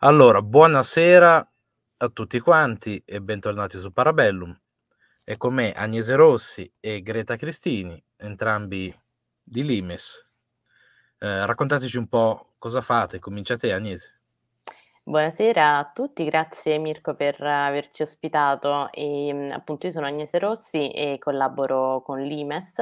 Allora, buonasera a tutti quanti e bentornati su Parabellum. È con me Agnese Rossi e Greta Cristini, entrambi di Limes. Eh, raccontateci un po' cosa fate, comincia te Agnese. Buonasera a tutti, grazie Mirko per averci ospitato. E, ehm, appunto io sono Agnese Rossi e collaboro con Limes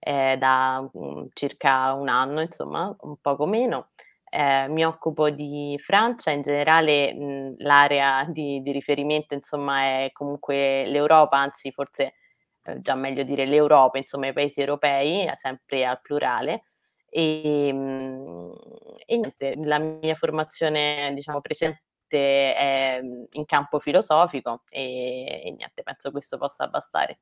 eh, da um, circa un anno, insomma, un poco meno eh, mi occupo di Francia, in generale mh, l'area di, di, riferimento insomma è comunque l'Europa, anzi forse eh, già meglio dire l'Europa, insomma i paesi europei, eh, sempre al plurale. E, mh, e niente, la mia formazione diciamo precedente è in campo filosofico e, e niente, penso questo possa bastare.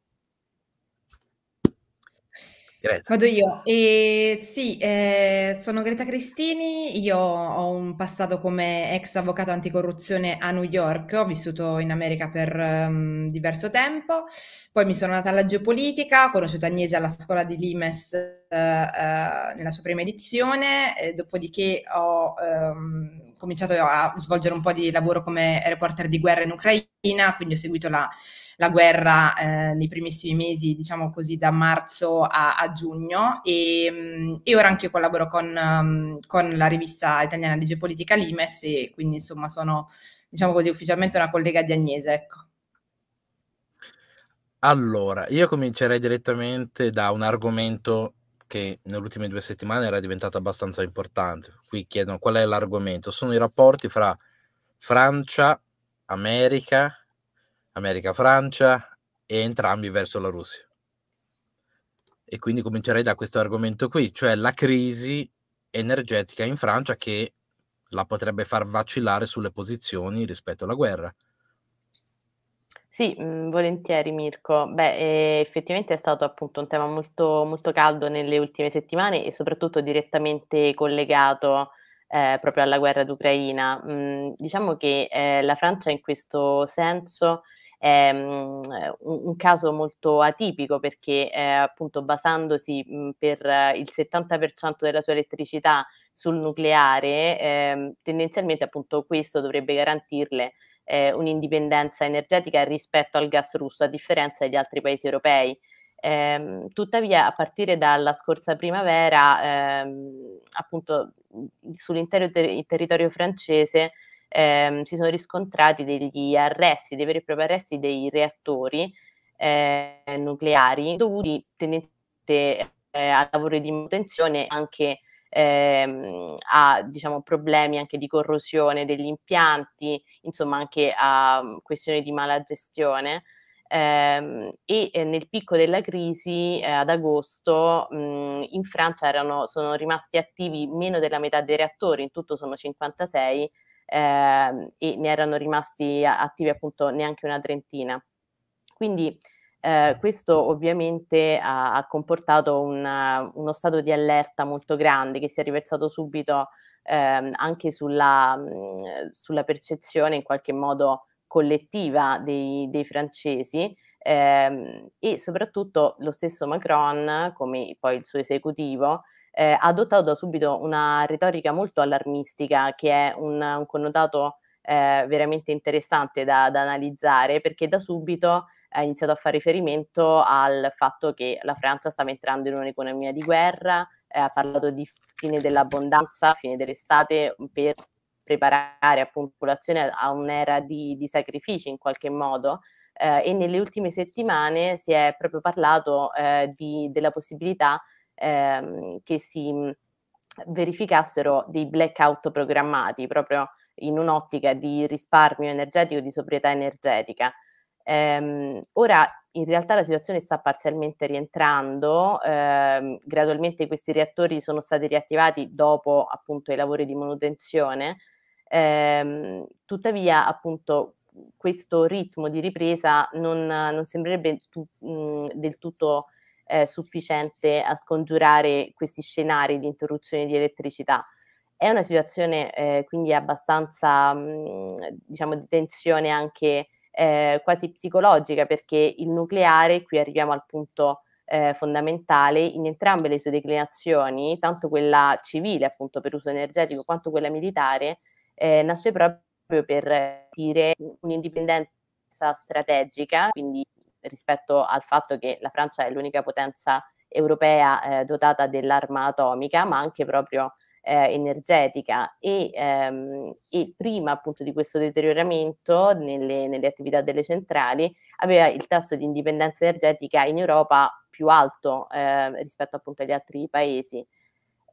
Greta. Vado io. E, sì, eh, sono Greta Cristini, io ho un passato come ex avvocato anticorruzione a New York, ho vissuto in America per um, diverso tempo, poi mi sono nata alla geopolitica, ho conosciuto Agnese alla scuola di Limes eh, eh, nella sua prima edizione, dopodiché ho ehm, cominciato a svolgere un po' di lavoro come reporter di guerra in Ucraina Palestina, quindi ho seguito la, la guerra eh, nei primissimi mesi, diciamo così, da marzo a, a giugno e, mm, e, ora anche io collaboro con, mm, con la rivista italiana di geopolitica Limes e quindi insomma sono, diciamo così, ufficialmente una collega di Agnese, ecco. Allora, io comincerei direttamente da un argomento che nelle ultime due settimane era diventato abbastanza importante. Qui chiedono qual è l'argomento. Sono i rapporti fra Francia America, America-Francia e entrambi verso la Russia. E quindi comincerei da questo argomento qui, cioè la crisi energetica in Francia che la potrebbe far vacillare sulle posizioni rispetto alla guerra. Sì, mh, mm, volentieri Mirko. Beh, eh, effettivamente è stato appunto un tema molto, molto caldo nelle ultime settimane e soprattutto direttamente collegato eh, proprio alla guerra d'Ucraina. Mm, diciamo che eh, la Francia in questo senso è um, un, caso molto atipico perché eh, appunto basandosi mh, mm, per il 70% della sua elettricità sul nucleare, eh, tendenzialmente appunto questo dovrebbe garantirle eh, un'indipendenza energetica rispetto al gas russo, a differenza degli altri paesi europei. Ehm, tuttavia, a partire dalla scorsa primavera, ehm, appunto mhmm, sull'intero ter- territorio francese ehm, si sono riscontrati degli arresti, dei veri e propri arresti dei reattori eh, nucleari dovuti tendenzialmente eh, al lavoro di manutenzione anche ehm, a diciamo, problemi anche di corrosione degli impianti, insomma anche a mhmm, questioni di mala gestione. Ehm, e eh, nel picco della crisi eh, ad agosto mh, mhmm, in Francia erano, sono rimasti attivi meno della metà dei reattori, in tutto sono 56 ehm, e ne erano rimasti attivi appunto neanche una trentina. Quindi eh, questo ovviamente ha, ha comportato una, uno stato di allerta molto grande che si è riversato subito ehm, anche sulla, mh, mhmm, sulla, percezione in qualche modo collettiva dei, dei francesi ehm, e soprattutto lo stesso Macron, come poi il suo esecutivo, eh, ha adottato da subito una retorica molto allarmistica che è un, un connotato eh, veramente interessante da, da, analizzare perché da subito ha iniziato a fare riferimento al fatto che la Francia stava entrando in un'economia di guerra, eh, ha parlato di fine dell'abbondanza, fine dell'estate per preparare appunto la popolazione a un'era di, di sacrifici in qualche modo eh, e nelle ultime settimane si è proprio parlato eh, di, della possibilità ehm, che si mm, verificassero dei blackout programmati proprio in un'ottica di risparmio energetico, di sobrietà energetica. Ehm, ora in realtà la situazione sta parzialmente rientrando, ehm, gradualmente questi reattori sono stati riattivati dopo appunto i lavori di manutenzione, eh, tuttavia, appunto, questo ritmo di ripresa non, non sembrerebbe tu, mh, mhmm, del tutto eh, sufficiente a scongiurare questi scenari di interruzione di elettricità. È una situazione eh, quindi abbastanza mh, mhmm, diciamo di tensione anche eh, quasi psicologica perché il nucleare, qui arriviamo al punto eh, fondamentale, in entrambe le sue declinazioni, tanto quella civile appunto per uso energetico quanto quella militare, eh, nasce proprio per dire un'indipendenza strategica, quindi rispetto al fatto che la Francia è l'unica potenza europea eh, dotata dell'arma atomica, ma anche proprio eh, energetica e, ehm, e, prima appunto di questo deterioramento nelle, nelle, attività delle centrali aveva il tasso di indipendenza energetica in Europa più alto eh, rispetto appunto agli altri paesi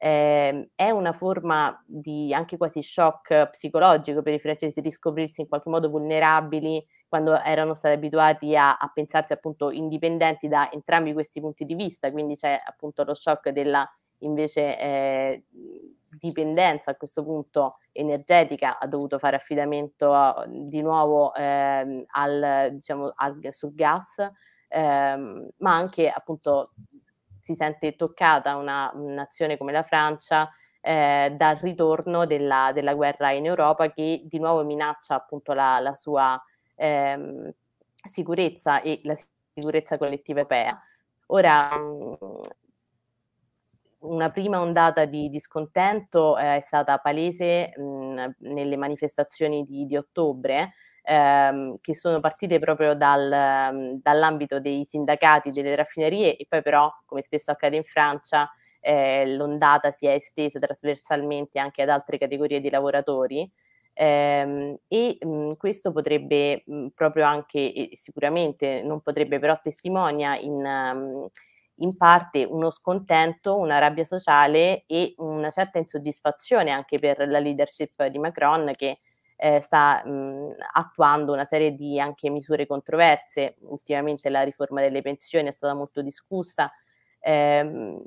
eh, è una forma di anche quasi shock psicologico per i francesi di riscoprirsi in qualche modo vulnerabili quando erano stati abituati a, a pensarsi appunto indipendenti da entrambi questi punti di vista, quindi c'è appunto lo shock della invece eh, dipendenza a questo punto energetica, ha dovuto fare affidamento a, mhmm, di nuovo eh, al, diciamo, al, sul gas, ehm, ma anche appunto si sente toccata una nazione come la Francia eh, dal ritorno della, della, guerra in Europa che di nuovo minaccia appunto la, la sua ehm, sicurezza e la sicurezza collettiva europea. Ora, mm, una prima ondata di, di scontempo eh, è stata palese mh, mm, nelle manifestazioni di, di ottobre, ehm, che sono partite proprio dal, ehm, dall'ambito dei sindacati delle raffinerie e poi però, come spesso accade in Francia, eh, l'ondata si è estesa trasversalmente anche ad altre categorie di lavoratori. Ehm, e mh, mm, questo potrebbe mh, mm, proprio anche, sicuramente non potrebbe, però testimonia in, ehm, in parte uno scontento, una rabbia sociale e una certa insoddisfazione anche per la leadership di Macron che eh, sta mh, mhmm, attuando una serie di anche misure controverse. Ultimamente la riforma delle pensioni è stata molto discussa. Eh,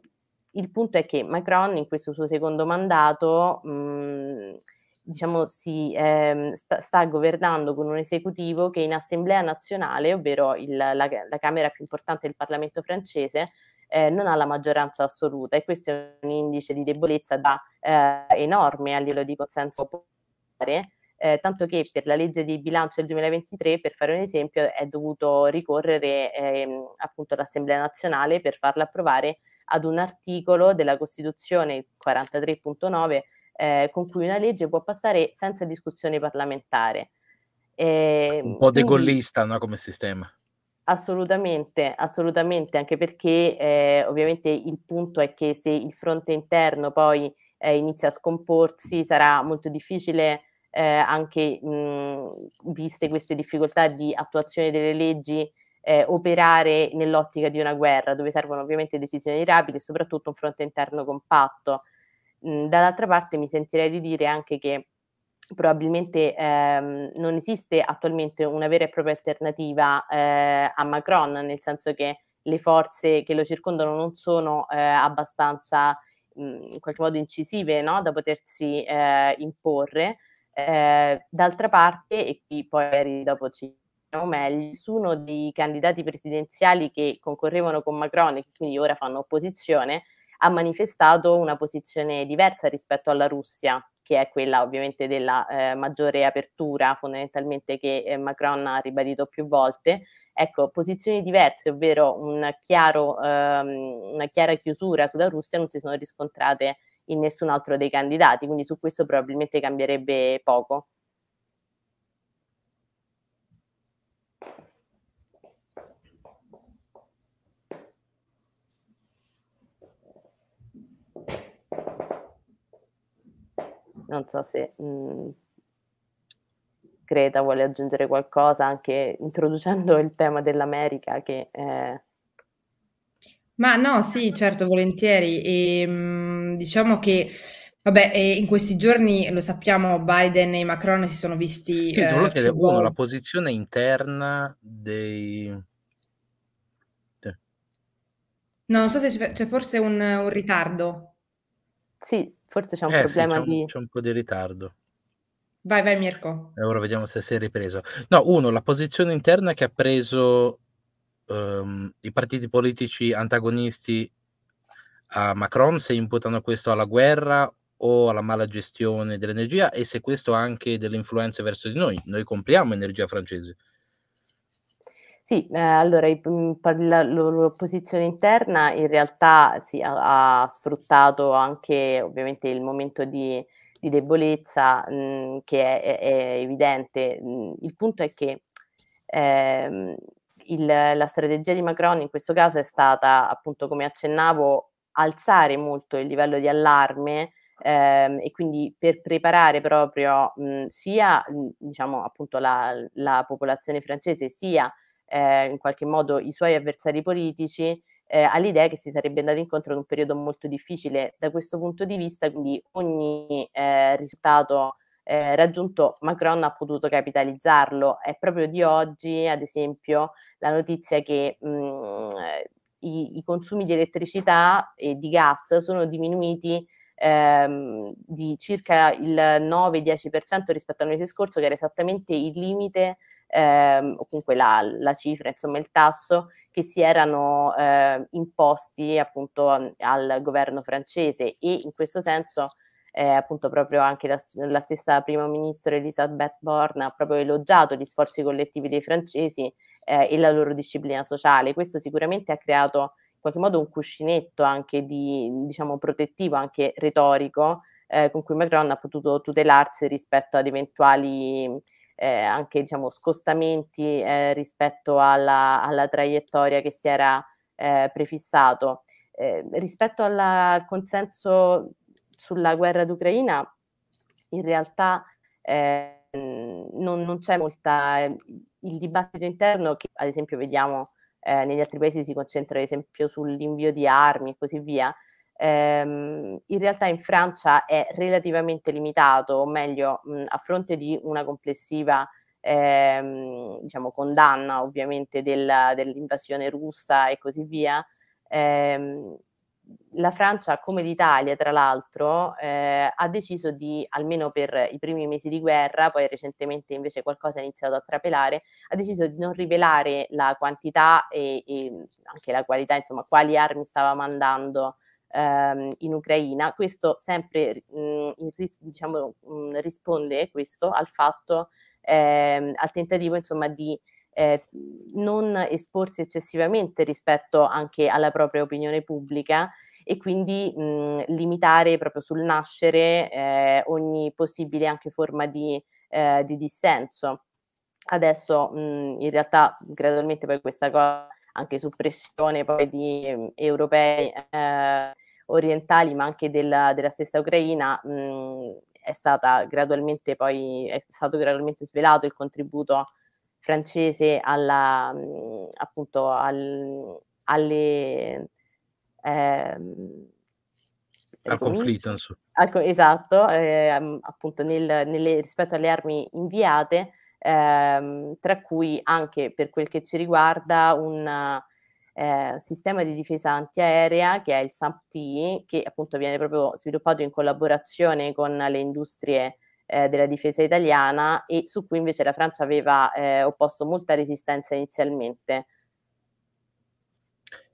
il punto è che Macron in questo suo secondo mandato mh, mhmm, diciamo, si, ehm, sta, sta, governando con un esecutivo che in Assemblea nazionale, ovvero il, la, la, Camera più importante del Parlamento francese, eh, non ha la maggioranza assoluta e questo è un indice di debolezza da eh, enorme a livello di consenso popolare eh, tanto che per la legge di bilancio del 2023, per fare un esempio, è dovuto ricorrere ehm, appunto all'Assemblea nazionale per farla approvare ad un articolo della Costituzione 43.9 eh, con cui una legge può passare senza discussione parlamentare. Eh, un po' degollista quindi, no, come sistema. Assolutamente, assolutamente, anche perché eh, ovviamente il punto è che se il fronte interno poi eh, inizia a scomporsi sarà molto difficile eh, anche mh, viste queste difficoltà di attuazione delle leggi, eh, operare nell'ottica di una guerra, dove servono ovviamente decisioni rapide e soprattutto un fronte interno compatto. Mh, dall'altra parte mi sentirei di dire anche che probabilmente ehm, non esiste attualmente una vera e propria alternativa eh, a Macron, nel senso che le forze che lo circondano non sono eh, abbastanza in qualche modo incisive no? da potersi eh, imporre eh, d'altra parte, e qui poi dopo ci diciamo meglio, nessuno dei candidati presidenziali che concorrevano con Macron e che quindi ora fanno opposizione ha manifestato una posizione diversa rispetto alla Russia, che è quella ovviamente della eh, maggiore apertura fondamentalmente che eh, Macron ha ribadito più volte. Ecco, posizioni diverse, ovvero un chiaro, ehm, una chiara chiusura sulla Russia, non si sono riscontrate in nessun altro dei candidati, quindi su questo probabilmente cambierebbe poco. non so se mh, mm, Greta vuole aggiungere qualcosa anche introducendo il tema dell'America che eh, ma no, sì, certo, volentieri. Ehm, diciamo che, vabbè, in questi giorni lo sappiamo, Biden e Macron si sono visti. Sì, ti volevo eh, chiede più uno, la volte. posizione interna dei... non so se c'è, c'è forse un, un ritardo. Sì, forse c'è un Eh sì, problema c'è un, di... c'è un po' di ritardo. Vai, vai Mirko. E ora vediamo se si è ripreso. No, uno, la posizione interna che ha preso um, i partiti politici antagonisti a Macron se imputano questo alla guerra o alla mala gestione dell'energia e se questo ha anche delle influenze verso di noi. Noi compriamo energia francese. Sì, eh, allora l'opposizione interna in realtà sì, ha, ha, sfruttato anche ovviamente il momento di, di debolezza mh, che è, è, evidente. Il punto è che eh, il, la strategia di Macron in questo caso è stata, appunto, come accennavo, alzare molto il livello di allarme ehm, e quindi per preparare proprio mh, sia mh, diciamo, appunto la, la, popolazione francese sia eh, in qualche modo i suoi avversari politici eh, all'idea che si sarebbe andato incontro ad un periodo molto difficile da questo punto di vista, quindi ogni eh, risultato eh, raggiunto, Macron ha potuto capitalizzarlo. È proprio di oggi, ad esempio, la notizia che mh, mm, i, i, consumi di elettricità e di gas sono diminuiti ehm, di circa il 9-10% rispetto al mese scorso, che era esattamente il limite, ehm, o comunque la, la, cifra, insomma il tasso che si erano eh, imposti appunto al governo francese e in questo senso eh, appunto proprio anche la, la, stessa prima ministra Elisabeth Borne ha proprio elogiato gli sforzi collettivi dei francesi eh, e la loro disciplina sociale. Questo sicuramente ha creato in qualche modo un cuscinetto anche di, diciamo, protettivo, anche retorico, eh, con cui Macron ha potuto tutelarsi rispetto ad eventuali eh, anche diciamo, scostamenti eh, rispetto alla, alla, traiettoria che si era eh, prefissato. Eh, rispetto alla, al consenso sulla guerra d'Ucraina in realtà eh, non, non, c'è molta... Eh, il dibattito interno che ad esempio vediamo eh, negli altri paesi si concentra ad esempio sull'invio di armi e così via, ehm, in realtà in Francia è relativamente limitato, o meglio mh, a fronte di una complessiva ehm, diciamo, condanna ovviamente del, dell'invasione russa e così via, ehm, la Francia, come l'Italia tra l'altro, eh, ha deciso di, almeno per i primi mesi di guerra, poi recentemente invece qualcosa è iniziato a trapelare, ha deciso di non rivelare la quantità e, e anche la qualità, insomma, quali armi stava mandando ehm, in Ucraina. Questo sempre mh, ris- diciamo, mh, risponde questo, al fatto, ehm, al tentativo insomma di eh, non esporsi eccessivamente rispetto anche alla propria opinione pubblica e quindi mh, limitare proprio sul nascere eh, ogni possibile anche forma di, eh, di dissenso. Adesso mh, in realtà gradualmente poi questa cosa anche su pressione poi di mh, europei eh, orientali ma anche della, della stessa Ucraina è, stata gradualmente poi, è stato gradualmente svelato il contributo francese alla, mm, appunto al, alle, eh, al conflitto. Al, esatto, eh, appunto nel, nelle, rispetto alle armi inviate, ehm, tra cui anche per quel che ci riguarda un eh, sistema di difesa antiaerea che è il SAMT, che appunto viene proprio sviluppato in collaborazione con le industrie eh, della difesa italiana e su cui invece la Francia aveva eh, opposto molta resistenza inizialmente.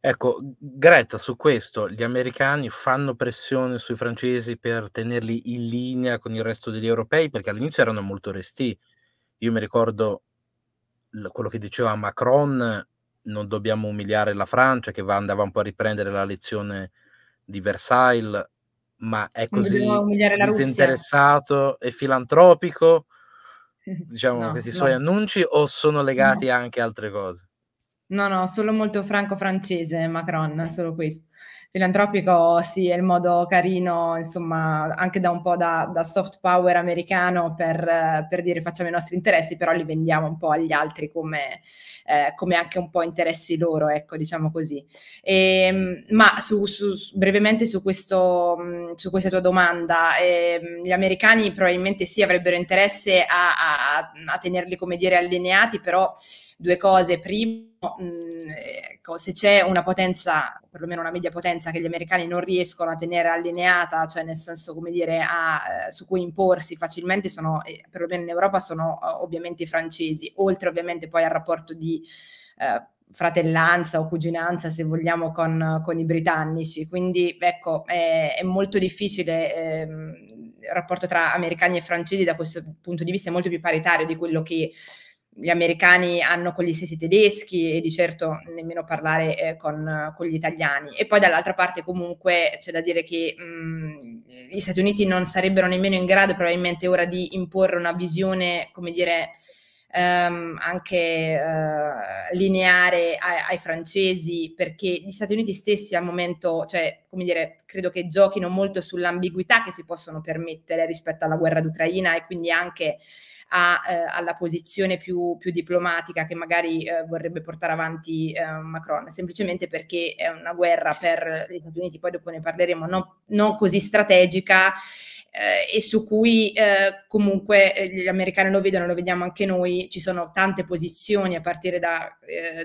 Ecco, Greta, su questo gli americani fanno pressione sui francesi per tenerli in linea con il resto degli europei perché all'inizio erano molto resti. Io mi ricordo quello che diceva Macron, non dobbiamo umiliare la Francia, che va, andava un po' a riprendere la lezione di Versailles, ma è così disinteressato e filantropico, diciamo, no, questi no. suoi annunci o sono legati no. anche a altre cose? No, no, solo molto franco-francese Macron, solo questo filantropico sì, è il modo carino, insomma, anche da un po' da, da soft power americano per, per, dire facciamo i nostri interessi, però li vendiamo un po' agli altri come, eh, come anche un po' interessi loro, ecco, diciamo così. E, ehm, ma su, su, brevemente su, questo, mm, su, questa tua domanda, eh, gli americani probabilmente sì avrebbero interesse a, a, a tenerli, come dire, allineati, però due cose. Primo, mm, Ecco, se c'è una potenza, perlomeno una media potenza che gli americani non riescono a tenere allineata, cioè nel senso come dire a, eh, su cui imporsi facilmente, sono, eh, perlomeno in Europa sono ovviamente i francesi, oltre ovviamente poi al rapporto di eh, fratellanza o cuginanza, se vogliamo, con, con i britannici. Quindi ecco, è, è molto difficile. Ehm, il rapporto tra americani e francesi da questo punto di vista è molto più paritario di quello che gli americani hanno con gli stessi tedeschi e di certo nemmeno parlare eh, con, con, gli italiani. E poi dall'altra parte comunque c'è da dire che mh, mm, gli Stati Uniti non sarebbero nemmeno in grado probabilmente ora di imporre una visione, come dire, ehm, anche eh, lineare ai, ai, francesi, perché gli Stati Uniti stessi al momento, cioè, come dire, credo che giochino molto sull'ambiguità che si possono permettere rispetto alla guerra d'Ucraina e quindi anche a, eh, alla posizione più, più, diplomatica che magari eh, vorrebbe portare avanti eh, Macron, semplicemente perché è una guerra per gli Stati Uniti, poi dopo ne parleremo, non, non così strategica eh, e su cui eh, comunque eh, gli americani lo vedono, lo vediamo anche noi, ci sono tante posizioni a partire da,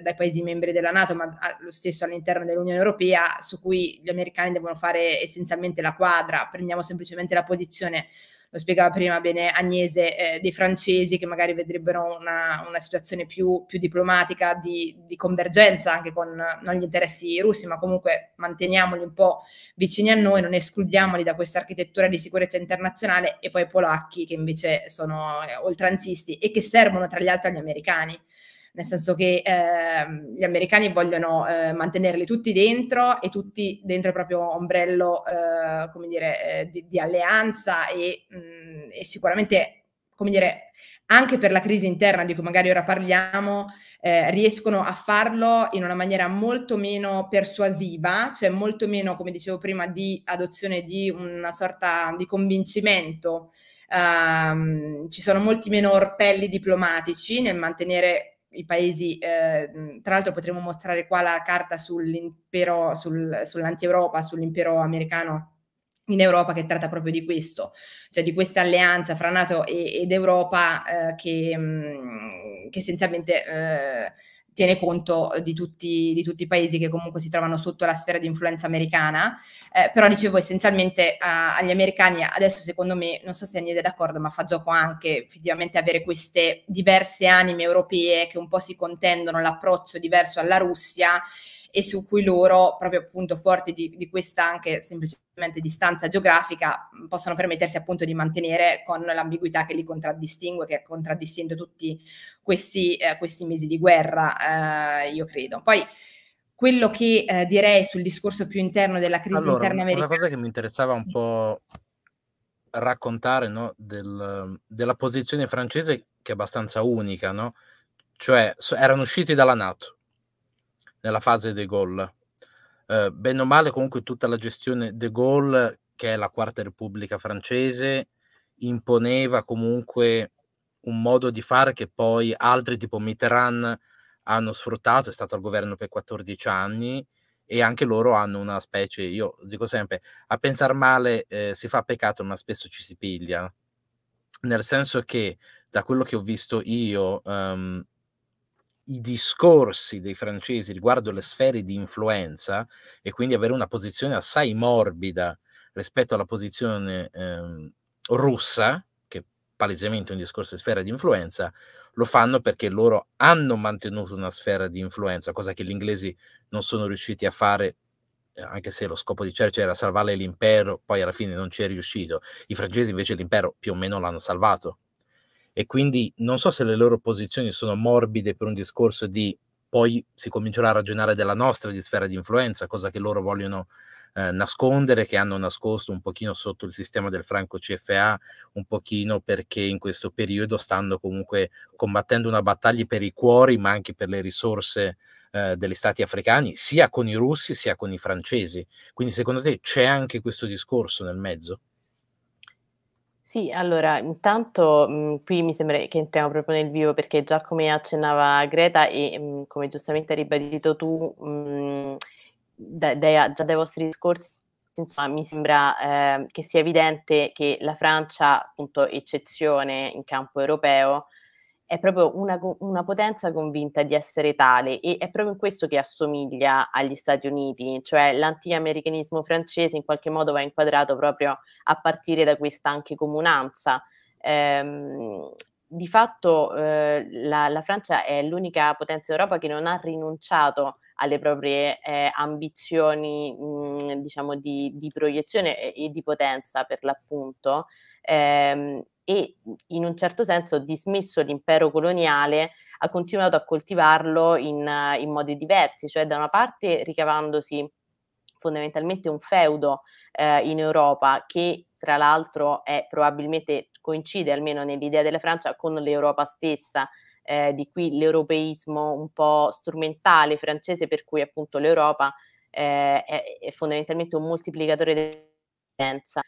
dai paesi membri della Nato, ma lo stesso all'interno dell'Unione Europea, su cui gli americani devono fare essenzialmente la quadra, prendiamo semplicemente la posizione lo spiegava prima bene Agnese, eh, dei francesi che magari vedrebbero una, una situazione più, più diplomatica di, di, convergenza anche con non gli interessi russi, ma comunque manteniamoli un po' vicini a noi, non escludiamoli da questa architettura di sicurezza internazionale e poi i polacchi che invece sono eh, oltranzisti e che servono tra gli altri agli americani nel senso che eh, gli americani vogliono eh, mantenerli tutti dentro e tutti dentro il proprio ombrello, eh, come dire, eh, di, di, alleanza e, mh, mm, e sicuramente, come dire, anche per la crisi interna di cui magari ora parliamo, eh, riescono a farlo in una maniera molto meno persuasiva, cioè molto meno, come dicevo prima, di adozione di una sorta di convincimento. Um, ci sono molti meno orpelli diplomatici nel mantenere i paesi, eh, tra l'altro potremo mostrare qua la carta sull'impero, sul, sull'anti-Europa, sull'impero americano in Europa che tratta proprio di questo, cioè di questa alleanza fra Nato e, ed Europa eh, che, mh, che essenzialmente... Eh, tiene conto eh, di tutti, di tutti, i paesi che comunque si trovano sotto la sfera di influenza americana, eh, però dicevo essenzialmente a, agli americani adesso secondo me, non so se Agnese è d'accordo, ma fa gioco anche effettivamente avere queste diverse anime europee che un po' si contendono l'approccio diverso alla Russia e su cui loro, proprio appunto forti di, di questa anche semplicemente distanza geografica, possono permettersi appunto di mantenere con l'ambiguità che li contraddistingue, che contraddistinto tutti questi, eh, questi mesi di guerra, eh, io credo. Poi quello che eh, direi sul discorso più interno della crisi allora, interna americana. Una cosa che mi interessava un po' raccontare no, del, della posizione francese che è abbastanza unica, no? cioè so, erano usciti dalla Nato, nella fase dei gol. Eh, bene o male comunque tutta la gestione de Gaulle, che è la quarta repubblica francese, imponeva comunque un modo di fare che poi altri tipo Mitterrand hanno sfruttato, è stato al governo per 14 anni e anche loro hanno una specie, io dico sempre, a pensare male eh, si fa peccato ma spesso ci si piglia, nel senso che da quello che ho visto io, um, i discorsi dei francesi riguardo le sfere di influenza e quindi avere una posizione assai morbida rispetto alla posizione eh, russa, che palesemente è un discorso di sfera di influenza, lo fanno perché loro hanno mantenuto una sfera di influenza, cosa che gli inglesi non sono riusciti a fare eh, anche se lo scopo di Churchill era salvare l'impero, poi alla fine non ci è riuscito. I francesi invece l'impero più o meno l'hanno salvato e quindi non so se le loro posizioni sono morbide per un discorso di poi si comincerà a ragionare della nostra di sfera di influenza, cosa che loro vogliono eh, nascondere, che hanno nascosto un pochino sotto il sistema del franco CFA, un pochino perché in questo periodo stanno comunque combattendo una battaglia per i cuori, ma anche per le risorse eh, degli stati africani, sia con i russi sia con i francesi. Quindi secondo te c'è anche questo discorso nel mezzo? Sì, allora, intanto mh, mhmm, qui mi sembra che entriamo proprio nel vivo perché già come accennava Greta e mh, mhmm, come giustamente hai ribadito tu, mh, mhmm, da, da, già dai vostri discorsi, insomma, mi sembra eh, che sia evidente che la Francia, appunto, eccezione in campo europeo, è proprio una, una, potenza convinta di essere tale e è proprio in questo che assomiglia agli Stati Uniti, cioè l'anti-americanismo francese in qualche modo va inquadrato proprio a partire da questa anche comunanza. Ehm, di fatto eh, la, la, Francia è l'unica potenza d'Europa che non ha rinunciato alle proprie eh, ambizioni mh, mm, diciamo di, di, proiezione e di potenza per l'appunto. Ehm, e mhmm, in un certo senso dismesso l'impero coloniale, ha continuato a coltivarlo in, in modi diversi, cioè da una parte ricavandosi fondamentalmente un feudo eh, in Europa che tra l'altro è probabilmente coincide almeno nell'idea della Francia con l'Europa stessa, eh, di qui l'europeismo un po' strumentale francese per cui appunto l'Europa eh, è, è, fondamentalmente un moltiplicatore della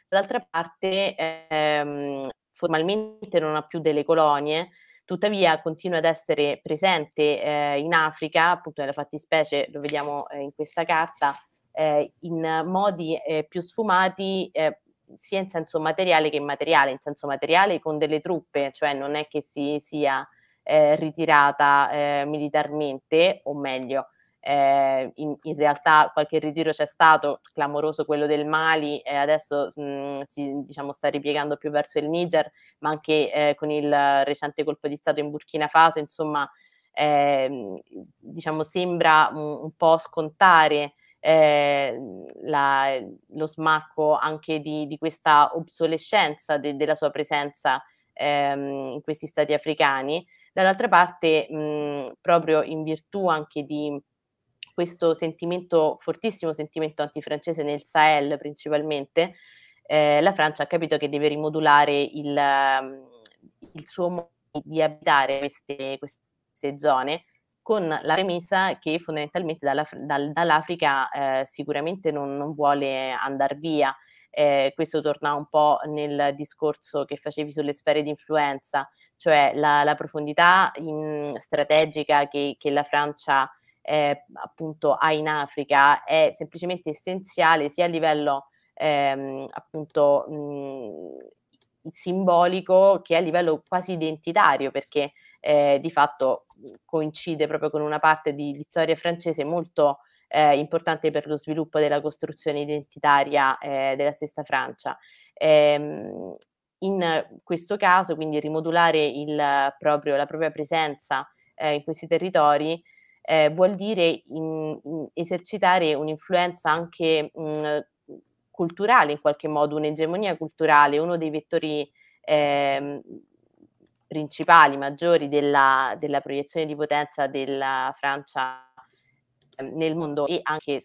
D'altra parte ehm, formalmente non ha più delle colonie, tuttavia continua ad essere presente eh, in Africa, appunto nella fattispecie, lo vediamo eh, in questa carta, eh, in modi eh, più sfumati eh, sia in senso materiale che immateriale, in senso materiale con delle truppe, cioè non è che si sia eh, ritirata militarmente, o meglio, eh, in, in, realtà qualche ritiro c'è stato, clamoroso quello del Mali, eh, adesso mh, mhmm, si diciamo, sta ripiegando più verso il Niger, ma anche eh, con il recente colpo di Stato in Burkina Faso, insomma, ehm, diciamo, sembra un, un po' scontare ehm, la, lo smacco anche di, di questa obsolescenza de, della sua presenza ehm, in questi stati africani. Dall'altra parte, mh, mhmm, proprio in virtù anche di questo sentimento, fortissimo sentimento antifrancese nel Sahel principalmente, eh, la Francia ha capito che deve rimodulare il, ehm, il suo modo di abitare queste, queste, zone con la premessa che fondamentalmente dall'Af- dal, dall'Africa eh, sicuramente non, non vuole andare via. Eh, questo torna un po' nel discorso che facevi sulle sfere di influenza, cioè la, la profondità in, strategica che, che, la Francia ha eh, appunto ha in Africa è semplicemente essenziale sia a livello ehm, appunto mh, mhmm, simbolico che a livello quasi identitario perché eh, di fatto mhmm, coincide proprio con una parte di storia francese molto eh, importante per lo sviluppo della costruzione identitaria eh, della stessa Francia. Ehm, in questo caso, quindi rimodulare il proprio, la propria presenza eh, in questi territori eh, vuol dire in, in esercitare un'influenza anche mh, culturale, in qualche modo un'egemonia culturale, uno dei vettori eh, principali, maggiori della, della, proiezione di potenza della Francia ehm, nel mondo e anche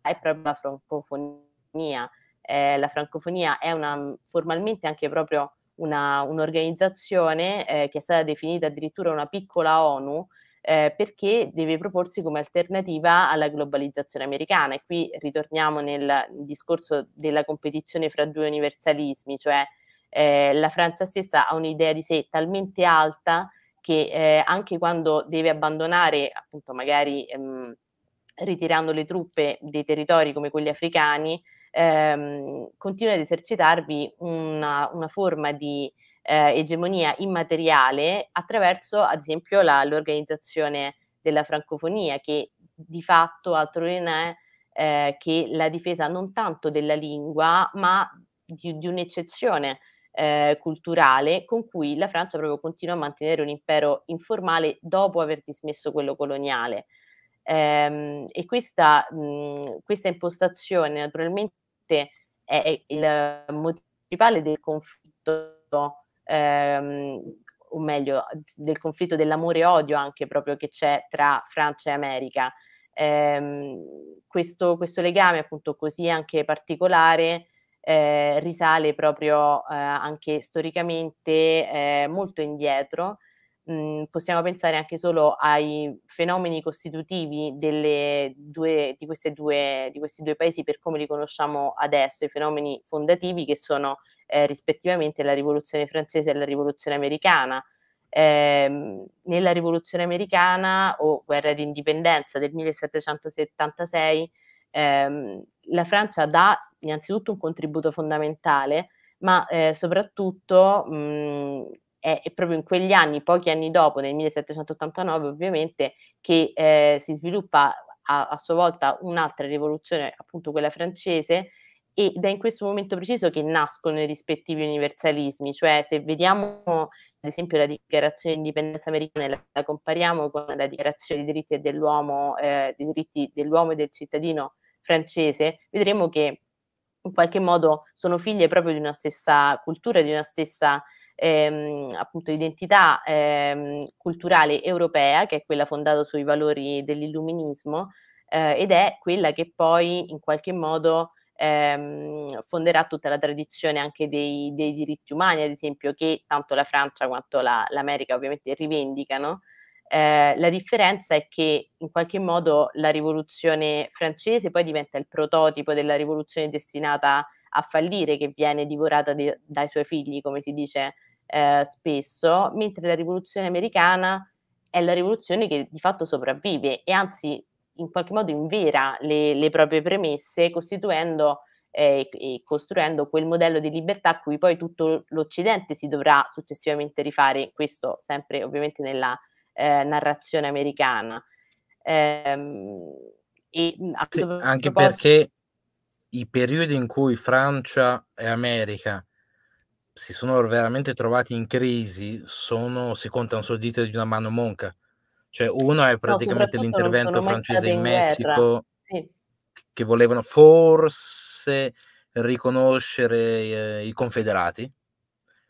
è proprio la francofonia. Eh, la francofonia è una, formalmente anche proprio una, un'organizzazione eh, che è stata definita addirittura una piccola ONU, eh, perché deve proporsi come alternativa alla globalizzazione americana. E qui ritorniamo nel discorso della competizione fra due universalismi, cioè eh, la Francia stessa ha un'idea di sé talmente alta che eh, anche quando deve abbandonare, appunto magari ehm, ritirando le truppe dei territori come quelli africani, ehm, continua ad esercitarvi una, una forma di eh, egemonia immateriale attraverso, ad esempio, la, l'organizzazione della francofonia, che di fatto altro non è eh, che la difesa non tanto della lingua, ma di, di un'eccezione eh, culturale con cui la Francia proprio continua a mantenere un impero informale dopo aver dismesso quello coloniale. Ehm, e questa, mh, questa, impostazione naturalmente è il motivo principale del conflitto ehm, o meglio, del conflitto dell'amore e odio anche proprio che c'è tra Francia e America. Ehm, questo, questo, legame appunto così anche particolare eh, risale proprio eh, anche storicamente eh, molto indietro. Mm, possiamo pensare anche solo ai fenomeni costitutivi due, di, due, di, questi due paesi per come li conosciamo adesso, i fenomeni fondativi che sono eh, rispettivamente la rivoluzione francese e la rivoluzione americana. Eh, nella rivoluzione americana o guerra di indipendenza del 1776 ehm, la Francia dà innanzitutto un contributo fondamentale ma eh, soprattutto mh, è, è, proprio in quegli anni, pochi anni dopo, nel 1789 ovviamente, che eh, si sviluppa a, a, sua volta un'altra rivoluzione, appunto quella francese, ed è in questo momento preciso che nascono i rispettivi universalismi, cioè se vediamo ad esempio la dichiarazione di indipendenza americana e la, compariamo con la dichiarazione dei diritti dell'uomo, eh, dei diritti dell'uomo e del cittadino francese, vedremo che in qualche modo sono figlie proprio di una stessa cultura, di una stessa ehm, appunto identità ehm, culturale europea, che è quella fondata sui valori dell'illuminismo, eh, ed è quella che poi in qualche modo ehm, fonderà tutta la tradizione anche dei, dei, diritti umani, ad esempio, che tanto la Francia quanto la, l'America ovviamente rivendicano. Eh, la differenza è che in qualche modo la rivoluzione francese poi diventa il prototipo della rivoluzione destinata a fallire, che viene divorata di, dai suoi figli, come si dice eh, spesso, mentre la rivoluzione americana è la rivoluzione che di fatto sopravvive e anzi in qualche modo invera le, le proprie premesse costituendo eh, e costruendo quel modello di libertà a cui poi tutto l'Occidente si dovrà successivamente rifare, questo sempre ovviamente nella eh, narrazione americana. Ehm, e, mm, sì, anche proposto... perché i periodi in cui Francia e America si sono veramente trovati in crisi sono, si contano sulle dita di una mano monca cioè uno è praticamente no, l'intervento francese in, in Messico sì. che volevano forse riconoscere eh, i confederati,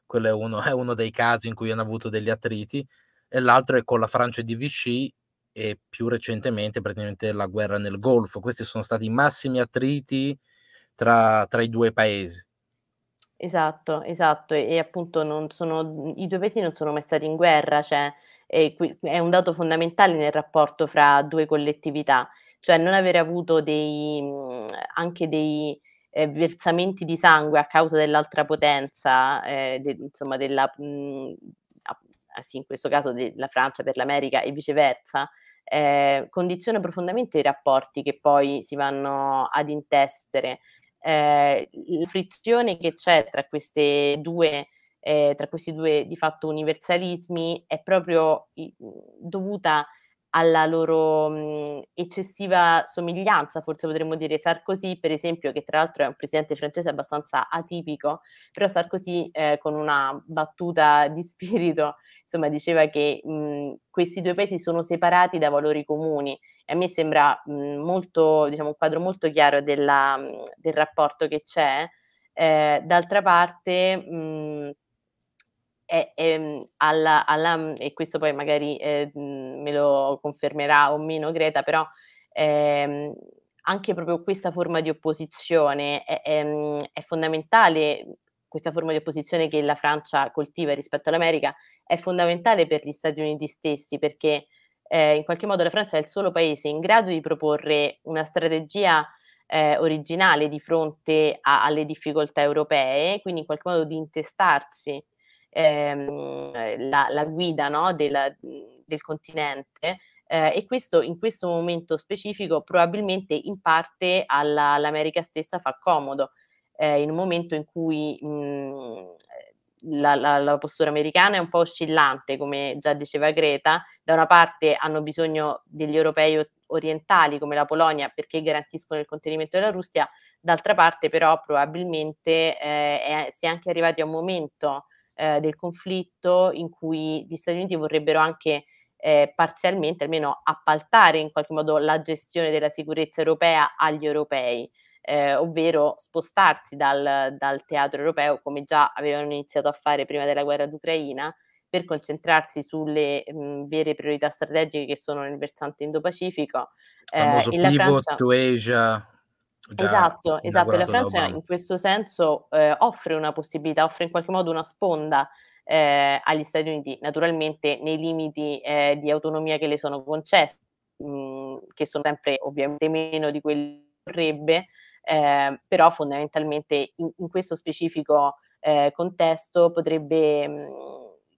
quello è uno, è uno, dei casi in cui hanno avuto degli attriti, e l'altro è con la Francia di Vichy e più recentemente praticamente la guerra nel Golfo. Questi sono stati i massimi attriti tra, tra i due paesi. Esatto, esatto, e, e appunto sono, i due paesi non sono mai stati in guerra, cioè e è un dato fondamentale nel rapporto fra due collettività, cioè non avere avuto dei, mhmm, anche dei eh, versamenti di sangue a causa dell'altra potenza, eh, de, insomma della, mh, mhmm, sì, in questo caso della Francia per l'America e viceversa, eh, condiziona profondamente i rapporti che poi si vanno ad intestere. Eh, la frizione che c'è tra queste due eh, tra questi due di fatto universalismi è proprio dovuta alla loro mh, eccessiva somiglianza, forse potremmo dire Sarkozy, per esempio, che tra l'altro è un presidente francese abbastanza atipico, però Sarkozy eh, con una battuta di spirito, insomma, diceva che mh, questi due paesi sono separati da valori comuni e a me sembra mh, molto, diciamo, un quadro molto chiaro della, del rapporto che c'è. Eh, d'altra parte, è, è, ehm, alla, alla, mhmm, e questo poi magari eh, me lo confermerà o meno Greta, però ehm, anche proprio questa forma di opposizione è, ehm, è, fondamentale, questa forma di opposizione che la Francia coltiva rispetto all'America è fondamentale per gli Stati Uniti stessi perché eh, in qualche modo la Francia è il solo paese in grado di proporre una strategia eh, originale di fronte a, alle difficoltà europee, quindi in qualche modo di intestarsi ehm, eh, la, la, guida no, del, del, continente eh, e questo in questo momento specifico probabilmente in parte alla, all'America stessa fa comodo, eh, in un momento in cui mh, la, la, la, postura americana è un po' oscillante, come già diceva Greta. Da una parte hanno bisogno degli europei orientali come la Polonia perché garantiscono il contenimento della Russia, d'altra parte però probabilmente eh, è, si è anche arrivati a un momento eh, del conflitto in cui gli Stati Uniti vorrebbero anche eh, parzialmente almeno appaltare in qualche modo la gestione della sicurezza europea agli europei. Eh, ovvero spostarsi dal, dal, teatro europeo, come già avevano iniziato a fare prima della guerra d'Ucraina, per concentrarsi sulle mh, vere priorità strategiche che sono nel versante indo-pacifico. Eh, il famoso pivot Francia... to Asia Esatto, esatto. La Francia in questo senso eh, offre una possibilità, offre in qualche modo una sponda eh, agli Stati Uniti, naturalmente nei limiti eh, di autonomia che le sono concessi, mh, mm, che sono sempre ovviamente meno di quelli che vorrebbe, eh, però fondamentalmente in, in questo specifico eh, contesto potrebbe mh, mm,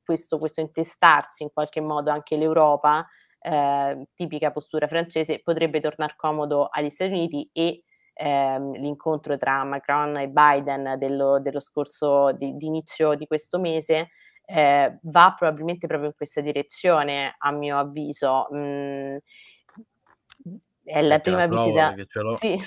questo, questo intestarsi in qualche modo anche l'Europa, eh, tipica postura francese, potrebbe tornare comodo agli Stati Uniti e ehm, l'incontro tra Macron e Biden dello, dello scorso, di, di, inizio di questo mese, eh, va probabilmente proprio in questa direzione, a mio avviso. Mm, è la prima la visita. Sì.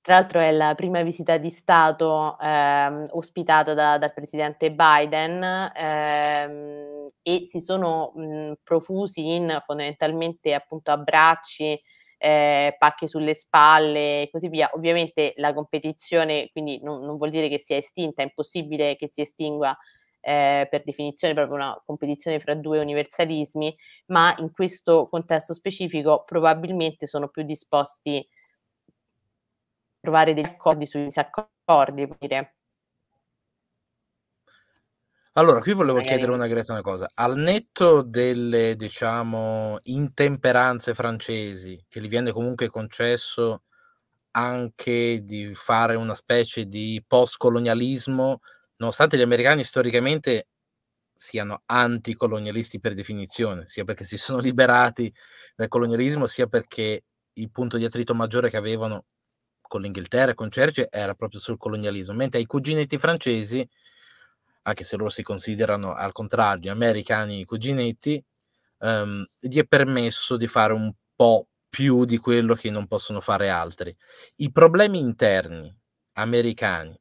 Tra l'altro è la prima visita di Stato ehm, ospitata da, dal presidente Biden ehm, e si sono mh, mm, profusi in fondamentalmente appunto abbracci, eh, pacche sulle spalle e così via. Ovviamente la competizione, quindi non, non, vuol dire che sia estinta, è impossibile che si estingua eh, per definizione proprio una competizione fra due universalismi, ma in questo contesto specifico probabilmente sono più disposti a trovare degli accordi sui disaccordi, per dire allora, qui volevo Magari. chiedere una Greta una cosa. Al netto delle, diciamo, intemperanze francesi, che gli viene comunque concesso anche di fare una specie di postcolonialismo, nonostante gli americani storicamente siano anticolonialisti per definizione, sia perché si sono liberati dal colonialismo, sia perché il punto di attrito maggiore che avevano con l'Inghilterra e con Cerce era proprio sul colonialismo, mentre ai cuginetti francesi anche se loro si considerano al contrario americani cuginetti, um, gli è permesso di fare un po' più di quello che non possono fare altri. I problemi interni americani,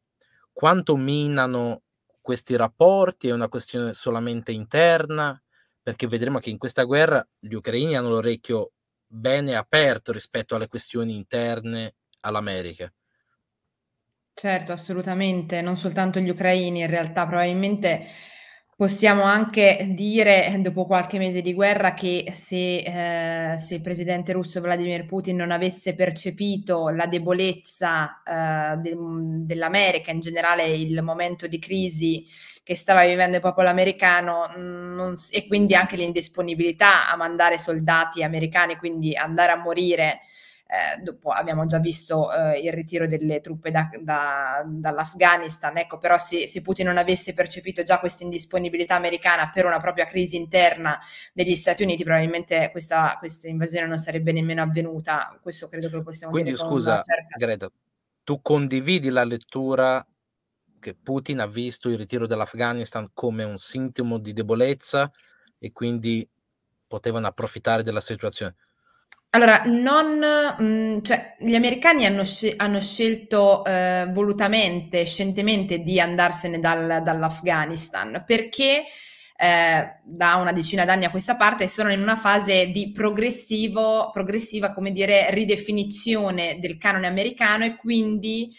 quanto minano questi rapporti? È una questione solamente interna? Perché vedremo che in questa guerra gli ucraini hanno l'orecchio bene aperto rispetto alle questioni interne all'America. Certo, assolutamente, non soltanto gli ucraini, in realtà probabilmente possiamo anche dire, dopo qualche mese di guerra, che se, eh, se il presidente russo Vladimir Putin non avesse percepito la debolezza eh, de- dell'America, in generale il momento di crisi che stava vivendo il popolo americano mh, mm, e quindi anche l'indisponibilità a mandare soldati americani, quindi andare a morire eh, dopo abbiamo già visto eh, il ritiro delle truppe da, da, dall'Afghanistan, ecco però se, se Putin non avesse percepito già questa indisponibilità americana per una propria crisi interna degli Stati Uniti probabilmente questa, questa invasione non sarebbe nemmeno avvenuta, questo credo che lo possiamo Quindi, dire. Quindi scusa certa... Greta, tu condividi la lettura che Putin ha visto il ritiro dall'Afghanistan come un sintomo di debolezza e quindi potevano approfittare della situazione. Allora, non, mm, cioè gli americani hanno sce hanno scelto, ehm, volutamente, scientemente di andarsene dal dall'Afghanistan perché, ehm, da una decina d'anni a questa parte sono in una fase di progressivo progressiva, come dire, ridefinizione del canone americano e quindi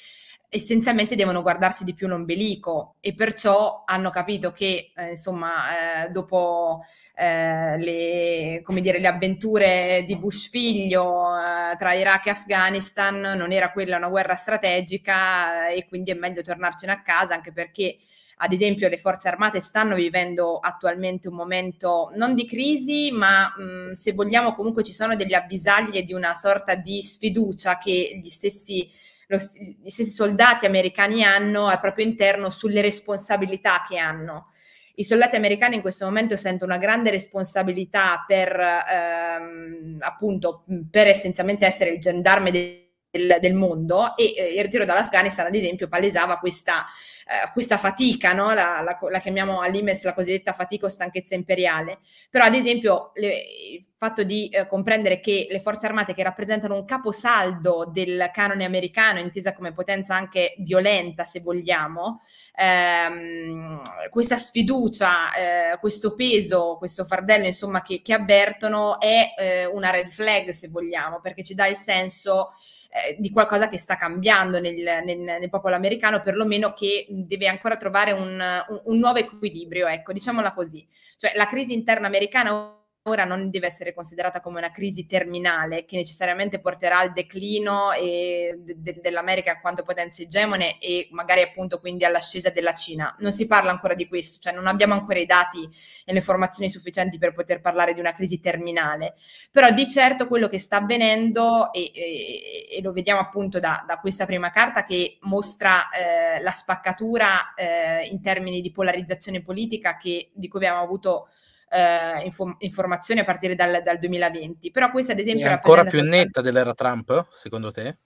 essenzialmente devono guardarsi di più l'ombelico e perciò hanno capito che eh, insomma eh, dopo eh, le, dire, le, avventure di Bush figlio eh, tra Iraq e Afghanistan non era quella una guerra strategica eh, e quindi è meglio tornarcene a casa anche perché ad esempio le forze armate stanno vivendo attualmente un momento non di crisi, ma mh, mm, se vogliamo comunque ci sono degli avvisaglie di una sorta di sfiducia che gli stessi lo, gli stessi soldati americani hanno al proprio interno sulle responsabilità che hanno. I soldati americani in questo momento sentono una grande responsabilità per ehm, appunto per essenzialmente essere il gendarme del del, mondo e eh, il ritiro dall'Afghanistan, ad esempio, palesava questa eh, questa fatica, no? la, la, la, chiamiamo all'IMES la cosiddetta fatica o stanchezza imperiale, però ad esempio le, il fatto di eh, comprendere che le forze armate che rappresentano un caposaldo del canone americano, intesa come potenza anche violenta se vogliamo, ehm, questa sfiducia, eh, questo peso, questo fardello insomma che, che avvertono è eh, una red flag se vogliamo, perché ci dà il senso... Eh, di qualcosa che sta cambiando nel, nel, nel, popolo americano, perlomeno che deve ancora trovare un, un, un nuovo equilibrio, ecco, diciamola così. Cioè la crisi interna americana ora non deve essere considerata come una crisi terminale che necessariamente porterà al declino e, de, dell'America a quanto potenza egemone e magari appunto quindi all'ascesa della Cina. Non si parla ancora di questo, cioè non abbiamo ancora i dati e le informazioni sufficienti per poter parlare di una crisi terminale, però di certo quello che sta avvenendo e, e, e lo vediamo appunto da, da, questa prima carta che mostra eh, la spaccatura eh, in termini di polarizzazione politica che, di cui abbiamo avuto eh, info- informazioni a partire dal, dal, 2020. Però questa ad esempio... È ancora più soltanto... netta dell'era Trump, secondo te?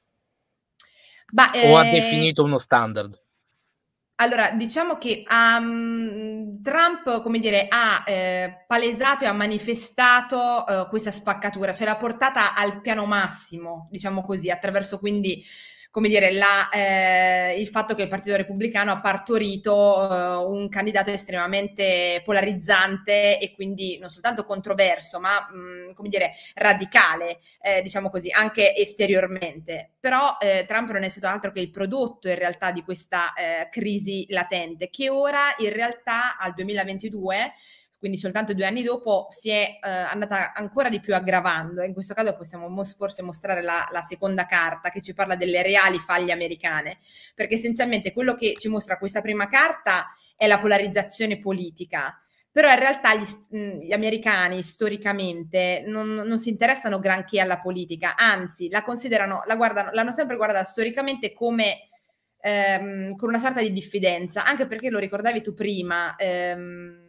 Bah, eh... O ha eh, definito uno standard? Allora, diciamo che um, Trump, come dire, ha eh, palesato e ha manifestato eh, questa spaccatura, cioè l'ha portata al piano massimo, diciamo così, attraverso quindi come dire, la, eh, il fatto che il Partito Repubblicano ha partorito eh, un candidato estremamente polarizzante e quindi non soltanto controverso, ma mh, mm, come dire, radicale, eh, diciamo così, anche esteriormente. Però eh, Trump non è stato altro che il prodotto in realtà di questa eh, crisi latente, che ora in realtà al 2022 quindi soltanto due anni dopo, si è eh, andata ancora di più aggravando. In questo caso possiamo mos- forse mostrare la, la, seconda carta che ci parla delle reali faglie americane, perché essenzialmente quello che ci mostra questa prima carta è la polarizzazione politica. Però in realtà gli, gli americani storicamente non, non, si interessano granché alla politica, anzi la considerano, la guardano, l'hanno sempre guardata storicamente come ehm, con una sorta di diffidenza, anche perché lo ricordavi tu prima, ehm,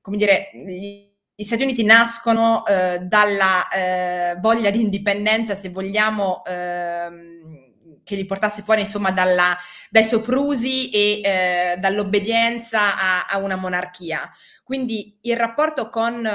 come dire, gli, gli Stati Uniti nascono eh, dalla eh, voglia di indipendenza, se vogliamo, ehm, che li portasse fuori insomma dalla, dai soprusi e eh, dall'obbedienza a, a, una monarchia. Quindi il rapporto con,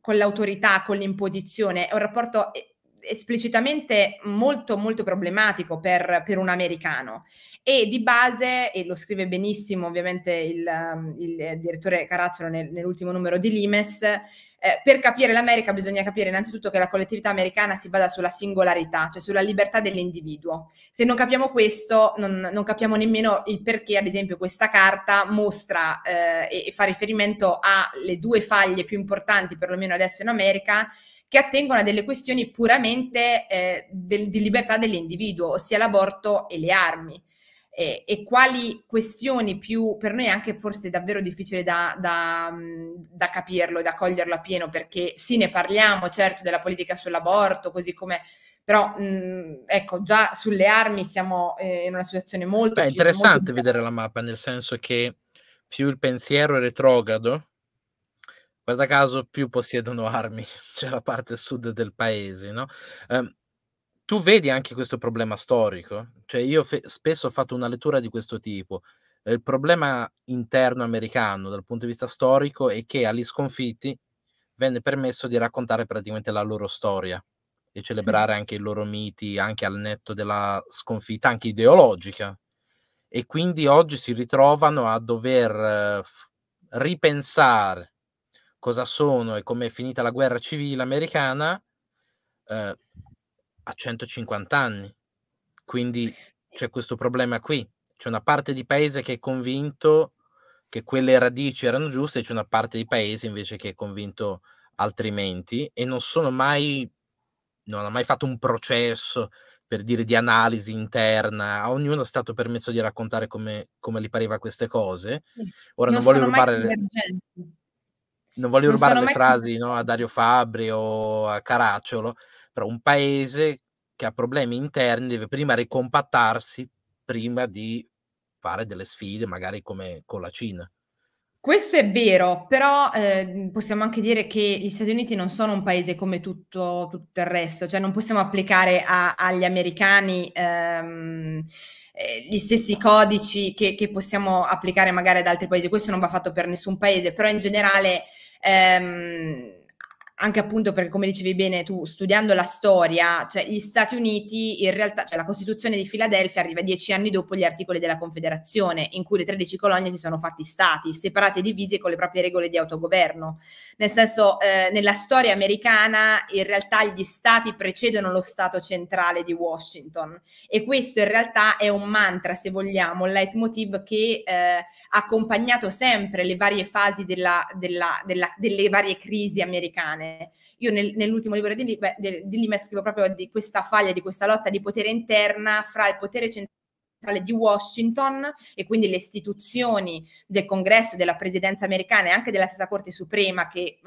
con l'autorità, con l'imposizione, è un rapporto eh, esplicitamente molto molto problematico per, per un americano e di base, e lo scrive benissimo ovviamente il, um, il eh, direttore Caracciolo nel, nell'ultimo numero di Limes, eh, per capire l'America bisogna capire innanzitutto che la collettività americana si basa sulla singolarità, cioè sulla libertà dell'individuo. Se non capiamo questo, non, non capiamo nemmeno il perché, ad esempio, questa carta mostra eh, e, e fa riferimento alle due faglie più importanti, perlomeno adesso in America, che attengono a delle questioni puramente eh, del, di libertà dell'individuo, ossia l'aborto e le armi e, e, quali questioni più per noi è anche forse davvero difficile da, da, mm, da capirlo, da coglierlo a pieno, perché sì, ne parliamo certo della politica sull'aborto, così come però mh, mm, ecco già sulle armi siamo eh, in una situazione molto... Beh, più, interessante molto... vedere la mappa, nel senso che più il pensiero è retrogrado, guarda caso, più possiedono armi, cioè la parte sud del paese, no? Um, tu vedi anche questo problema storico? Cioè io fe- spesso ho fatto una lettura di questo tipo. Eh, il problema interno americano dal punto di vista storico è che agli sconfitti venne permesso di raccontare praticamente la loro storia e celebrare anche i loro miti, anche al netto della sconfitta, anche ideologica. E quindi oggi si ritrovano a dover eh, ripensare cosa sono e come è finita la guerra civile americana eh, a 150 anni. Quindi c'è questo problema qui. C'è una parte di paese che è convinto che quelle radici erano giuste, c'è una parte di paese invece che è convinto altrimenti e non sono mai, non ha mai fatto un processo per dire di analisi interna, a ognuno è stato permesso di raccontare come, come gli pareva queste cose. Ora non, non voglio rubare le, non voglio non rubare le frasi no, a Dario Fabri o a Caracciolo, però un paese che ha problemi interni deve prima ricompattarsi prima di fare delle sfide, magari come con la Cina. Questo è vero, però eh, possiamo anche dire che gli Stati Uniti non sono un paese come tutto, tutto il resto, cioè non possiamo applicare a, agli americani ehm, eh, gli stessi codici che, che, possiamo applicare magari ad altri paesi, questo non va fatto per nessun paese, però in generale ehm, anche appunto perché come dicevi bene tu, studiando la storia, cioè gli Stati Uniti in realtà, cioè la Costituzione di Filadelfia arriva dieci anni dopo gli articoli della Confederazione, in cui le 13 colonie si sono fatti stati, separate e divise con le proprie regole di autogoverno. Nel senso, eh, nella storia americana in realtà gli stati precedono lo Stato centrale di Washington e questo in realtà è un mantra, se vogliamo, un leitmotiv che eh, ha accompagnato sempre le varie fasi della, della, della, delle varie crisi americane io nel, nell'ultimo libro di, Lib- di Lima scrivo proprio di questa faglia, di questa lotta di potere interna fra il potere centrale di Washington e quindi le istituzioni del congresso, della presidenza americana e anche della stessa Corte Suprema che eh,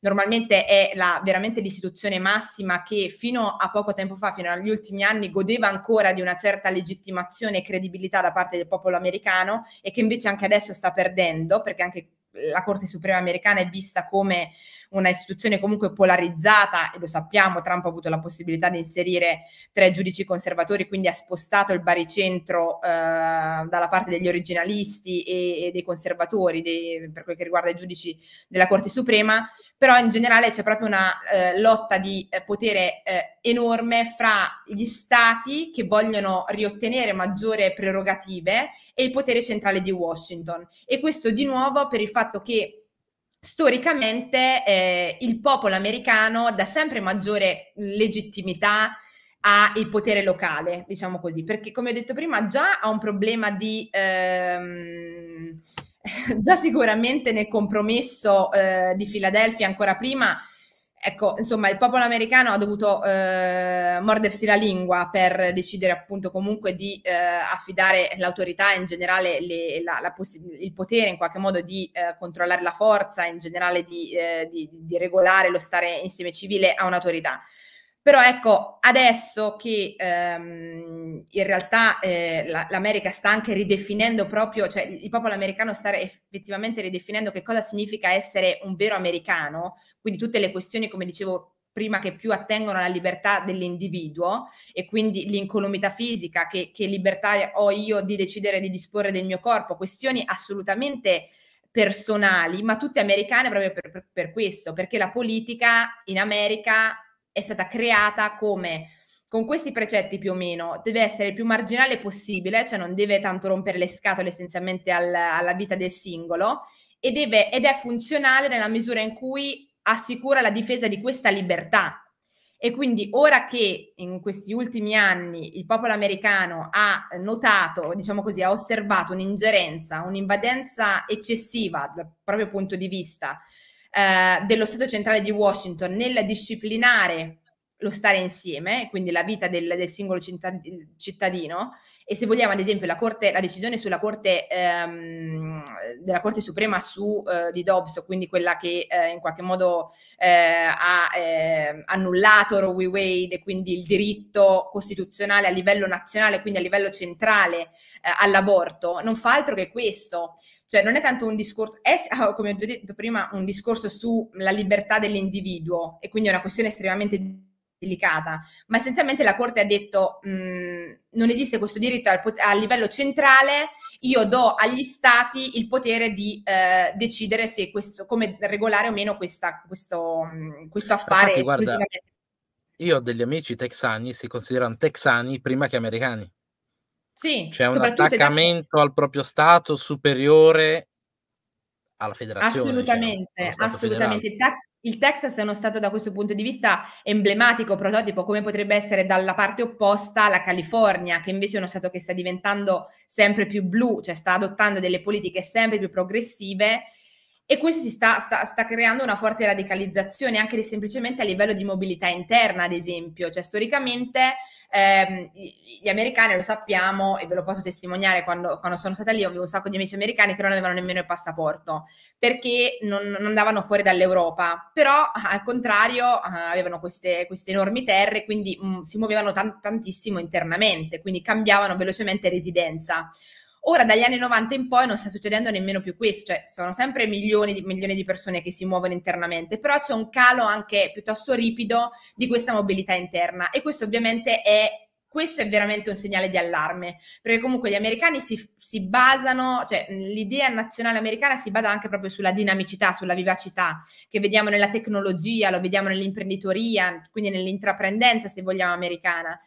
normalmente è la, veramente l'istituzione massima che fino a poco tempo fa, fino agli ultimi anni, godeva ancora di una certa legittimazione e credibilità da parte del popolo americano e che invece anche adesso sta perdendo perché anche eh, la Corte Suprema americana è vista come una istituzione comunque polarizzata e lo sappiamo, Trump ha avuto la possibilità di inserire tre giudici conservatori, quindi ha spostato il baricentro eh, dalla parte degli originalisti e, e dei conservatori dei, per quel che riguarda i giudici della Corte Suprema, però in generale c'è proprio una eh, lotta di eh, potere eh, enorme fra gli stati che vogliono riottenere maggiore prerogative e il potere centrale di Washington. E questo di nuovo per il fatto che storicamente eh, il popolo americano dà sempre maggiore legittimità al potere locale, diciamo così, perché come ho detto prima già ha un problema di... Ehm, già sicuramente nel compromesso eh, di Filadelfia ancora prima Ecco, insomma, il popolo americano ha dovuto eh, mordersi la lingua per decidere appunto comunque di eh, affidare l'autorità in generale, le, la, la poss- il potere in qualche modo di eh, controllare la forza, in generale di, eh, di, di regolare lo stare insieme civile a un'autorità. Però ecco, adesso che ehm, in realtà eh, la, l'America sta anche ridefinendo proprio, cioè il popolo americano sta effettivamente ridefinendo che cosa significa essere un vero americano, quindi tutte le questioni, come dicevo prima, che più attengono alla libertà dell'individuo e quindi l'incolumità fisica, che, che libertà ho io di decidere di disporre del mio corpo, questioni assolutamente personali, ma tutte americane proprio per, per, per questo, perché la politica in America è stata creata come con questi precetti più o meno deve essere il più marginale possibile, cioè non deve tanto rompere le scatole essenzialmente al, alla vita del singolo e deve, ed è funzionale nella misura in cui assicura la difesa di questa libertà. E quindi ora che in questi ultimi anni il popolo americano ha notato, diciamo così, ha osservato un'ingerenza, un'invadenza eccessiva dal proprio punto di vista eh, dello Stato centrale di Washington nel disciplinare lo stare insieme, quindi la vita del, del singolo cittadino, e se vogliamo ad esempio la, corte, la decisione sulla corte, ehm, della Corte Suprema su, eh, di Dobbs, quindi quella che eh, in qualche modo eh, ha eh, annullato Roe v. Wade e quindi il diritto costituzionale a livello nazionale, quindi a livello centrale eh, all'aborto, non fa altro che questo, cioè non è tanto un discorso, è ah, come ho già detto prima, un discorso sulla libertà dell'individuo e quindi è una questione estremamente delicata, ma essenzialmente la Corte ha detto mh, mm, non esiste questo diritto al pot- a livello centrale, io do agli stati il potere di eh, decidere se questo, come regolare o meno questa, questo, mm, questo affare Infatti, guarda, io ho degli amici texani, si considerano texani prima che americani. Sì, c'è un esatto. attaccamento esatto. al proprio Stato superiore alla federazione. Assolutamente, diciamo, assolutamente. Il Texas è uno stato da questo punto di vista emblematico, prototipo, come potrebbe essere dalla parte opposta la California, che invece è uno stato che sta diventando sempre più blu, cioè sta adottando delle politiche sempre più progressive e questo si sta, sta, sta, creando una forte radicalizzazione anche semplicemente a livello di mobilità interna, ad esempio. Cioè, storicamente ehm, gli americani, lo sappiamo e ve lo posso testimoniare, quando, quando sono stata lì avevo un sacco di amici americani che non avevano nemmeno il passaporto perché non, non andavano fuori dall'Europa, però al contrario eh, avevano queste, queste, enormi terre, quindi mh, si muovevano tan- tantissimo internamente, quindi cambiavano velocemente residenza. Ora dagli anni 90 in poi non sta succedendo nemmeno più questo, cioè sono sempre milioni di, milioni di persone che si muovono internamente, però c'è un calo anche piuttosto ripido di questa mobilità interna e questo ovviamente è questo è veramente un segnale di allarme, perché comunque gli americani si, si, basano, cioè l'idea nazionale americana si basa anche proprio sulla dinamicità, sulla vivacità, che vediamo nella tecnologia, lo vediamo nell'imprenditoria, quindi nell'intraprendenza, se vogliamo, americana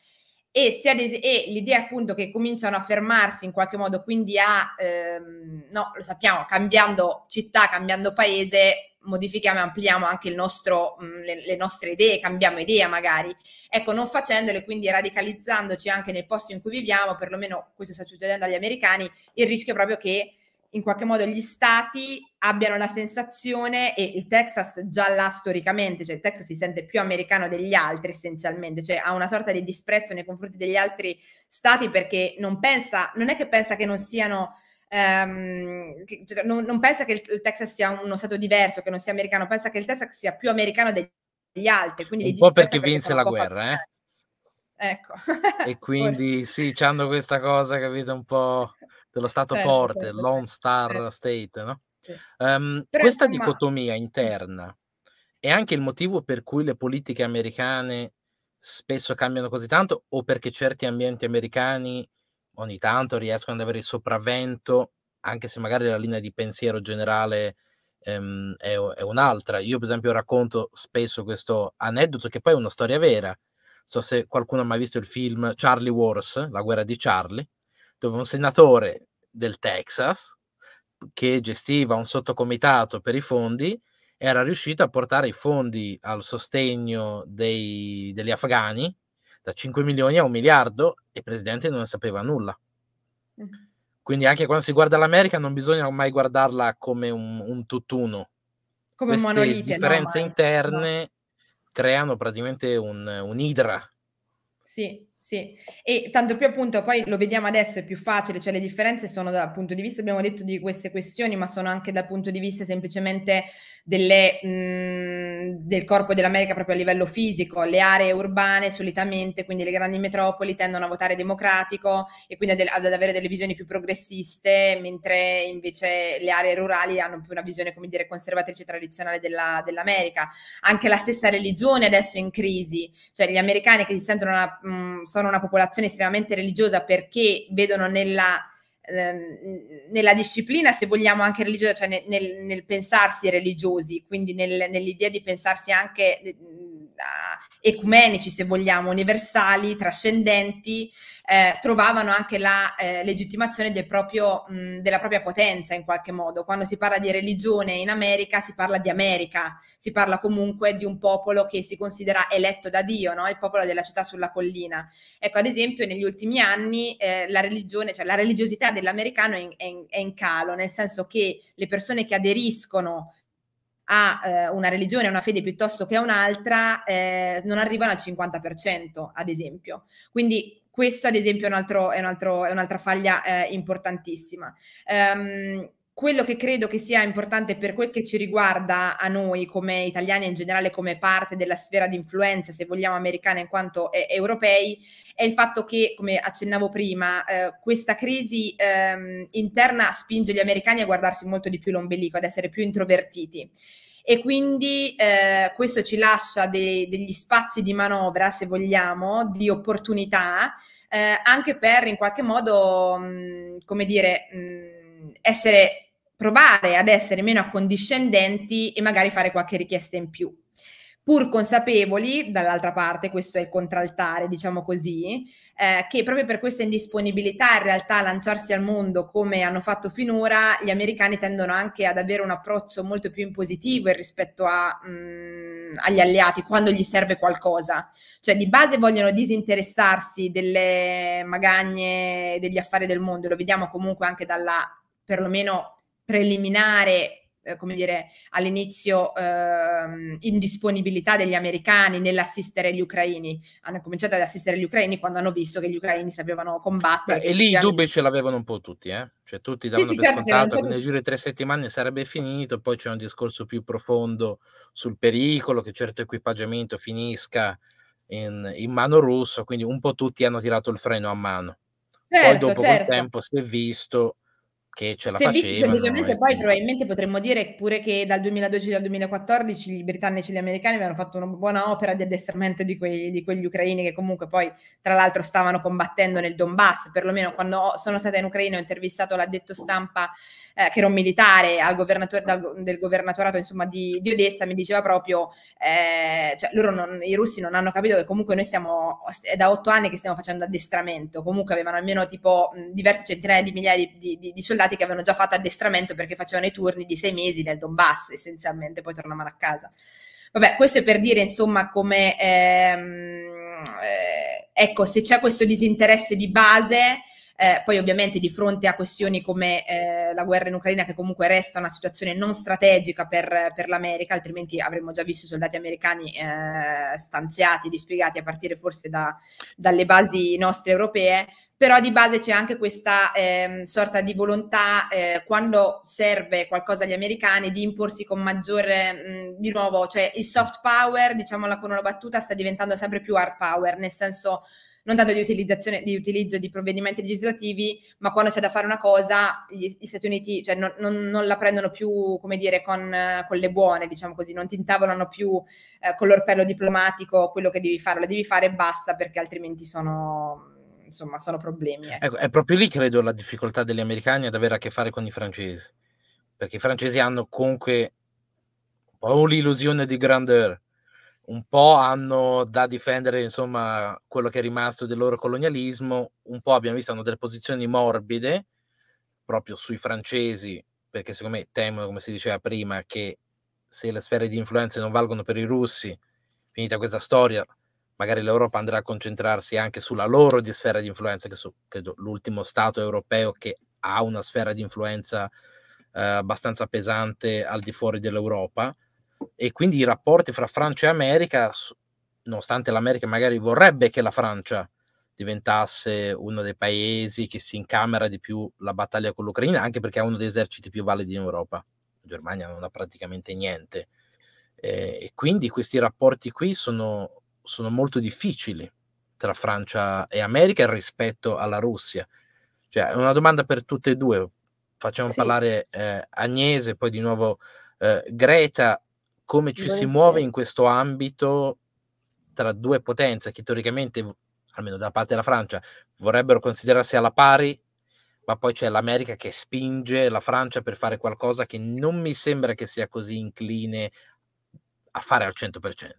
e, si adese- e l'idea appunto che cominciano a fermarsi in qualche modo, quindi a, ehm, no, lo sappiamo, cambiando città, cambiando paese, modifichiamo e ampliamo anche il nostro, mh, mm, le, le, nostre idee, cambiamo idea magari. Ecco, non facendole, quindi radicalizzandoci anche nel posto in cui viviamo, perlomeno questo sta succedendo agli americani, il rischio è proprio che in qualche modo gli stati abbiano la sensazione, e il Texas già l'ha storicamente, cioè il Texas si sente più americano degli altri essenzialmente, cioè ha una sorta di disprezzo nei confronti degli altri stati perché non pensa, non è che pensa che non siano... Um, che, cioè, non, non, pensa che il Texas sia uno stato diverso, che non sia americano, pensa che il Texas sia più americano degli altri. Quindi un po' perché, perché vinse la guerra, eh? Ecco. e quindi Forse. sì, c'hanno questa cosa, capito, un po' dello Stato certo, forte, certo, Lone certo, Star certo. State, no? Sì. Um, questa insomma... dicotomia mm. interna è anche il motivo per cui le politiche americane spesso cambiano così tanto o perché certi ambienti americani ogni tanto riescono ad avere il sopravvento, anche se magari la linea di pensiero generale ehm, è, è, un'altra. Io per esempio racconto spesso questo aneddoto che poi è una storia vera. So se qualcuno ha mai visto il film Charlie Wars, la guerra di Charlie, dove un senatore del Texas che gestiva un sottocomitato per i fondi era riuscito a portare i fondi al sostegno dei, degli afghani da 5 milioni a un miliardo e il presidente non ne sapeva nulla. Quindi anche quando si guarda l'America non bisogna mai guardarla come un, un tutt'uno. Come Queste monolite. differenze no, eh. ma... interne no. Esatto. creano praticamente un, un'idra. Sì. Sì, e tanto più appunto poi lo vediamo adesso è più facile, cioè le differenze sono dal punto di vista, abbiamo detto di queste questioni, ma sono anche dal punto di vista semplicemente delle, mh, mhmm, del corpo dell'America proprio a livello fisico, le aree urbane solitamente, quindi le grandi metropoli tendono a votare democratico e quindi del, ad avere delle visioni più progressiste, mentre invece le aree rurali hanno più una visione, come dire, conservatrice tradizionale della, dell'America. Anche la stessa religione adesso è in crisi, cioè gli americani che si sentono una... Mh, mhmm, sono una popolazione estremamente religiosa perché vedono nella, eh, nella disciplina, se vogliamo anche religiosa, cioè nel, nel, nel pensarsi religiosi, quindi nel, nell'idea di pensarsi anche ehm, ecumenici, se vogliamo, universali, trascendenti, eh, trovavano anche la eh, legittimazione del proprio, mh, della propria potenza in qualche modo. Quando si parla di religione in America si parla di America, si parla comunque di un popolo che si considera eletto da Dio, no? il popolo della città sulla collina. Ecco, ad esempio, negli ultimi anni eh, la religione, cioè la religiosità dell'americano è in, è in, è in calo, nel senso che le persone che aderiscono a eh, una religione, a una fede piuttosto che a un'altra, eh, non arrivano al 50%, ad esempio. Quindi questo, ad esempio, è, un altro, è, un altro, è un'altra faglia eh, importantissima. Um, quello che credo che sia importante per quel che ci riguarda a noi come italiani in generale, come parte della sfera di influenza, se vogliamo americana in quanto eh, europei, è il fatto che, come accennavo prima, eh, questa crisi eh, interna spinge gli americani a guardarsi molto di più l'ombelico, ad essere più introvertiti e quindi eh, questo ci lascia de- degli spazi di manovra, se vogliamo, di opportunità, eh, anche per in qualche modo, mh, mm, come dire, mh, mm, essere, provare ad essere meno accondiscendenti e magari fare qualche richiesta in più. Pur consapevoli, dall'altra parte, questo è il contraltare, diciamo così, eh, che proprio per questa indisponibilità in realtà a lanciarsi al mondo come hanno fatto finora, gli americani tendono anche ad avere un approccio molto più impositivo rispetto a, mh, mm, agli alleati quando gli serve qualcosa. Cioè di base vogliono disinteressarsi delle magagne degli affari del mondo, lo vediamo comunque anche dalla perlomeno preliminare, eh, come dire, all'inizio eh, indisponibilità degli americani nell'assistere gli ucraini. Hanno cominciato ad assistere gli ucraini quando hanno visto che gli ucraini sapevano combattere. Beh, e lì i dubbi ce l'avevano un po' tutti, eh? Cioè tutti davano sì, sì, per certo, scontato che nel giro di tre settimane sarebbe finito, poi c'è un discorso più profondo sul pericolo che certo equipaggiamento finisca in, in mano russo, quindi un po' tutti hanno tirato il freno a mano. Certo, poi dopo certo. quel tempo si è visto che ce la se facevano. Visto, semplicemente poi probabilmente potremmo dire pure che dal 2012 al 2014 i britannici e gli americani avevano fatto una buona opera di addestramento di, quei, di quegli ucraini che comunque poi tra l'altro stavano combattendo nel Donbass, perlomeno quando sono stata in Ucraina ho intervistato l'addetto stampa eh, che era un militare al governatore, dal, del governatorato insomma di, di Odessa mi diceva proprio eh, cioè loro non, i russi non hanno capito che comunque noi stiamo è da otto anni che stiamo facendo addestramento comunque avevano almeno tipo diverse centinaia di migliaia di, di soldati carcellati che avevano già fatto addestramento perché facevano i turni di sei mesi nel Donbass essenzialmente, poi tornavano a casa. Vabbè, questo è per dire insomma come... Ehm, eh, ecco, se c'è questo disinteresse di base eh, poi ovviamente di fronte a questioni come eh, la guerra in Ucraina che comunque resta una situazione non strategica per, per l'America, altrimenti avremmo già visto i soldati americani eh, stanziati, dispiegati a partire forse da, dalle basi nostre europee, però di base c'è anche questa eh, sorta di volontà eh, quando serve qualcosa agli americani di imporsi con maggiore mh, mm, di nuovo, cioè il soft power, diciamola con una battuta, sta diventando sempre più hard power, nel senso non tanto di, di, utilizzo di provvedimenti legislativi, ma quando c'è da fare una cosa, gli, gli Stati Uniti cioè, non, non, non, la prendono più, come dire, con, con, le buone, diciamo così, non ti intavolano più eh, con l'orpello diplomatico quello che devi fare, lo devi fare e basta, perché altrimenti sono insomma, sono problemi. Eh. Ecco, è proprio lì, credo, la difficoltà degli americani ad avere a che fare con i francesi, perché i francesi hanno comunque un po' l'illusione di grandeur, un po' hanno da difendere insomma quello che è rimasto del loro colonialismo, un po' abbiamo visto hanno delle posizioni morbide proprio sui francesi, perché secondo me temono, come si diceva prima, che se le sfere di influenza non valgono per i russi, finita questa storia, magari l'Europa andrà a concentrarsi anche sulla loro di sfera di influenza, che su, credo, l'ultimo Stato europeo che ha una sfera di influenza eh, abbastanza pesante al di fuori dell'Europa e quindi i rapporti fra Francia e America, nonostante l'America magari vorrebbe che la Francia diventasse uno dei paesi che si incamera di più la battaglia con l'Ucraina, anche perché ha uno degli eserciti più validi in Europa. La Germania non ha praticamente niente. Eh, e quindi questi rapporti qui sono, sono molto difficili tra Francia e America rispetto alla Russia. Cioè, è una domanda per tutte e due. Facciamo sì. parlare eh, Agnese, poi di nuovo eh, Greta come ci si muove in questo ambito tra due potenze che teoricamente, almeno da parte della Francia, vorrebbero considerarsi alla pari, ma poi c'è l'America che spinge la Francia per fare qualcosa che non mi sembra che sia così incline a fare al 100%.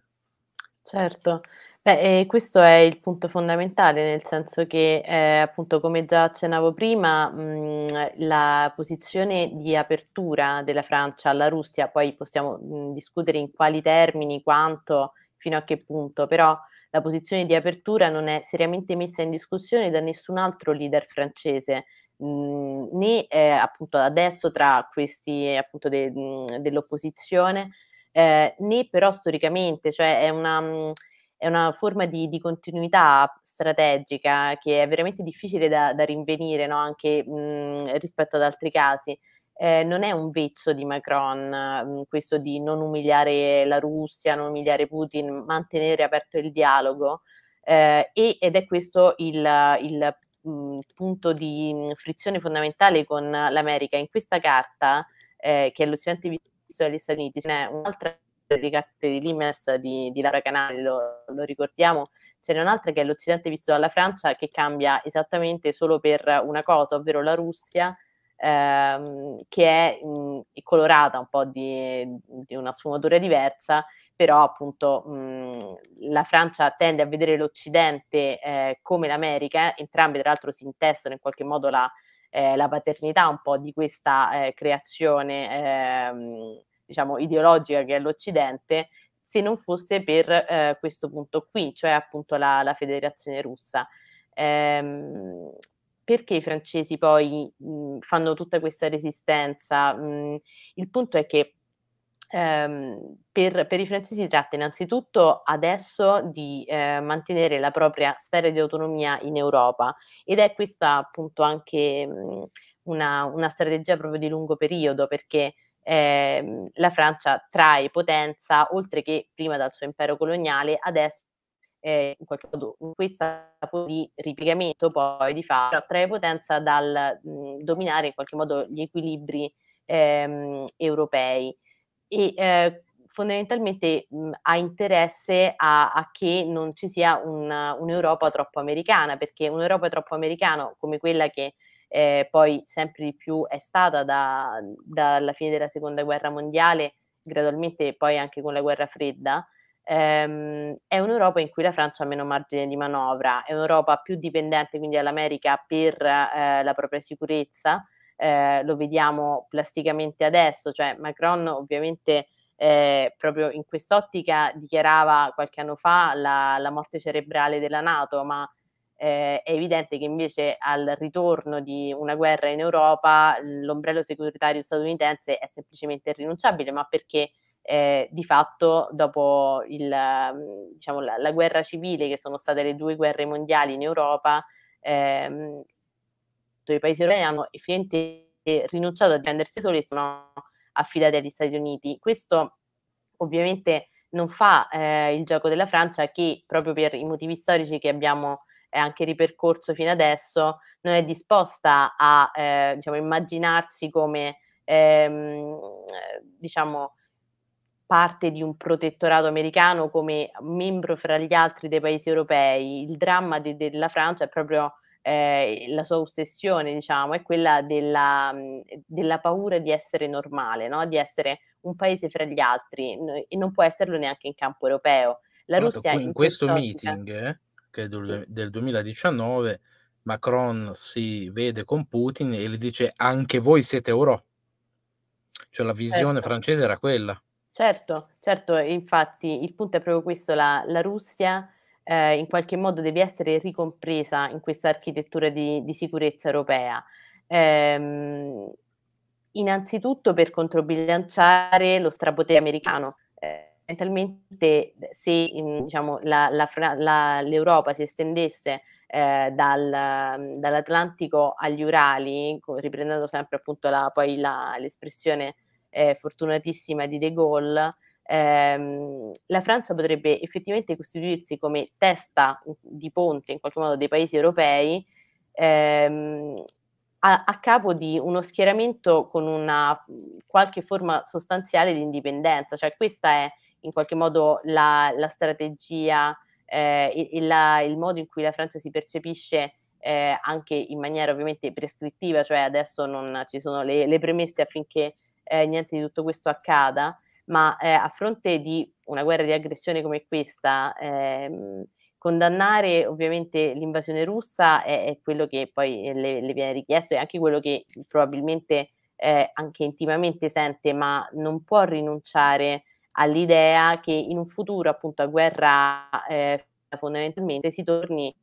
Certo, Beh, ehm, questo è il punto fondamentale, nel senso che, ehm, appunto, come già accennavo prima, mhmm, la posizione di apertura della Francia alla Russia, poi possiamo, mhmm, discutere in quali termini, quanto, fino a che punto, però la posizione di apertura non è seriamente messa in discussione da nessun altro leader francese, mhmm, né, ehm, appunto adesso tra questi appunto de mhmm, dell'opposizione, ehm, né però storicamente, cioè è una mhmm è una forma di, di continuità strategica che è veramente difficile da, da rinvenire no? anche mh, mhmm, rispetto ad altri casi. Eh, non è un vezzo di Macron mh, mhmm, questo di non umiliare la Russia, non umiliare Putin, mantenere aperto il dialogo eh, ed è questo il, il mh, mhmm, punto di frizione fondamentale con l'America. In questa carta, eh, che è l'Occidente visto dagli Stati Uniti, c'è un'altra di carte di Limes di, di Laura Canali, lo, lo ricordiamo, ce n'è un'altra che è l'Occidente visto dalla Francia che cambia esattamente solo per una cosa, ovvero la Russia, ehm, che è, mh, è, colorata un po' di, di, una sfumatura diversa, però appunto mh, la Francia tende a vedere l'Occidente eh, come l'America, eh, entrambi tra l'altro si intestano in qualche modo la, eh, la paternità un po' di questa eh, creazione. Ehm, diciamo, ideologica che è l'Occidente, se non fosse per eh, questo punto qui, cioè appunto la, la Federazione russa. Ehm, perché i francesi poi mh, fanno tutta questa resistenza? Mh, il punto è che ehm, per, per, i francesi si tratta innanzitutto adesso di eh, mantenere la propria sfera di autonomia in Europa ed è questa appunto anche mh, una, una strategia proprio di lungo periodo perché eh, la Francia trae potenza, oltre che prima dal suo impero coloniale, adesso eh, in qualche modo in questa di ripiegamento poi di fatto cioè, trae potenza dal mh, dominare in qualche modo gli equilibri ehm, europei e eh, fondamentalmente mh, ha interesse a, a, che non ci sia una, un'Europa troppo americana perché un'Europa troppo americana come quella che eh, poi sempre di più è stata da, dalla fine della seconda guerra mondiale, gradualmente poi anche con la guerra fredda, ehm, è un'Europa in cui la Francia ha meno margine di manovra, è un'Europa più dipendente quindi dall'America per eh, la propria sicurezza, eh, lo vediamo plasticamente adesso, cioè Macron ovviamente eh, proprio in quest'ottica dichiarava qualche anno fa la, la morte cerebrale della Nato, ma eh, è evidente che invece al ritorno di una guerra in Europa l'ombrello securitario statunitense è semplicemente irrinunciabile, ma perché eh, di fatto dopo il, mm, diciamo, la, la, guerra civile, che sono state le due guerre mondiali in Europa, ehm, i paesi europei hanno effettivamente rinunciato a difendersi soli e sono affidati agli Stati Uniti. Questo ovviamente non fa eh, il gioco della Francia che proprio per i motivi storici che abbiamo e anche ripercorso fino adesso, non è disposta a eh, diciamo, immaginarsi come ehm, diciamo, parte di un protettorato americano, come membro fra gli altri dei paesi europei. Il dramma de- della Francia è proprio eh, la sua ossessione, diciamo, è quella della, della paura di essere normale, no? di essere un paese fra gli altri e non può esserlo neanche in campo europeo. La Russia in questo meeting eh, che è del, sì. del 2019, Macron si vede con Putin e gli dice anche voi siete euro. Cioè la visione certo. francese era quella. Certo, certo, infatti il punto è proprio questo, la, la Russia eh, in qualche modo deve essere ricompresa in questa architettura di, di sicurezza europea. Ehm, innanzitutto per controbilanciare lo strapotere americano. Eh, fondamentalmente se mhmm, diciamo, la, la, la, l'Europa si estendesse eh, dal, mhmm, dall'Atlantico agli Urali, riprendendo sempre appunto poi l'espressione eh, fortunatissima di De Gaulle, ehm, la Francia potrebbe effettivamente costituirsi come testa di ponte in qualche modo dei paesi europei ehm, a, a, capo di uno schieramento con una mhmm, qualche forma sostanziale di indipendenza, cioè questa è in qualche modo la, la strategia, eh, il, la, il, modo in cui la Francia si percepisce eh, anche in maniera ovviamente prescrittiva, cioè adesso non ci sono le, le premesse affinché eh, niente di tutto questo accada, ma eh, a fronte di una guerra di aggressione come questa, ehm, condannare ovviamente l'invasione russa è, è quello che poi eh, le, le, viene richiesto e anche quello che probabilmente eh, anche intimamente sente, ma non può rinunciare all'idea che in un futuro appunto a guerra eh, fondamentalmente si torni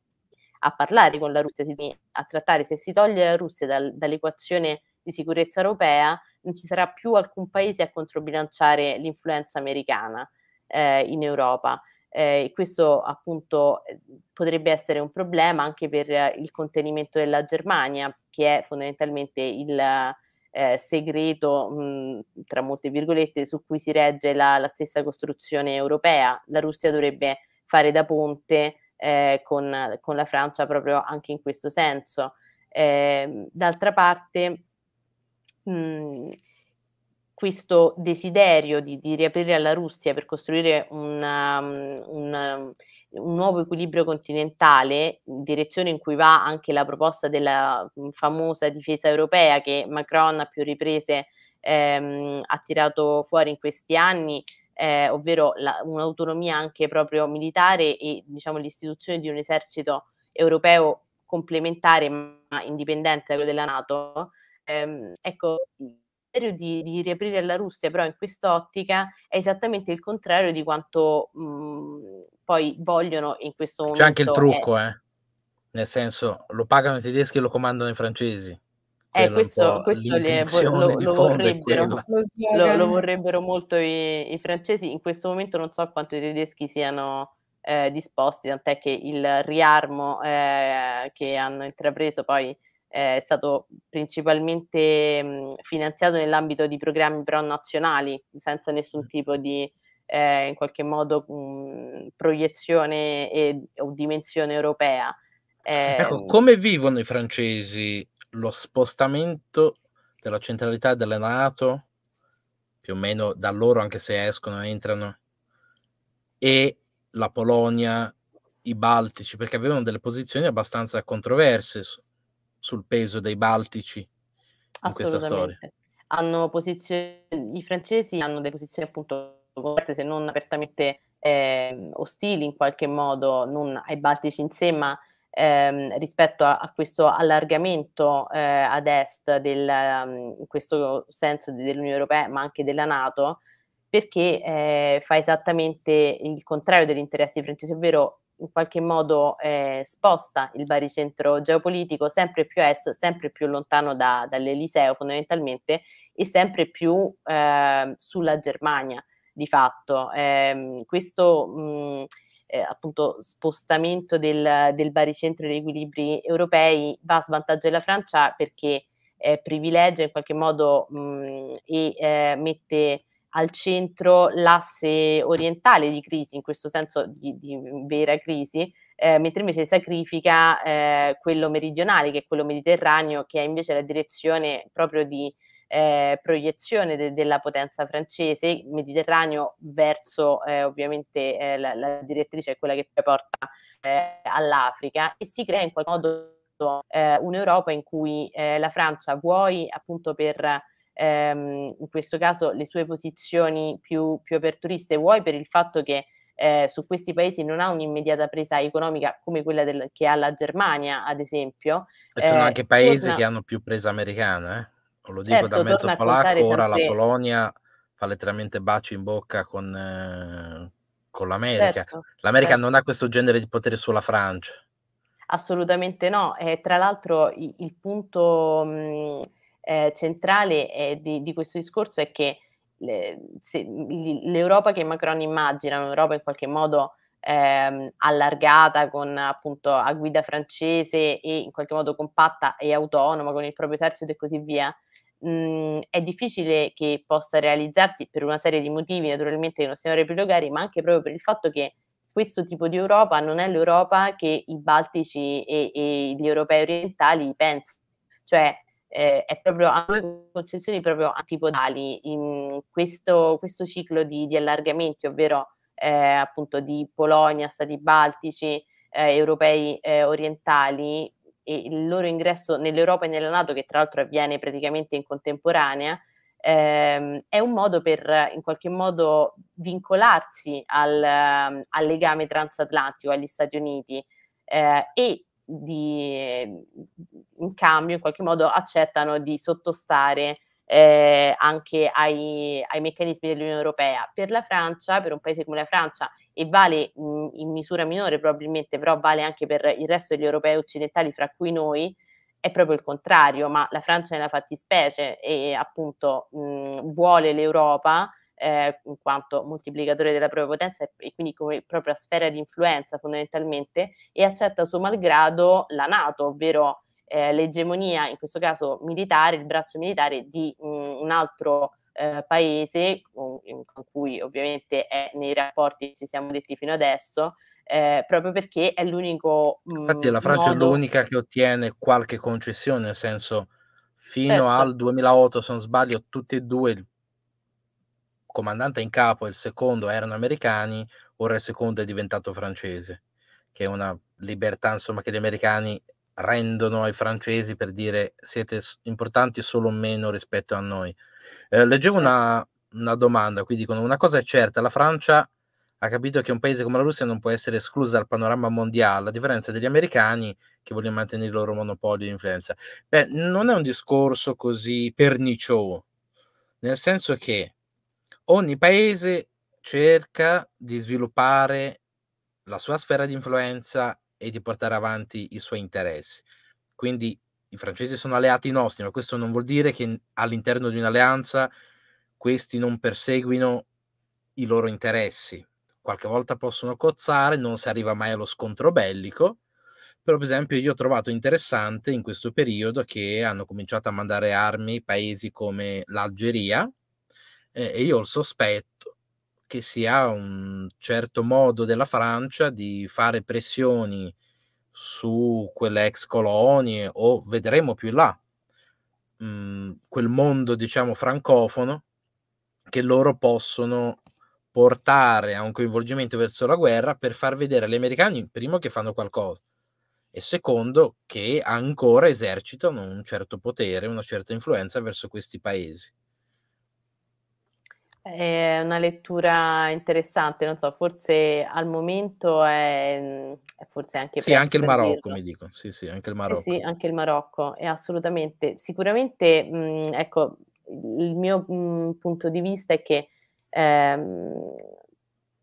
a parlare con la Russia, si torni a trattare, se si toglie la Russia dal, dall'equazione di sicurezza europea non ci sarà più alcun paese a controbilanciare l'influenza americana eh, in Europa. Eh, questo appunto eh, potrebbe essere un problema anche per il contenimento della Germania, che è fondamentalmente il, eh, segreto, mh, mhmm, tra molte virgolette, su cui si regge la, la, stessa costruzione europea. La Russia dovrebbe fare da ponte eh, con, con, la Francia proprio anche in questo senso. Eh, d'altra parte, mh, mhmm, questo desiderio di, di riaprire alla Russia per costruire una, mhmm, una, un nuovo equilibrio continentale, direzione in cui va anche la proposta della mm, famosa difesa europea che Macron a più riprese ehm, ha tirato fuori in questi anni, eh, ovvero la, un'autonomia anche proprio militare e diciamo, l'istituzione di un esercito europeo complementare ma indipendente da quello della Nato. Ehm, ecco, di, di, riaprire la Russia, però in quest'ottica è esattamente il contrario di quanto mh, mm, poi vogliono in questo momento. C'è anche il trucco, è... Eh. eh. nel senso lo pagano i tedeschi e lo comandano i francesi. Eh, questo, questo le, lo, lo, vorrebbero, lo, lo, vorrebbero, molto i, i, francesi. In questo momento non so quanto i tedeschi siano eh, disposti, tant'è che il riarmo eh, che hanno intrapreso poi eh, è stato principalmente mh, finanziato nell'ambito di programmi pro nazionali, senza nessun mm. tipo di eh, in qualche modo mh, mhmm, proiezione e, o dimensione europea. Eh, ecco, ehm come vivono i francesi lo spostamento della centralità della Nato, più o meno da loro anche se escono e entrano, e la Polonia, i Baltici, perché avevano delle posizioni abbastanza controverse su, sul peso dei Baltici in questa storia. Hanno posizioni, I francesi hanno delle posizioni appunto coperte se non apertamente eh, ostili in qualche modo non ai baltici in sé, ma ehm, rispetto a, a, questo allargamento eh, ad est del, ehm, in questo senso dell'Unione Europea, ma anche della Nato, perché eh, fa esattamente il contrario degli interessi francesi, ovvero in qualche modo eh, sposta il baricentro geopolitico sempre più a est, sempre più lontano da, dall'Eliseo fondamentalmente e sempre più eh, sulla Germania di fatto. Eh, questo mh, mhmm, eh, appunto spostamento del, del baricentro degli equilibri europei va a svantaggio della Francia perché eh, privilegia in qualche modo mh, mhmm, e eh, mette al centro l'asse orientale di crisi, in questo senso di, di vera crisi, eh, mentre invece sacrifica eh, quello meridionale, che è quello mediterraneo, che è invece la direzione proprio di eh, proiezione de- della potenza francese, Mediterraneo verso eh, ovviamente eh, la, la, direttrice è quella che poi porta eh, all'Africa e si crea in qualche modo eh, un'Europa in cui eh, la Francia vuoi appunto per ehm, in questo caso le sue posizioni più, più aperturiste, vuoi per il fatto che eh, su questi paesi non ha un'immediata presa economica come quella del, che ha la Germania, ad esempio. E sono eh, anche paesi torna... che hanno più presa americana. Eh? Non lo dico certo, da mezzo polacco, ora sempre... la Polonia fa letteralmente bacio in bocca con, eh, con l'America. Certo, L'America certo. non ha questo genere di potere sulla Francia. Assolutamente no. Eh, tra l'altro il, il punto mh, mhmm, eh, centrale eh, di, di, questo discorso è che le, se, l'Europa che Macron immagina, un'Europa in qualche modo ehm, allargata con appunto a guida francese e in qualche modo compatta e autonoma con il proprio esercito e così via, mh, mhmm, è difficile che possa realizzarsi per una serie di motivi, naturalmente che non stiamo a riepilogare, ma anche proprio per il fatto che questo tipo di Europa non è l'Europa che i baltici e, e gli europei orientali pensano, cioè eh, è proprio a due concezioni proprio antipodali. Questo, questo, ciclo di, di allargamenti, ovvero eh, appunto di Polonia, Stati Baltici, eh, europei eh, orientali, e il loro ingresso nell'Europa e nella Nato, che tra l'altro avviene praticamente in contemporanea, ehm, è un modo per in qualche modo vincolarsi al, ehm, al legame transatlantico, agli Stati Uniti eh, e di, in cambio in qualche modo accettano di sottostare eh, anche ai, ai, meccanismi dell'Unione Europea. Per la Francia, per un paese come la Francia, e vale in, misura minore probabilmente, però vale anche per il resto degli europei occidentali, fra cui noi, è proprio il contrario, ma la Francia nella fattispecie e appunto mh, vuole l'Europa eh, in quanto moltiplicatore della propria potenza e quindi come propria sfera di influenza fondamentalmente e accetta suo malgrado la Nato, ovvero eh, l'egemonia, in questo caso militare, il braccio militare di mh, un altro eh, paese con, con, cui ovviamente è nei rapporti che ci siamo detti fino adesso, eh, proprio perché è l'unico... Mh, Infatti la mm, Francia modo... è l'unica che ottiene qualche concessione, nel senso fino certo. al 2008, se non sbaglio, tutti e due, il comandante in capo e il secondo erano americani, ora il secondo è diventato francese, che è una libertà insomma, che gli americani rendono ai francesi per dire siete importanti solo meno rispetto a noi. Eh, leggevo certo. una, una domanda, qui dicono una cosa è certa, la Francia ha capito che un paese come la Russia non può essere esclusa dal panorama mondiale, a differenza degli americani che vogliono mantenere il loro monopolio di influenza. Beh, non è un discorso così pernicioso, nel senso che ogni paese cerca di sviluppare la sua sfera di influenza e di portare avanti i suoi interessi. Quindi i francesi sono alleati nostri, ma questo non vuol dire che all'interno di un'alleanza questi non perseguino i loro interessi. Qualche volta possono cozzare, non si arriva mai allo scontro bellico, però per esempio io ho trovato interessante in questo periodo che hanno cominciato a mandare armi paesi come l'Algeria eh, e io ho il sospetto che sia un certo modo della Francia di fare pressioni su quelle ex colonie o vedremo più in là mh, mm, quel mondo diciamo francofono che loro possono portare a un coinvolgimento verso la guerra per far vedere agli americani primo che fanno qualcosa e secondo che ancora esercitano un certo potere, una certa influenza verso questi paesi. È una lettura interessante, non so, forse al momento è, mm, è forse anche... Sì, anche il Marocco, dirlo. mi dico. sì, sì, anche il Marocco. Sì, sì, anche il Marocco, è assolutamente, sicuramente, mh, mm, ecco, il mio mh, mm, punto di vista è che ehm,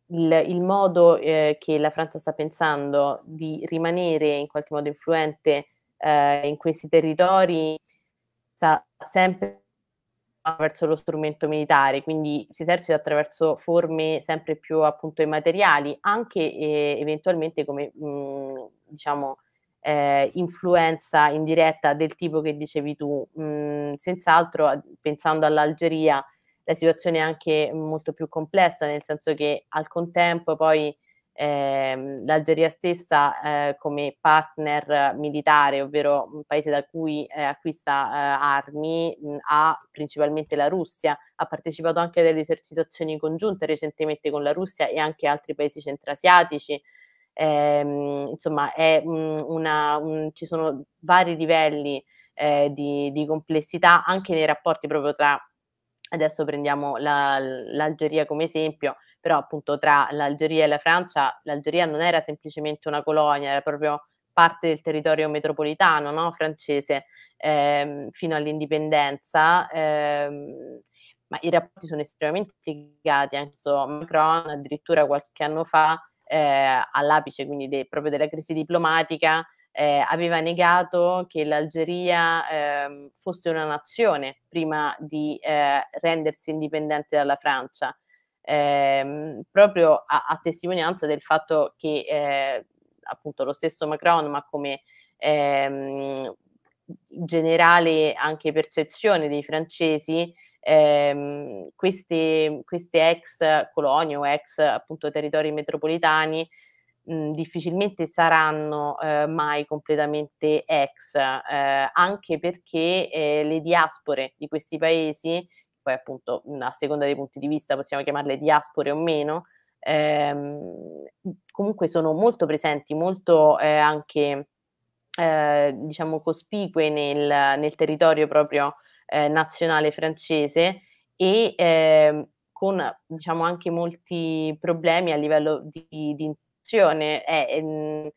il, il, modo eh, che la Francia sta pensando di rimanere in qualche modo influente eh, in questi territori sta sempre verso lo strumento militare, quindi si esercita attraverso forme sempre più appunto immateriali, anche eh, eventualmente come mh, mm, diciamo eh, influenza indiretta del tipo che dicevi tu. Mh, mm, senz'altro, pensando all'Algeria, la situazione è anche molto più complessa, nel senso che al contempo poi Ehm, l'Algeria stessa eh, come partner militare, ovvero un paese da cui eh, acquista eh, armi, mh, ha principalmente la Russia, ha partecipato anche a delle esercitazioni congiunte recentemente con la Russia e anche altri paesi centrasiatici. Ehm, insomma, è, mh, una, mh, ci sono vari livelli eh, di, di complessità anche nei rapporti proprio tra adesso prendiamo la, l'Algeria come esempio, però appunto tra l'Algeria e la Francia, l'Algeria non era semplicemente una colonia, era proprio parte del territorio metropolitano no? francese ehm, fino all'indipendenza. Ehm, ma i rapporti sono estremamente complicati. anche Macron addirittura qualche anno fa, eh, all'apice quindi de- proprio della crisi diplomatica, eh, aveva negato che l'Algeria eh, fosse una nazione prima di eh, rendersi indipendente dalla Francia, ehm, proprio a, a, testimonianza del fatto che eh, appunto lo stesso Macron, ma come ehm, generale anche percezione dei francesi, ehm, queste, queste, ex colonie o ex appunto territori metropolitani mh, mhmm, difficilmente saranno eh, mai completamente ex, eh, anche perché eh, le diaspore di questi paesi, poi appunto mhmm, a seconda dei punti di vista possiamo chiamarle diaspore o meno, ehm, mhmm, comunque sono molto presenti, molto ehm, anche ehm, diciamo cospicue nel, nel territorio proprio ehm, nazionale francese e con diciamo anche molti problemi a livello di, di, situazione è... Mh, ehm,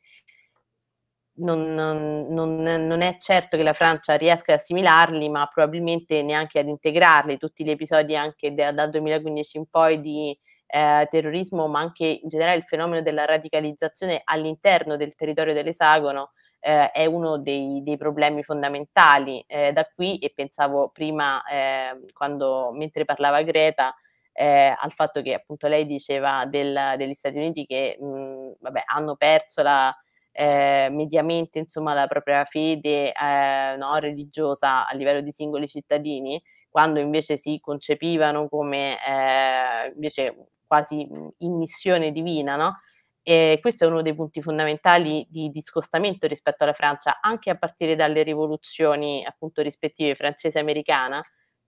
non, non, non, è certo che la Francia riesca ad assimilarli, ma probabilmente neanche ad integrarli. Tutti gli episodi anche da, dal 2015 in poi di eh, terrorismo, ma anche in generale il fenomeno della radicalizzazione all'interno del territorio dell'esagono eh, è uno dei, dei problemi fondamentali. Eh, da qui, e pensavo prima, ehm, quando, mentre parlava Greta, eh, al fatto che appunto lei diceva del, degli Stati Uniti che mh, mhmm, vabbè, hanno perso la, eh, mediamente insomma, la propria fede eh, no, religiosa a livello di singoli cittadini, quando invece si concepivano come eh, invece quasi mhmm, in missione divina, no? E questo è uno dei punti fondamentali di discostamento rispetto alla Francia, anche a partire dalle rivoluzioni appunto rispettive francese e americana,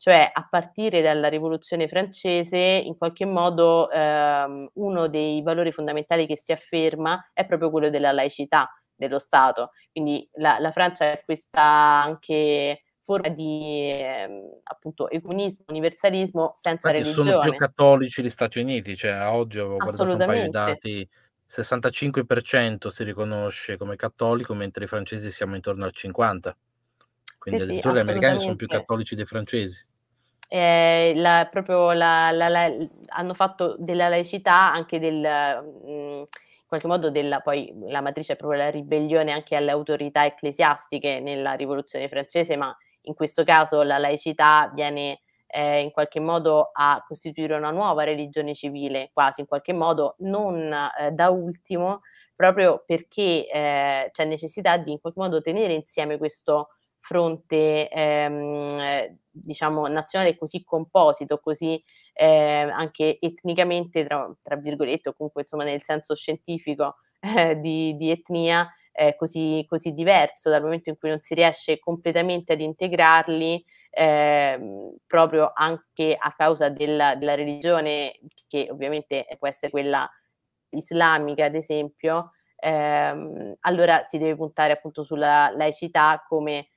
cioè a partire dalla rivoluzione francese in qualche modo ehm, uno dei valori fondamentali che si afferma è proprio quello della laicità dello Stato, quindi la, la Francia è questa anche forma di ehm, appunto ecumenismo, universalismo senza Infatti religione. Sono più cattolici gli Stati Uniti, cioè oggi ho guardato un paio di dati, 65% si riconosce come cattolico, mentre i francesi siamo intorno al 50%. Quindi sì, addirittura sì, gli americani sono più cattolici dei francesi eh, la, proprio la, la, hanno fatto della laicità anche del, mh, mm, in qualche modo della, poi la matrice è proprio la ribellione anche alle autorità ecclesiastiche nella rivoluzione francese, ma in questo caso la laicità viene eh, in qualche modo a costituire una nuova religione civile, quasi in qualche modo, non eh, da ultimo, proprio perché eh, c'è necessità di in qualche modo tenere insieme questo fronte ehm, diciamo nazionale così composito, così eh, anche etnicamente, tra, tra, virgolette, o comunque insomma nel senso scientifico eh, di, di, etnia, eh, così, così, diverso dal momento in cui non si riesce completamente ad integrarli ehm, proprio anche a causa della, della religione che ovviamente può essere quella islamica ad esempio, ehm, allora si deve puntare appunto sulla laicità come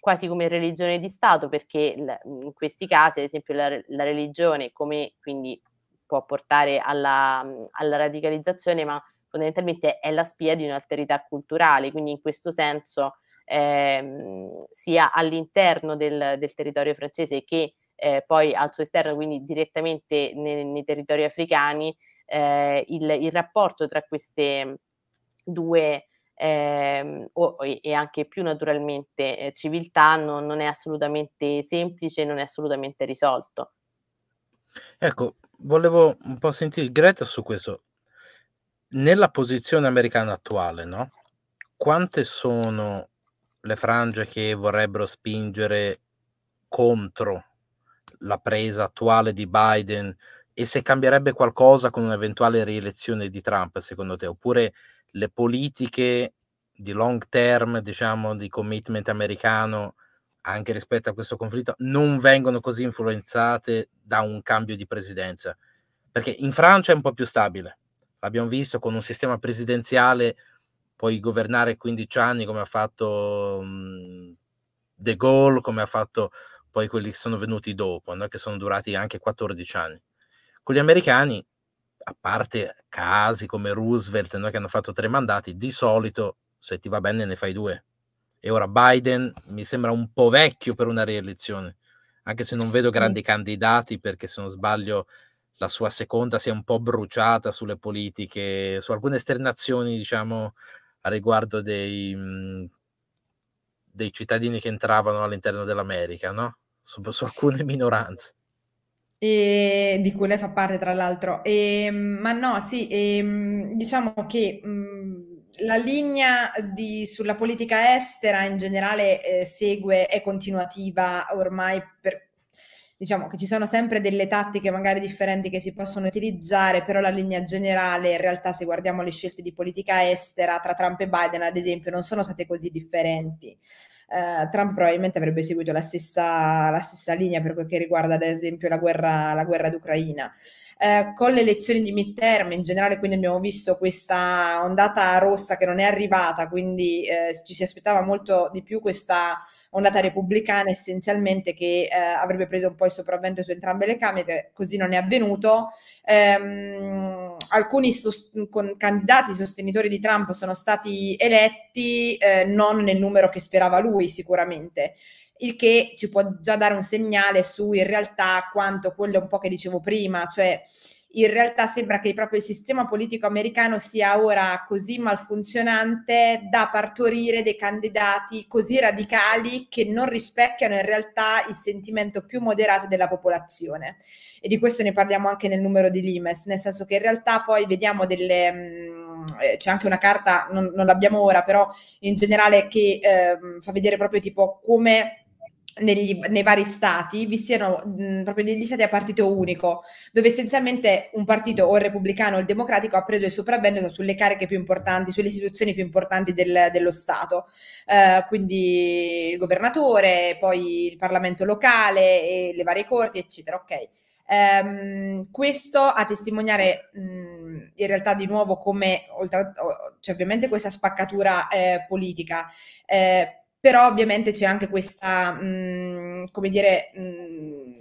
quasi come religione di Stato, perché in questi casi, ad esempio, la, la religione come quindi può portare alla, alla, radicalizzazione, ma fondamentalmente è la spia di un'alterità culturale, quindi in questo senso ehm, sia all'interno del, del, territorio francese che eh, poi al suo esterno, quindi direttamente nei, nei territori africani, eh, il, il, rapporto tra queste due ehm, o, e anche più naturalmente eh, civiltà non, non è assolutamente semplice, non è assolutamente risolto. Ecco, volevo un po' sentire Greta su questo. Nella posizione americana attuale, no? Quante sono le frange che vorrebbero spingere contro la presa attuale di Biden e se cambierebbe qualcosa con un'eventuale rielezione di Trump, secondo te? Oppure le politiche di long term, diciamo, di commitment americano anche rispetto a questo conflitto, non vengono così influenzate da un cambio di presidenza. Perché in Francia è un po' più stabile, l'abbiamo visto con un sistema presidenziale, puoi governare 15 anni come ha fatto mhmm, De Gaulle, come ha fatto poi quelli che sono venuti dopo, no? che sono durati anche 14 anni. Con gli americani a parte casi come Roosevelt, no, che hanno fatto tre mandati, di solito se ti va bene ne fai due. E ora Biden mi sembra un po' vecchio per una rielezione, anche se non vedo sì. grandi candidati perché se non sbaglio la sua seconda si è un po' bruciata sulle politiche, su alcune esternazioni, diciamo, a riguardo dei, mm, dei cittadini che entravano all'interno dell'America, no? su, su alcune minoranze e, di cui lei fa parte tra l'altro. E, ehm, ma no, sì, e, ehm, diciamo che mh, mhmm, la linea di, sulla politica estera in generale eh, segue, è continuativa ormai per diciamo che ci sono sempre delle tattiche magari differenti che si possono utilizzare, però la linea generale in realtà se guardiamo le scelte di politica estera tra Trump e Biden ad esempio non sono state così differenti eh, Trump probabilmente avrebbe seguito la stessa, la stessa, linea per quel che riguarda ad esempio la guerra, la guerra d'Ucraina. Eh, con le elezioni di midterm in generale quindi abbiamo visto questa ondata rossa che non è arrivata, quindi eh, ci si aspettava molto di più questa ondata repubblicana essenzialmente che eh, avrebbe preso un po' il sopravvento su entrambe le Camere, così non è avvenuto. Ehm, alcuni sost- candidati sostenitori di Trump sono stati eletti eh, non nel numero che sperava lui sicuramente il che ci può già dare un segnale su in realtà quanto quello un po' che dicevo prima, cioè in realtà sembra che proprio il sistema politico americano sia ora così malfunzionante da partorire dei candidati così radicali che non rispecchiano in realtà il sentimento più moderato della popolazione. E di questo ne parliamo anche nel numero di Limes, nel senso che in realtà poi vediamo delle... Mm, eh, c'è anche una carta, non, non, l'abbiamo ora, però in generale che eh, fa vedere proprio tipo come negli, nei vari stati vi siano mh, proprio degli stati a partito unico, dove essenzialmente un partito o il repubblicano o il democratico ha preso il sopravvento sulle cariche più importanti, sulle istituzioni più importanti del, dello Stato. Uh, quindi il governatore, poi il Parlamento locale, le varie corti, eccetera. Ok. Um, questo a testimoniare um, in realtà di nuovo come, oltre, c'è ovviamente questa spaccatura eh, politica, eh, però ovviamente c'è anche questa, mh, mhmm, come dire, mh, mhmm,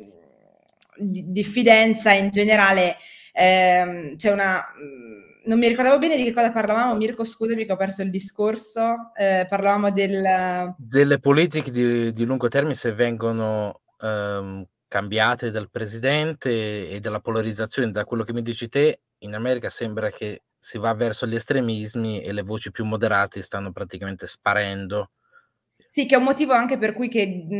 diffidenza in generale, ehm, c'è una... Mh, mhmm, non mi ricordavo bene di che cosa parlavamo, Mirko scusami che ho perso il discorso, eh, parlavamo del... Delle politiche di, di lungo termine se vengono ehm, cambiate dal presidente e dalla polarizzazione, da quello che mi dici te, in America sembra che si va verso gli estremismi e le voci più moderate stanno praticamente sparendo sì, che è un motivo anche per cui che, mh,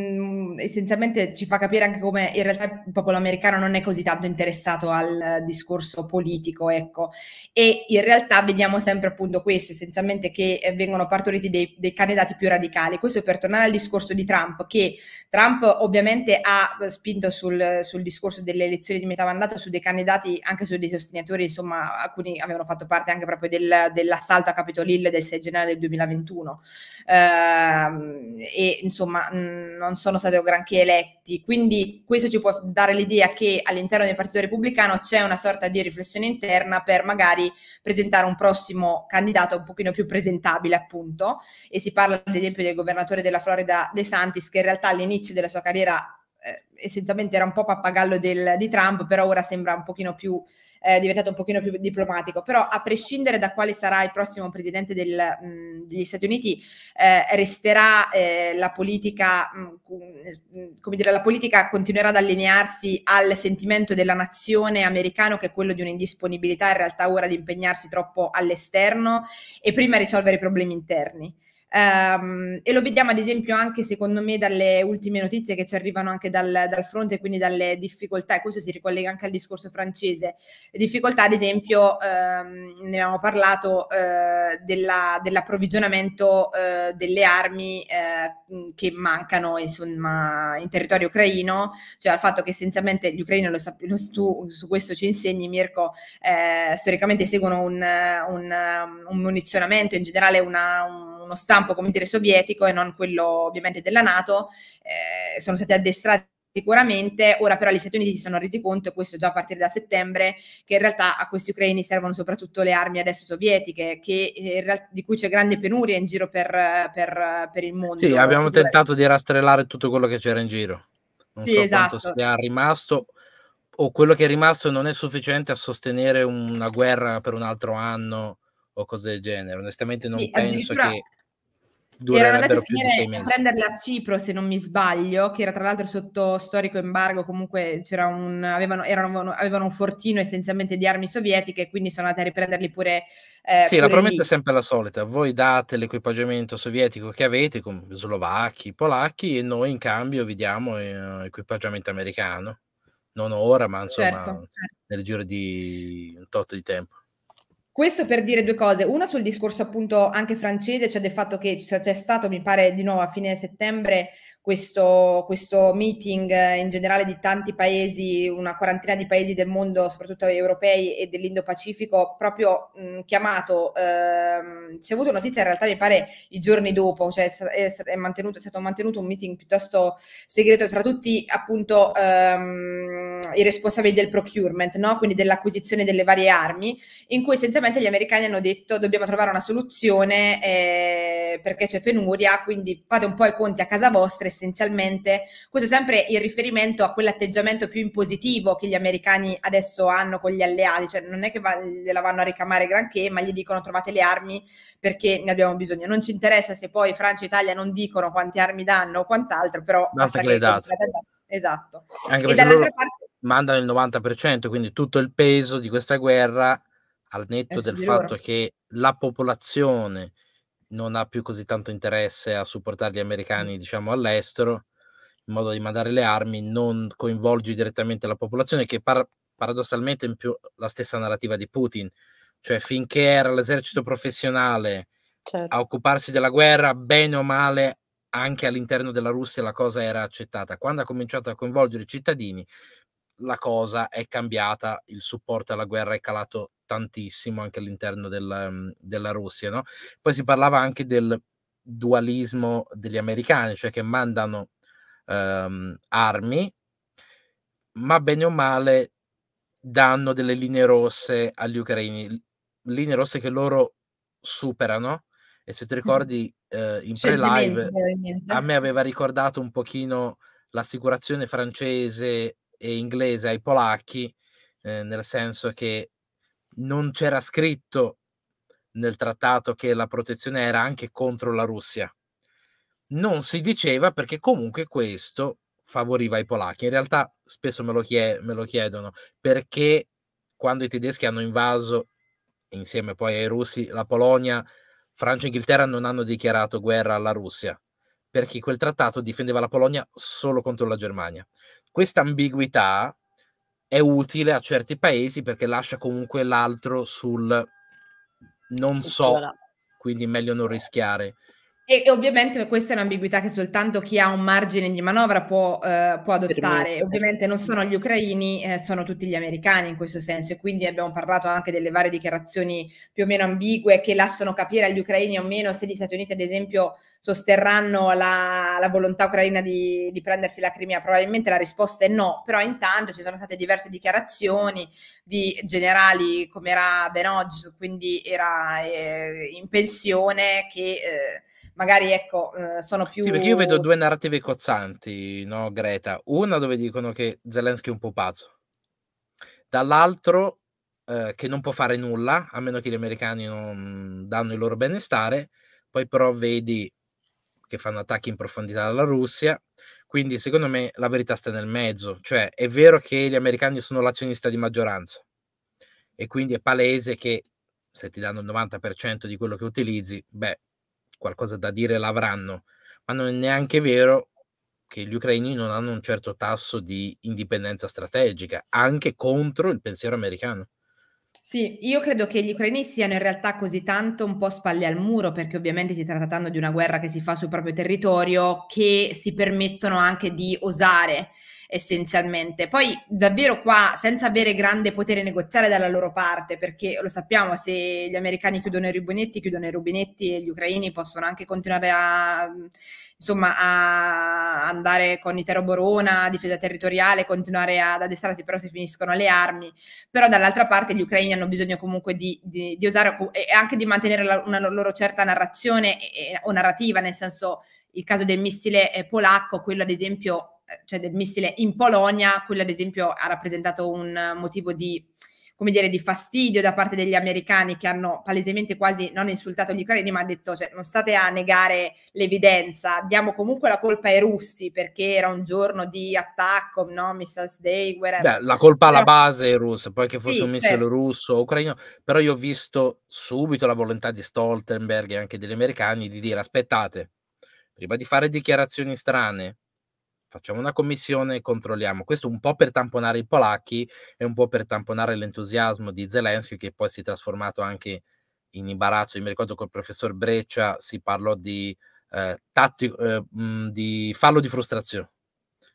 mm, essenzialmente ci fa capire anche come in realtà il popolo americano non è così tanto interessato al discorso politico, ecco. E in realtà vediamo sempre appunto questo, essenzialmente che eh, vengono partoriti dei, dei candidati più radicali. Questo per tornare al discorso di Trump, che Trump ovviamente ha spinto sul, sul discorso delle elezioni di metà mandato su dei candidati, anche su dei sostenitori, insomma, alcuni avevano fatto parte anche proprio del, dell'assalto a Capitol Hill del 6 gennaio del 2021. Ehm, e insomma mm, non sono stati granché eletti. Quindi questo ci può dare l'idea che all'interno del Partito Repubblicano c'è una sorta di riflessione interna per magari presentare un prossimo candidato un pochino più presentabile, appunto. E si parla ad esempio del governatore della Florida De Santis, che in realtà all'inizio della sua carriera eh, essenzialmente era un po' pappagallo del, di Trump, però ora sembra un pochino più eh, diventato un pochino più diplomatico. Però a prescindere da quale sarà il prossimo presidente del, mh, degli Stati Uniti, eh, resterà eh, la politica, mh, come dire, la politica continuerà ad allinearsi al sentimento della nazione americana che è quello di un'indisponibilità in realtà ora di impegnarsi troppo all'esterno e prima risolvere i problemi interni. Um, e lo vediamo ad esempio anche secondo me dalle ultime notizie che ci arrivano anche dal, dal fronte, quindi dalle difficoltà, e questo si ricollega anche al discorso francese, le difficoltà ad esempio, um, ne abbiamo parlato, uh, della, dell'approvvigionamento uh, delle armi uh, che mancano insomma, in territorio ucraino, cioè al fatto che essenzialmente gli ucraini, lo, lo tu su questo ci insegni Mirko, storicamente seguono un, un, um, un munizionamento, in generale una... Un, uno stampo, come dire, sovietico e non quello ovviamente della Nato, eh, sono stati addestrati sicuramente, ora però gli Stati Uniti si sono resi conto, e questo già a partire da settembre, che in realtà a questi ucraini servono soprattutto le armi adesso sovietiche, che, eh, di cui c'è grande penuria in giro per, per, per il mondo. Sì, abbiamo tentato di rastrellare tutto quello che c'era in giro. Non sì, so esatto. quanto sia rimasto o quello che è rimasto non è sufficiente a sostenere una guerra per un altro anno o cose del genere. Onestamente non sì, penso che erano andati a, finire, a prenderla a Cipro se non mi sbaglio che era tra l'altro sotto storico embargo comunque un, avevano, erano, avevano, un fortino essenzialmente di armi sovietiche quindi sono andate a riprenderli pure eh, sì pure la promessa lì. è sempre la solita voi date l'equipaggiamento sovietico che avete come slovacchi, polacchi e noi in cambio vi diamo eh, equipaggiamento americano non ora ma insomma certo, certo. nel giro di un tot di tempo questo per dire due cose, una sul discorso appunto anche francese, cioè del fatto che c'è stato, mi pare di nuovo a fine settembre, questo, questo meeting eh, in generale di tanti paesi, una quarantina di paesi del mondo, soprattutto europei e dell'Indo-Pacifico, proprio mh, mm, chiamato, ehm, si è avuto notizia in realtà mi pare i giorni dopo, cioè è, è, mantenuto, è stato mantenuto un meeting piuttosto segreto tra tutti appunto ehm, i responsabili del procurement, no? quindi dell'acquisizione delle varie armi, in cui essenzialmente gli americani hanno detto dobbiamo trovare una soluzione eh, perché c'è penuria, quindi fate un po' i conti a casa vostra e essenzialmente questo è sempre il riferimento a quell'atteggiamento più impositivo che gli americani adesso hanno con gli alleati, cioè non è che va, gliela vanno a ricamare granché, ma gli dicono trovate le armi perché ne abbiamo bisogno. Non ci interessa se poi Francia e Italia non dicono quante armi danno o quant'altro, però basta che le date. Esatto. Anche e dall'altra parte mandano il 90%, quindi tutto il peso di questa guerra al netto eh del fatto loro. che la popolazione non ha più così tanto interesse a supportare gli americani, diciamo, all'estero, in modo di mandare le armi, non coinvolge direttamente la popolazione, che par- paradossalmente è in più la stessa narrativa di Putin, cioè finché era l'esercito professionale certo. a occuparsi della guerra, bene o male, anche all'interno della Russia la cosa era accettata. Quando ha cominciato a coinvolgere i cittadini, la cosa è cambiata, il supporto alla guerra è calato tantissimo anche all'interno della, mhmm, della Russia. No? Poi si parlava anche del dualismo degli americani, cioè che mandano ehm, armi, ma bene o male danno delle linee rosse agli ucraini, linee rosse che loro superano. E se ti ricordi eh, in pre-live, a me aveva ricordato un pochino l'assicurazione francese e inglese ai polacchi, eh, nel senso che non c'era scritto nel trattato che la protezione era anche contro la Russia. Non si diceva perché comunque questo favoriva i polacchi. In realtà spesso me lo, chied- me lo chiedono perché quando i tedeschi hanno invaso insieme poi ai russi la Polonia, Francia e Inghilterra non hanno dichiarato guerra alla Russia perché quel trattato difendeva la Polonia solo contro la Germania. Questa ambiguità è utile a certi paesi perché lascia comunque l'altro sul non so, quindi meglio non rischiare. E, e, ovviamente questa è un'ambiguità che soltanto chi ha un margine di manovra può, eh, può adottare. Ovviamente non sono gli ucraini, eh, sono tutti gli americani in questo senso e quindi abbiamo parlato anche delle varie dichiarazioni più o meno ambigue che lasciano capire agli ucraini o meno se gli Stati Uniti ad esempio sosterranno la, la volontà ucraina di, di, prendersi la Crimea. Probabilmente la risposta è no, però intanto ci sono state diverse dichiarazioni di generali come era Ben Hodges, quindi era eh, in pensione che eh, magari ecco, eh, sono più... Sì, perché io vedo due narrative cozzanti, no, Greta? Una dove dicono che Zelensky è un po' pazzo, dall'altro eh, che non può fare nulla, a meno che gli americani non danno il loro benestare, poi però vedi che fanno attacchi in profondità alla Russia, quindi secondo me la verità sta nel mezzo, cioè è vero che gli americani sono l'azionista di maggioranza e quindi è palese che se ti danno il 90% di quello che utilizzi, beh, qualcosa da dire l'avranno, ma non è neanche vero che gli ucraini non hanno un certo tasso di indipendenza strategica, anche contro il pensiero americano. Sì, io credo che gli ucraini siano in realtà così tanto un po' spalle al muro, perché ovviamente si tratta tanto di una guerra che si fa sul proprio territorio, che si permettono anche di osare essenzialmente. Poi davvero qua, senza avere grande potere negoziale dalla loro parte, perché lo sappiamo, se gli americani chiudono i rubinetti, chiudono i rubinetti e gli ucraini possono anche continuare a insomma a andare con Itero Borona, difesa territoriale, continuare ad addestrarsi, però se finiscono le armi. Però dall'altra parte gli ucraini hanno bisogno comunque di, di, di usare e anche di mantenere una loro certa narrazione e, o narrativa, nel senso il caso del missile eh, polacco, quello ad esempio eh, cioè del missile in Polonia, quello ad esempio ha rappresentato un motivo di come dire, di fastidio da parte degli americani che hanno palesemente quasi non insultato gli ucraini, ma ha detto cioè, non state a negare l'evidenza, diamo comunque la colpa ai russi perché era un giorno di attacco, no? Missiles Day, guerra. Beh, la colpa alla però... base è russa, poi che fosse sì, un missile certo. russo o ucraino, però io ho visto subito la volontà di Stoltenberg e anche degli americani di dire aspettate, prima di fare dichiarazioni strane, facciamo una commissione e controlliamo. Questo un po' per tamponare i polacchi e un po' per tamponare l'entusiasmo di Zelensky che poi si è trasformato anche in imbarazzo. Io mi ricordo col professor Breccia si parlò di, eh, tatti, eh, di fallo di frustrazione.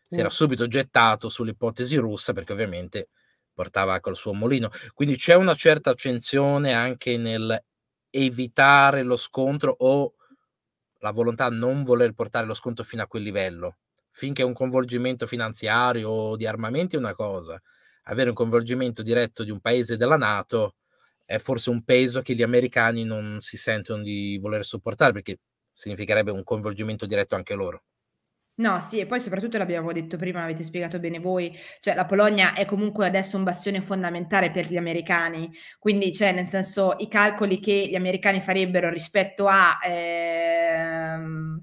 Si mm. era subito gettato sull'ipotesi russa perché ovviamente portava col suo mulino. Quindi c'è una certa accensione anche nel evitare lo scontro o la volontà non voler portare lo scontro fino a quel livello finché un coinvolgimento finanziario o di armamenti è una cosa, avere un coinvolgimento diretto di un paese della Nato è forse un peso che gli americani non si sentono di voler sopportare perché significherebbe un coinvolgimento diretto anche loro. No, sì, e poi soprattutto l'abbiamo detto prima, avete spiegato bene voi, cioè la Polonia è comunque adesso un bastione fondamentale per gli americani, quindi cioè nel senso i calcoli che gli americani farebbero rispetto a... Ehm,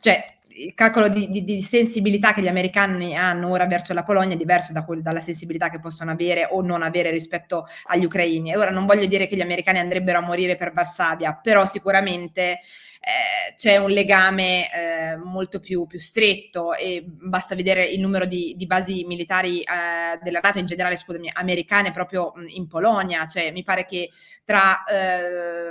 cioè il calcolo di, di, di, sensibilità che gli americani hanno ora verso la Polonia è diverso da quel, dalla sensibilità che possono avere o non avere rispetto agli ucraini. E ora non voglio dire che gli americani andrebbero a morire per Varsavia, però sicuramente eh, c'è un legame eh, molto più, più, stretto e basta vedere il numero di, di basi militari eh, della Nato in generale, scusami, americane proprio in Polonia, cioè mi pare che tra eh,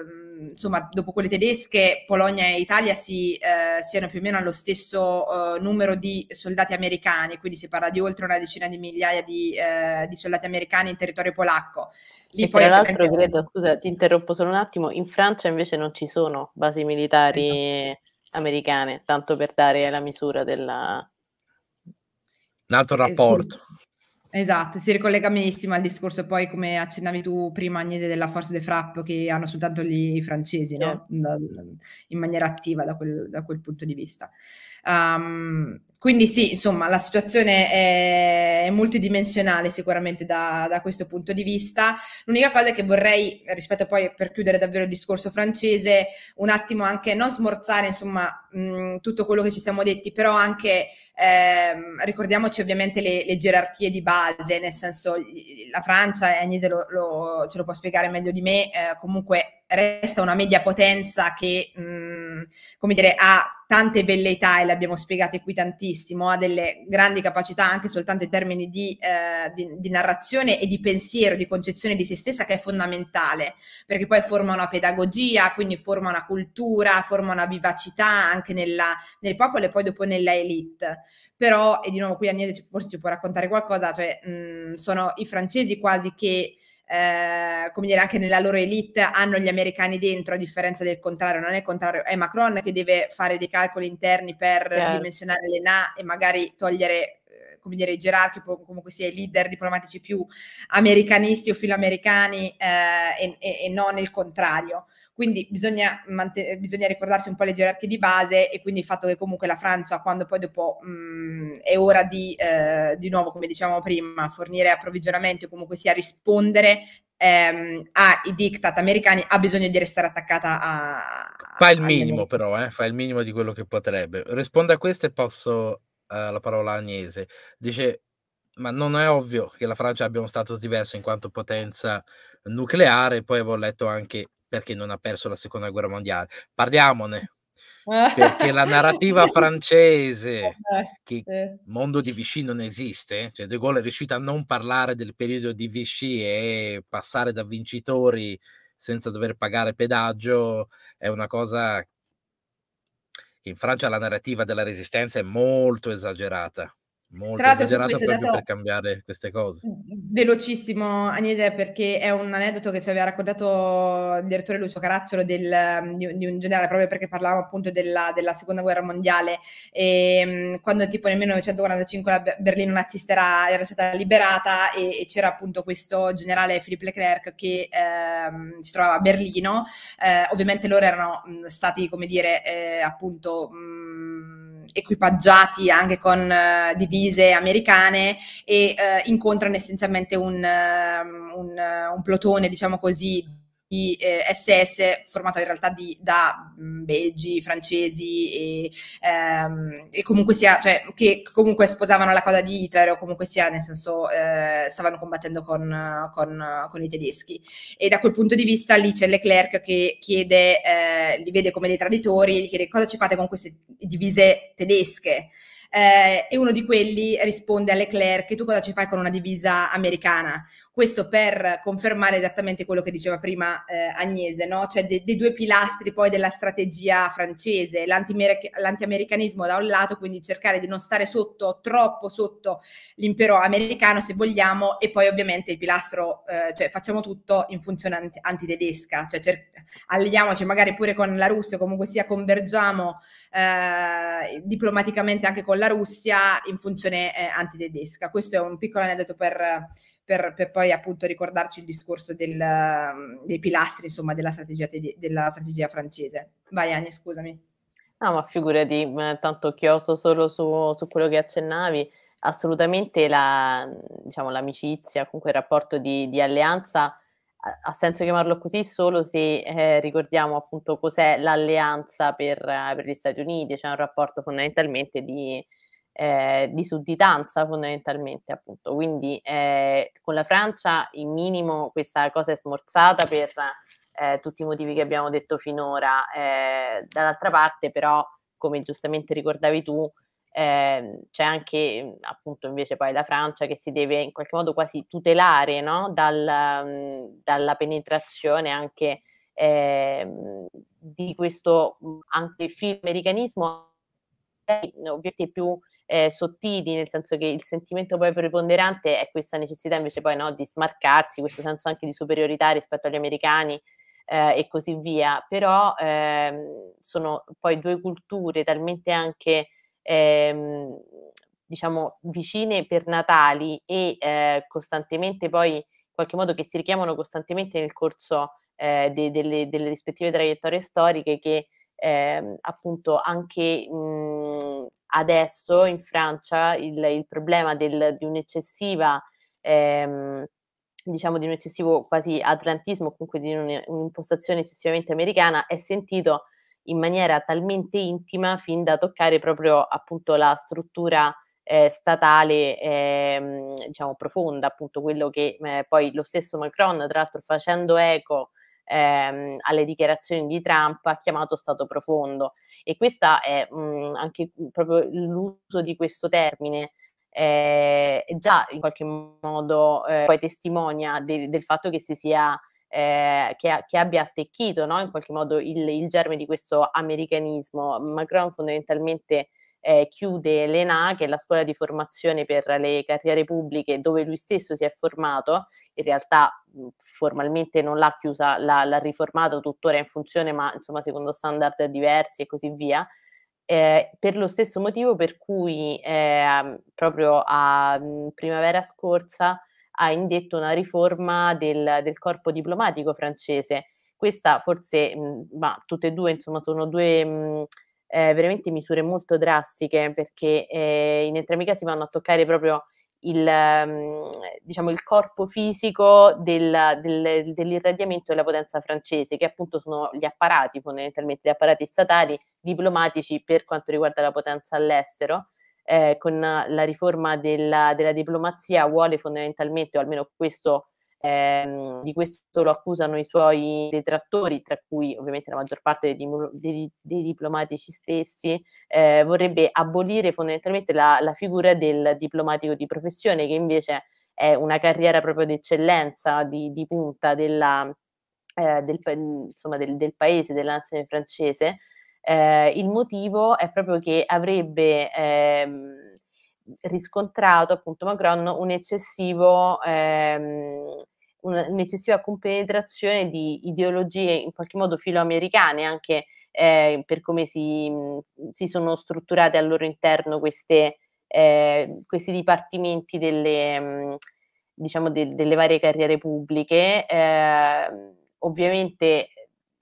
insomma, dopo quelle tedesche, Polonia e Italia si, eh, siano più o meno allo stesso eh, numero di soldati americani, quindi si parla di oltre una decina di migliaia di, eh, di soldati americani in territorio polacco. Lì e poi tra l'altro, anche... Greta, scusa, ti interrompo solo un attimo, in Francia invece non ci sono basi militari no. Certo. americane, tanto per dare la misura della... Un altro eh, rapporto. Sì. Esatto, si ricollega benissimo al discorso poi, come accennavi tu prima, Agnese, della Force de Frappe che hanno soltanto gli, i francesi, no? da, in maniera attiva da quel, da quel punto di vista. Um, quindi sì, insomma, la situazione è multidimensionale sicuramente da, da, questo punto di vista. L'unica cosa che vorrei, rispetto poi per chiudere davvero il discorso francese, un attimo anche non smorzare insomma mh, tutto quello che ci siamo detti, però anche ehm, ricordiamoci ovviamente le, le, gerarchie di base, nel senso la Francia, e Agnese lo, lo, ce lo può spiegare meglio di me, eh, comunque resta una media potenza che... Mh, come dire, ha tante velleità e le abbiamo spiegate qui tantissimo, ha delle grandi capacità anche soltanto in termini di, eh, di, di narrazione e di pensiero, di concezione di se stessa che è fondamentale, perché poi forma una pedagogia, quindi forma una cultura, forma una vivacità anche nella, nel popolo e poi dopo nella elite. Però, e di nuovo qui Agnese forse ci può raccontare qualcosa, cioè mh, sono i francesi quasi che eh, come dire, anche nella loro elite hanno gli americani dentro, a differenza del contrario, non è il contrario, è Macron che deve fare dei calcoli interni per yeah. dimensionare l'ENA e magari togliere eh, come dire, i gerarchi, comunque sia i leader diplomatici più americanisti o filoamericani eh, e, e, non il contrario. Quindi bisogna, mant- bisogna, ricordarsi un po' le gerarchie di base e quindi il fatto che comunque la Francia, quando poi dopo mh, mhmm, è ora di, eh, di nuovo, come dicevamo prima, fornire approvvigionamenti o comunque sia rispondere ehm, ai diktat americani, ha bisogno di restare attaccata a... Fa il minimo però, eh? fa il minimo di quello che potrebbe. Rispondo a questo e passo eh, la parola a Agnese. Dice, ma non è ovvio che la Francia abbia uno status diverso in quanto potenza nucleare, poi avevo letto anche perché non ha perso la seconda guerra mondiale. Parliamone. perché la narrativa francese eh che mondo di Vichy non esiste cioè De Gaulle è riuscito a non parlare del periodo di Vichy e passare da vincitori senza dover pagare pedaggio è una cosa che in Francia la narrativa della resistenza è molto esagerata molto Tra esagerato proprio dato... per cambiare queste cose. Velocissimo, Agnese, perché è un aneddoto che ci aveva raccontato il direttore Lucio Caracciolo del, di, di, un generale, proprio perché parlava appunto della, della seconda guerra mondiale, e, ehm, quando tipo nel 1945 la Berlino nazista era, era stata liberata e, e, c'era appunto questo generale Philippe Leclerc che ehm, si trovava a Berlino, eh, ovviamente loro erano mh, stati, come dire, eh, appunto... Mh, equipaggiati anche con eh, divise americane e eh, incontrano essenzialmente un, ehm, un, eh, un plotone, diciamo così, di eh, SS formato in realtà di, da mh, mm, belgi, francesi e, ehm, e, comunque sia, cioè che comunque sposavano la cosa di Hitler o comunque sia, nel senso eh, stavano combattendo con, con, con, i tedeschi. E da quel punto di vista lì c'è Leclerc che chiede, eh, li vede come dei traditori, e gli chiede cosa ci fate con queste divise tedesche. Eh, e uno di quelli risponde a Leclerc che tu cosa ci fai con una divisa americana? Questo per confermare esattamente quello che diceva prima eh, Agnese, no? cioè dei due pilastri poi della strategia francese, l'antiamericanismo da un lato, quindi cercare di non stare sotto, troppo sotto l'impero americano se vogliamo, e poi ovviamente il pilastro, eh, cioè facciamo tutto in funzione anti- antitedesca, cioè cer- alleiamoci magari pure con la Russia, comunque sia convergiamo eh, diplomaticamente anche con la Russia in funzione eh, antitedesca. Questo è un piccolo aneddoto per per, per poi appunto ricordarci il discorso del, mm, dei pilastri, insomma, della strategia, della strategia francese. Vai Ani, scusami. No, ma figurati, mm, tanto chioso solo su, su quello che accennavi, assolutamente la, mm, diciamo, l'amicizia, comunque il rapporto di, di alleanza, ha senso chiamarlo così solo se eh, ricordiamo appunto cos'è l'alleanza per, eh, per, gli Stati Uniti, c'è cioè un rapporto fondamentalmente di, eh, di sudditanza fondamentalmente appunto quindi eh, con la Francia in minimo questa cosa è smorzata per eh, tutti i motivi che abbiamo detto finora eh, dall'altra parte però come giustamente ricordavi tu ehm, c'è anche appunto invece poi la Francia che si deve in qualche modo quasi tutelare no? Dal, dalla penetrazione anche ehm, di questo anche film americanismo eh, ovviamente più eh, sottili, nel senso che il sentimento poi preponderante è questa necessità invece poi no, di smarcarsi, questo senso anche di superiorità rispetto agli americani eh, e così via, però ehm, sono poi due culture talmente anche ehm, diciamo vicine per Natali e eh, costantemente poi in qualche modo che si richiamano costantemente nel corso eh, de, delle, delle, rispettive traiettorie storiche che eh, appunto anche mh, adesso in Francia il, il problema del, di un'eccessiva ehm, diciamo di un eccessivo quasi atlantismo, comunque di un, un'impostazione eccessivamente americana, è sentito in maniera talmente intima fin da toccare proprio appunto la struttura eh, statale ehm, diciamo profonda, appunto quello che eh, poi lo stesso Macron, tra l'altro facendo eco ehm, alle dichiarazioni di Trump ha chiamato Stato profondo. E questa è mh, mhmm, anche mhmm, proprio l'uso di questo termine. Eh, già in qualche modo eh, poi testimonia de- del fatto che si sia eh, che, che, abbia attecchito no? in qualche modo il, il, germe di questo americanismo. Macron fondamentalmente eh, chiude l'ENA, che è la scuola di formazione per le carriere pubbliche, dove lui stesso si è formato, in realtà mm, formalmente non l'ha chiusa, l'ha, l'ha riformata, tuttora in funzione, ma insomma secondo standard diversi e così via. Eh, per lo stesso motivo per cui eh, proprio a mm, primavera scorsa ha indetto una riforma del, del corpo diplomatico francese. Questa forse, mh, mm, ma tutte e due, insomma, sono due mh, eh, veramente misure molto drastiche perché eh, in entrambi i casi vanno a toccare proprio il, ehm, diciamo, il corpo fisico del, del, dell'irradiamento della potenza francese, che appunto sono gli apparati, fondamentalmente gli apparati statali diplomatici per quanto riguarda la potenza all'estero. Eh, con la riforma della, della diplomazia vuole fondamentalmente, o almeno questo Ehm, di questo lo accusano i suoi detrattori, tra cui ovviamente la maggior parte dei, dei, dei diplomatici stessi, eh, vorrebbe abolire fondamentalmente la, la, figura del diplomatico di professione, che invece è una carriera proprio d'eccellenza, di, di punta della, eh, del, insomma, del, del paese, della nazione francese. Eh, il motivo è proprio che avrebbe ehm, riscontrato appunto Macron un eccessivo ehm, un'eccessiva compenetrazione di ideologie in qualche modo filoamericane, anche eh, per come si, mm, si, sono strutturate al loro interno queste, eh, questi dipartimenti delle, mm, diciamo de, delle, varie carriere pubbliche. Eh, ovviamente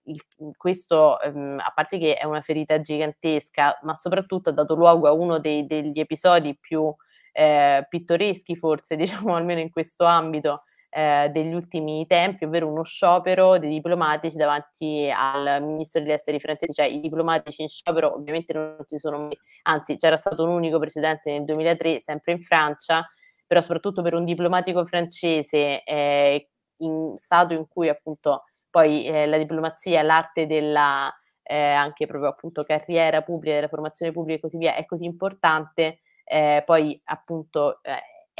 il, questo, ehm, a parte che è una ferita gigantesca, ma soprattutto ha dato luogo a uno dei, degli episodi più eh, pittoreschi, forse, diciamo almeno in questo ambito, eh, degli ultimi tempi, ovvero uno sciopero dei diplomatici davanti al ministro degli esteri francese, cioè i diplomatici in sciopero ovviamente non ci sono mai, anzi c'era stato un unico precedente nel 2003 sempre in Francia, però soprattutto per un diplomatico francese eh, in stato in cui appunto poi eh, la diplomazia, l'arte della eh, anche proprio appunto carriera pubblica, della formazione pubblica e così via è così importante, eh, poi appunto eh,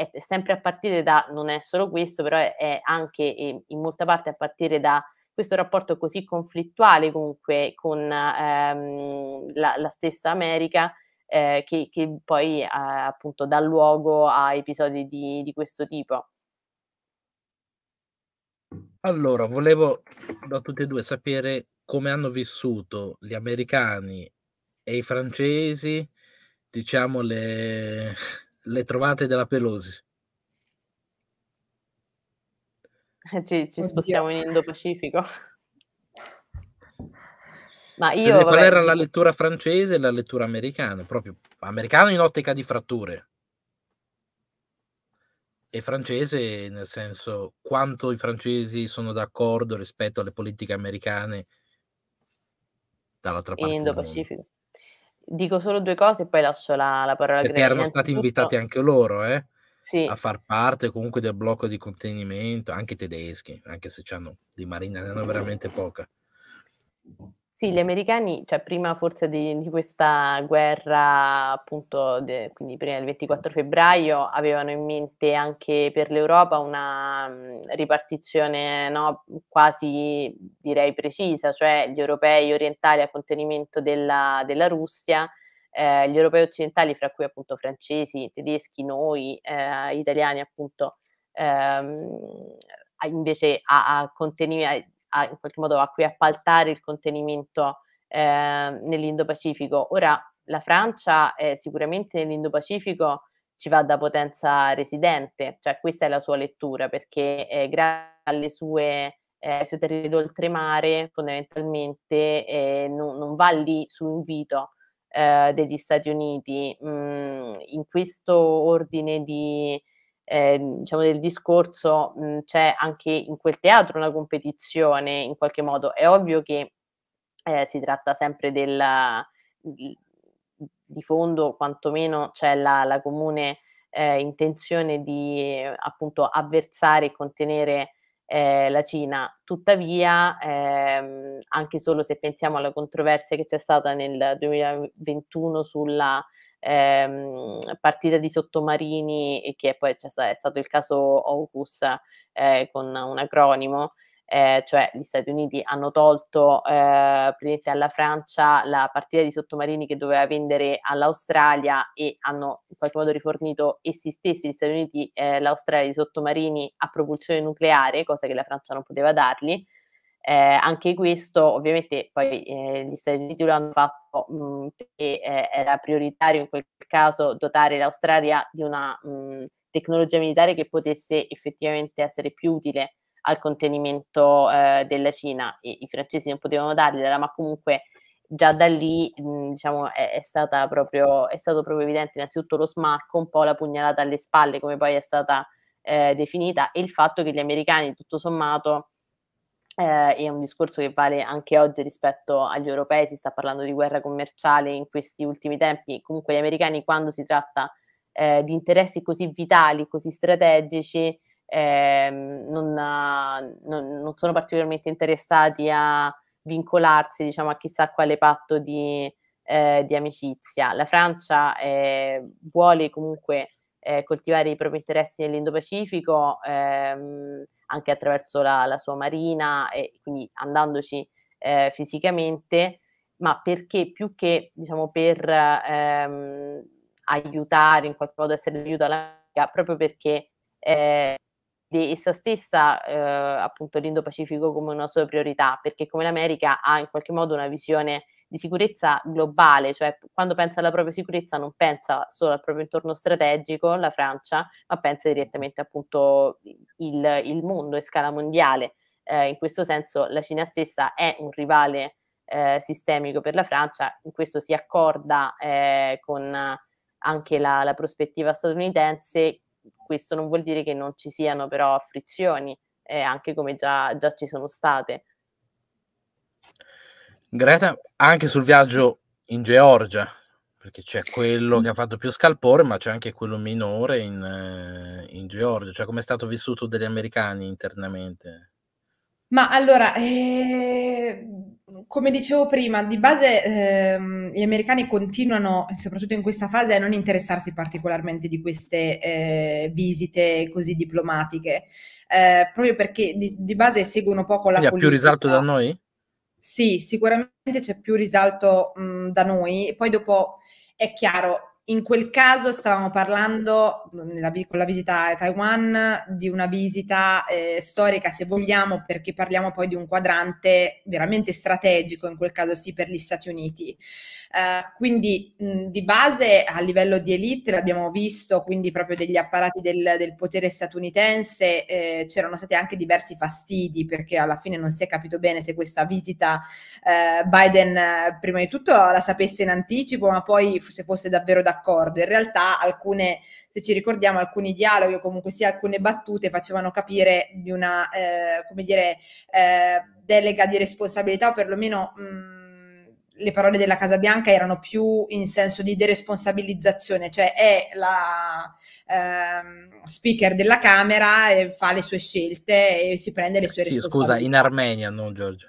è sempre a partire da, non è solo questo, però è, è anche ehm, in molta parte a partire da questo rapporto così conflittuale comunque con ehm, la, la, stessa America eh, che, che, poi eh, appunto dà luogo a episodi di, di questo tipo. Allora, volevo da tutti e due sapere come hanno vissuto gli americani e i francesi, diciamo, le, le trovate della Pelosi. Eh ci, ci spostiamo in Indo-Pacifico. Ma io, vabbè... Qual era la lettura francese e la lettura americana? Proprio americano in ottica di fratture e francese nel senso quanto i francesi sono d'accordo rispetto alle politiche americane dall'altra parte. Indo-Pacifico dico solo due cose e poi lascio la, la parola a Perché erano stati invitati anche loro, eh? Sì. a far parte comunque del blocco di contenimento, anche tedeschi, anche se hanno di marina ne hanno veramente poca. Sì, gli americani, cioè prima forse di, di questa guerra, appunto, de, quindi prima del 24 febbraio, avevano in mente anche per l'Europa una ripartizione no, quasi direi precisa, cioè gli europei orientali a contenimento della, della Russia, eh, gli europei occidentali, fra cui appunto francesi, tedeschi, noi, eh, italiani appunto, ehm, invece a, a contenimento a, in qualche modo a cui appaltare il contenimento eh, nell'Indo-Pacifico. Ora la Francia eh, sicuramente nell'Indo-Pacifico ci va da potenza residente, cioè questa è la sua lettura, perché eh, grazie alle sue eh, sui territori d'oltremare fondamentalmente eh, non, non, va lì su invito eh, degli Stati Uniti. Mm, in questo ordine di, eh, diciamo del discorso mh, c'è anche in quel teatro una competizione in qualche modo. È ovvio che eh, si tratta sempre della, di, di, fondo, quantomeno c'è la, la comune eh, intenzione di appunto avversare e contenere eh, la Cina. Tuttavia, ehm, anche solo se pensiamo alla controversia che c'è stata nel 2021 sulla ehm, partita di sottomarini, che poi cioè, è stato il caso AUKUS eh, con un acronimo, eh, cioè gli Stati Uniti hanno tolto eh, alla Francia la partita di sottomarini che doveva vendere all'Australia e hanno in qualche modo rifornito essi stessi, gli Stati Uniti, eh, l'Australia di sottomarini a propulsione nucleare, cosa che la Francia non poteva dargli. Eh, anche questo ovviamente poi eh, gli Stati Uniti lo hanno fatto mh, mm, perché eh, era prioritario in quel caso dotare l'Australia di una mh, mm, tecnologia militare che potesse effettivamente essere più utile al contenimento eh, della Cina. I, I, francesi non potevano dargliela, ma comunque già da lì mh, mm, diciamo, è, è, stata proprio, è stato proprio evidente innanzitutto lo smacco, un po' la pugnalata alle spalle come poi è stata eh, definita e il fatto che gli americani tutto sommato eh, è un discorso che vale anche oggi rispetto agli europei, si sta parlando di guerra commerciale in questi ultimi tempi, comunque gli americani quando si tratta eh, di interessi così vitali, così strategici, eh, non, non, non, sono particolarmente interessati a vincolarsi diciamo, a chissà quale patto di, eh, di amicizia. La Francia eh, vuole comunque eh, coltivare i propri interessi nell'Indo-Pacifico. Ehm, anche attraverso la, la sua marina e quindi andandoci eh, fisicamente, ma perché più che diciamo, per ehm, aiutare in qualche modo essere d'aiuto all'America, proprio perché eh, essa stessa eh, appunto l'Indo-Pacifico come una sua priorità, perché come l'America ha in qualche modo una visione di sicurezza globale, cioè quando pensa alla propria sicurezza non pensa solo al proprio intorno strategico, la Francia, ma pensa direttamente appunto il, il mondo in scala mondiale. Eh, in questo senso la Cina stessa è un rivale eh, sistemico per la Francia, in questo si accorda eh, con anche la, la prospettiva statunitense, questo non vuol dire che non ci siano però frizioni, eh, anche come già, già, ci sono state. Greta anche sul viaggio in Georgia, perché c'è quello che ha fatto più scalpore, ma c'è anche quello minore in, eh, in Georgia, cioè come è stato vissuto dagli americani internamente. Ma allora, eh, come dicevo prima, di base eh, gli americani continuano, soprattutto in questa fase, a non interessarsi particolarmente di queste eh, visite così diplomatiche, eh, proprio perché di, di, base seguono poco la Quindi politica. Ha più risalto da noi? Sì, sicuramente c'è più risalto mh, mhmm, da noi, e poi dopo è chiaro, in quel caso stavamo parlando mhmm, nella, con la visita a Taiwan di una visita eh, storica, se vogliamo, perché parliamo poi di un quadrante veramente strategico, in quel caso sì, per gli Stati Uniti. Eh, quindi mh, di base a livello di elite l'abbiamo visto, quindi proprio degli apparati del, del potere statunitense eh, c'erano stati anche diversi fastidi perché alla fine non si è capito bene se questa visita eh, Biden eh, prima di tutto la sapesse in anticipo ma poi se fosse davvero d'accordo. In realtà alcune, se ci ricordiamo, alcuni dialoghi o comunque sia alcune battute facevano capire di una, eh, come dire, delega di responsabilità o perlomeno... Mh, le parole della Casa Bianca erano più in senso di deresponsabilizzazione, cioè è la ehm, speaker della Camera e fa le sue scelte e si prende le sue sì, responsabilità. Scusa, in Armenia, non Giorgio.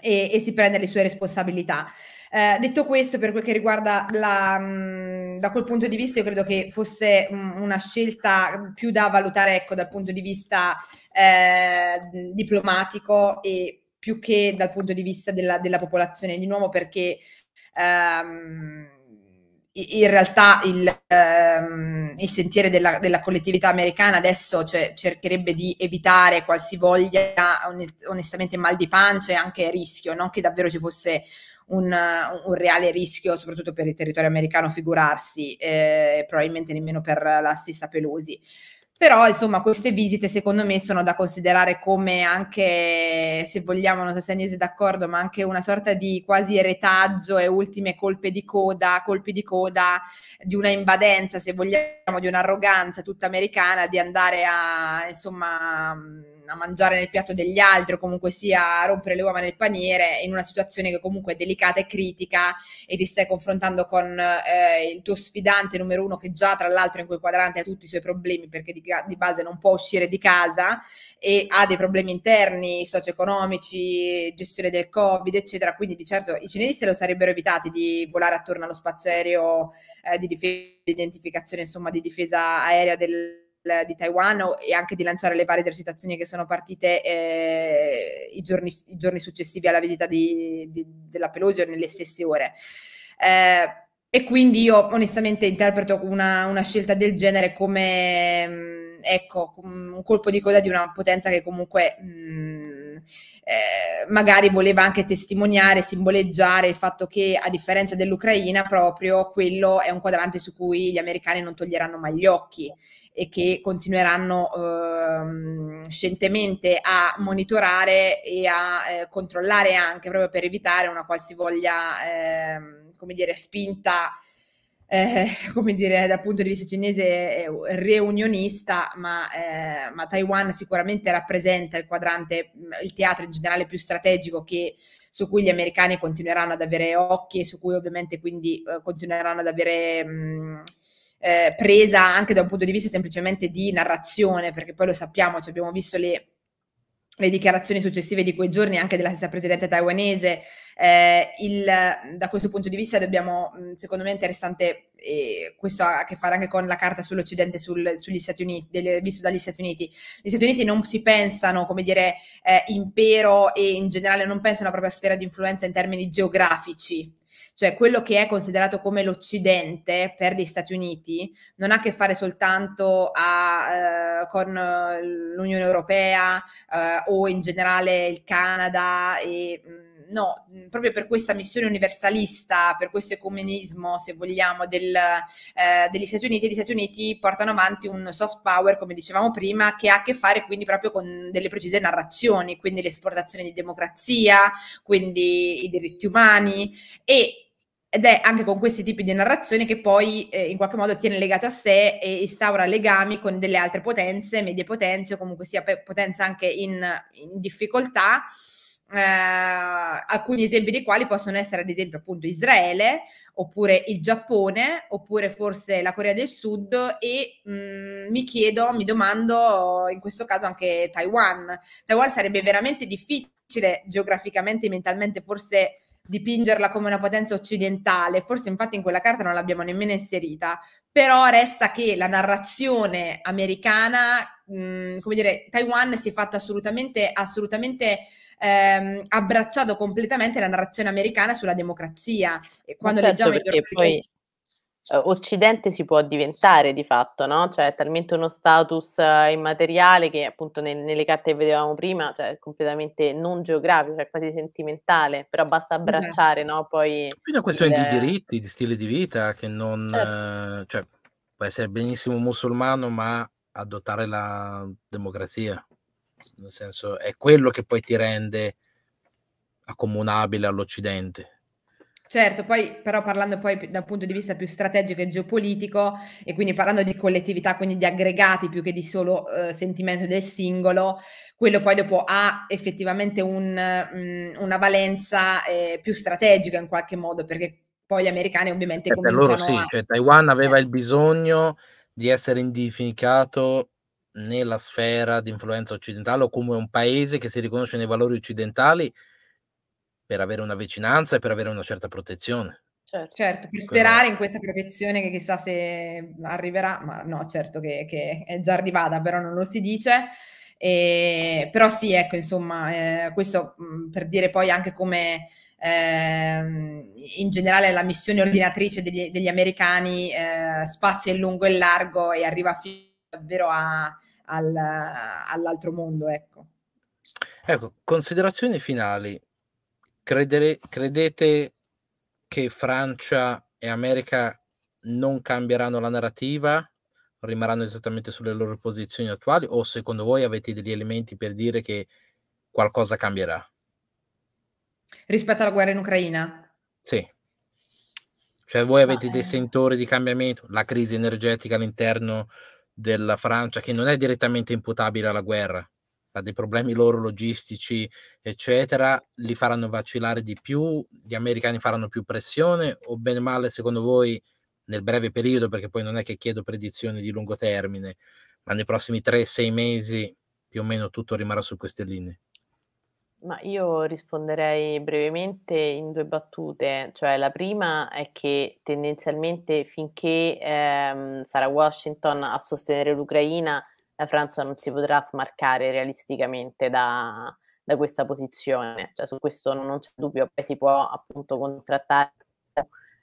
E, e si prende le sue responsabilità. Eh, detto questo, per quel che riguarda la, mh, da quel punto di vista, io credo che fosse mh, una scelta più da valutare ecco, dal punto di vista eh, diplomatico e più che dal punto di vista della, della popolazione di nuovo perché ehm, in realtà il, ehm, il sentiere della, della, collettività americana adesso cioè, cercherebbe di evitare qualsivoglia onestamente mal di pancia e anche rischio, non che davvero ci fosse un, un, reale rischio, soprattutto per il territorio americano, figurarsi, eh, probabilmente nemmeno per la stessa Pelosi. Però, insomma, queste visite secondo me sono da considerare come anche, se vogliamo, non so se Agnese è d'accordo, ma anche una sorta di quasi retaggio e ultime colpe di coda, colpi di coda di una invadenza, se vogliamo, di un'arroganza tutta americana di andare a, insomma, a mangiare nel piatto degli altri o comunque sia a rompere le uova nel paniere in una situazione che comunque è delicata e critica e ti stai confrontando con eh, il tuo sfidante numero uno che già tra l'altro in quel quadrante ha tutti i suoi problemi perché di, di base non può uscire di casa e ha dei problemi interni, socio-economici, gestione del covid eccetera, quindi di certo i cinesi se lo sarebbero evitati di volare attorno allo spazio aereo eh, di difesa, di identificazione insomma di difesa aerea del di Taiwan e anche di lanciare le varie esercitazioni che sono partite eh, i, giorni, i, giorni, successivi alla visita di, di, della Pelosi o nelle stesse ore. Eh, e quindi io onestamente interpreto una, una scelta del genere come mm, ecco, un colpo di coda di una potenza che comunque mh, mm, eh, magari voleva anche testimoniare, simboleggiare il fatto che a differenza dell'Ucraina proprio quello è un quadrante su cui gli americani non toglieranno mai gli occhi e che continueranno eh, scientemente a monitorare e a eh, controllare anche proprio per evitare una qualsivoglia, ehm, come dire, spinta eh, come dire, dal punto di vista cinese riunionista, ma, eh, ma, Taiwan sicuramente rappresenta il quadrante, il teatro in generale più strategico che, su cui gli americani continueranno ad avere occhi e su cui ovviamente quindi eh, continueranno ad avere... Mh, eh, presa anche da un punto di vista semplicemente di narrazione, perché poi lo sappiamo, cioè abbiamo visto le, le dichiarazioni successive di quei giorni anche della stessa presidente taiwanese, eh, il, da questo punto di vista dobbiamo, secondo me è interessante, e eh, questo ha a che fare anche con la carta sull'Occidente, sul, sugli Stati Uniti, del, visto dagli Stati Uniti. Gli Stati Uniti non si pensano, come dire, eh, impero e in generale non pensano alla propria sfera di influenza in termini geografici cioè quello che è considerato come l'Occidente per gli Stati Uniti non ha a che fare soltanto a, eh, con eh, l'Unione Europea eh, o in generale il Canada e mh, no, mm, proprio per questa missione universalista, per questo ecumenismo, se vogliamo, del, eh, degli Stati Uniti, gli Stati Uniti portano avanti un soft power, come dicevamo prima, che ha a che fare quindi proprio con delle precise narrazioni, quindi l'esportazione di democrazia, quindi i diritti umani e ed è anche con questi tipi di narrazione che poi eh, in qualche modo tiene legato a sé e instaura legami con delle altre potenze, medie potenze o comunque sia potenza anche in, in difficoltà eh, alcuni esempi dei quali possono essere ad esempio appunto Israele oppure il Giappone oppure forse la Corea del Sud e mh, mm, mi chiedo, mi domando in questo caso anche Taiwan. Taiwan sarebbe veramente difficile geograficamente e mentalmente forse dipingerla come una potenza occidentale, forse infatti in quella carta non l'abbiamo nemmeno inserita, però resta che la narrazione americana, mh, mm, come dire, Taiwan si è fatta assolutamente, assolutamente ehm, abbracciato completamente la narrazione americana sulla democrazia. E quando certo, leggiamo i giornali... Poi... Eh, Occidente si può diventare di fatto, no? Cioè è talmente uno status eh, immateriale che appunto nel, nelle carte che vedevamo prima, cioè è completamente non geografico, cioè quasi sentimentale, però basta abbracciare, esatto. no? Poi... È una questione il... di diritti, di stile di vita, che non... Certo. Eh, cioè può essere benissimo musulmano, ma adottare la democrazia nel senso è quello che poi ti rende accomunabile all'Occidente. Certo, poi però parlando poi dal punto di vista più strategico e geopolitico e quindi parlando di collettività, quindi di aggregati più che di solo eh, sentimento del singolo, quello poi dopo ha effettivamente un, mh, mm, una valenza eh, più strategica in qualche modo, perché poi gli americani ovviamente... Certo, cominciano loro sì, a... cioè, Taiwan aveva eh. il bisogno di essere indificato nella sfera di influenza occidentale o come un paese che si riconosce nei valori occidentali per avere una vicinanza e per avere una certa protezione. Certo, certo per sperare in questa protezione che chissà se arriverà, ma no, certo che, che è già arrivata, però non lo si dice. E, però sì, ecco, insomma, eh, questo mh, mm, per dire poi anche come eh, in generale la missione ordinatrice degli, degli americani eh, spazia in lungo e in largo e arriva fino davvero a, al, all'altro mondo. Ecco. ecco, considerazioni finali. Credere, credete che Francia e America non cambieranno la narrativa? Rimarranno esattamente sulle loro posizioni attuali? O secondo voi avete degli elementi per dire che qualcosa cambierà? Rispetto alla guerra in Ucraina? Sì. Cioè voi avete dei sentori di cambiamento, la crisi energetica all'interno della Francia, che non è direttamente imputabile alla guerra, ha dei problemi loro logistici, eccetera, li faranno vacillare di più, gli americani faranno più pressione o bene o male secondo voi nel breve periodo, perché poi non è che chiedo predizioni di lungo termine, ma nei prossimi 3-6 mesi più o meno tutto rimarrà su queste linee? Ma io risponderei brevemente in due battute, cioè la prima è che tendenzialmente finché, ehm, sarà Washington a sostenere l'Ucraina, la Francia non si potrà smarcare realisticamente da da questa posizione, cioè su questo non c'è dubbio, poi si può appunto contrattare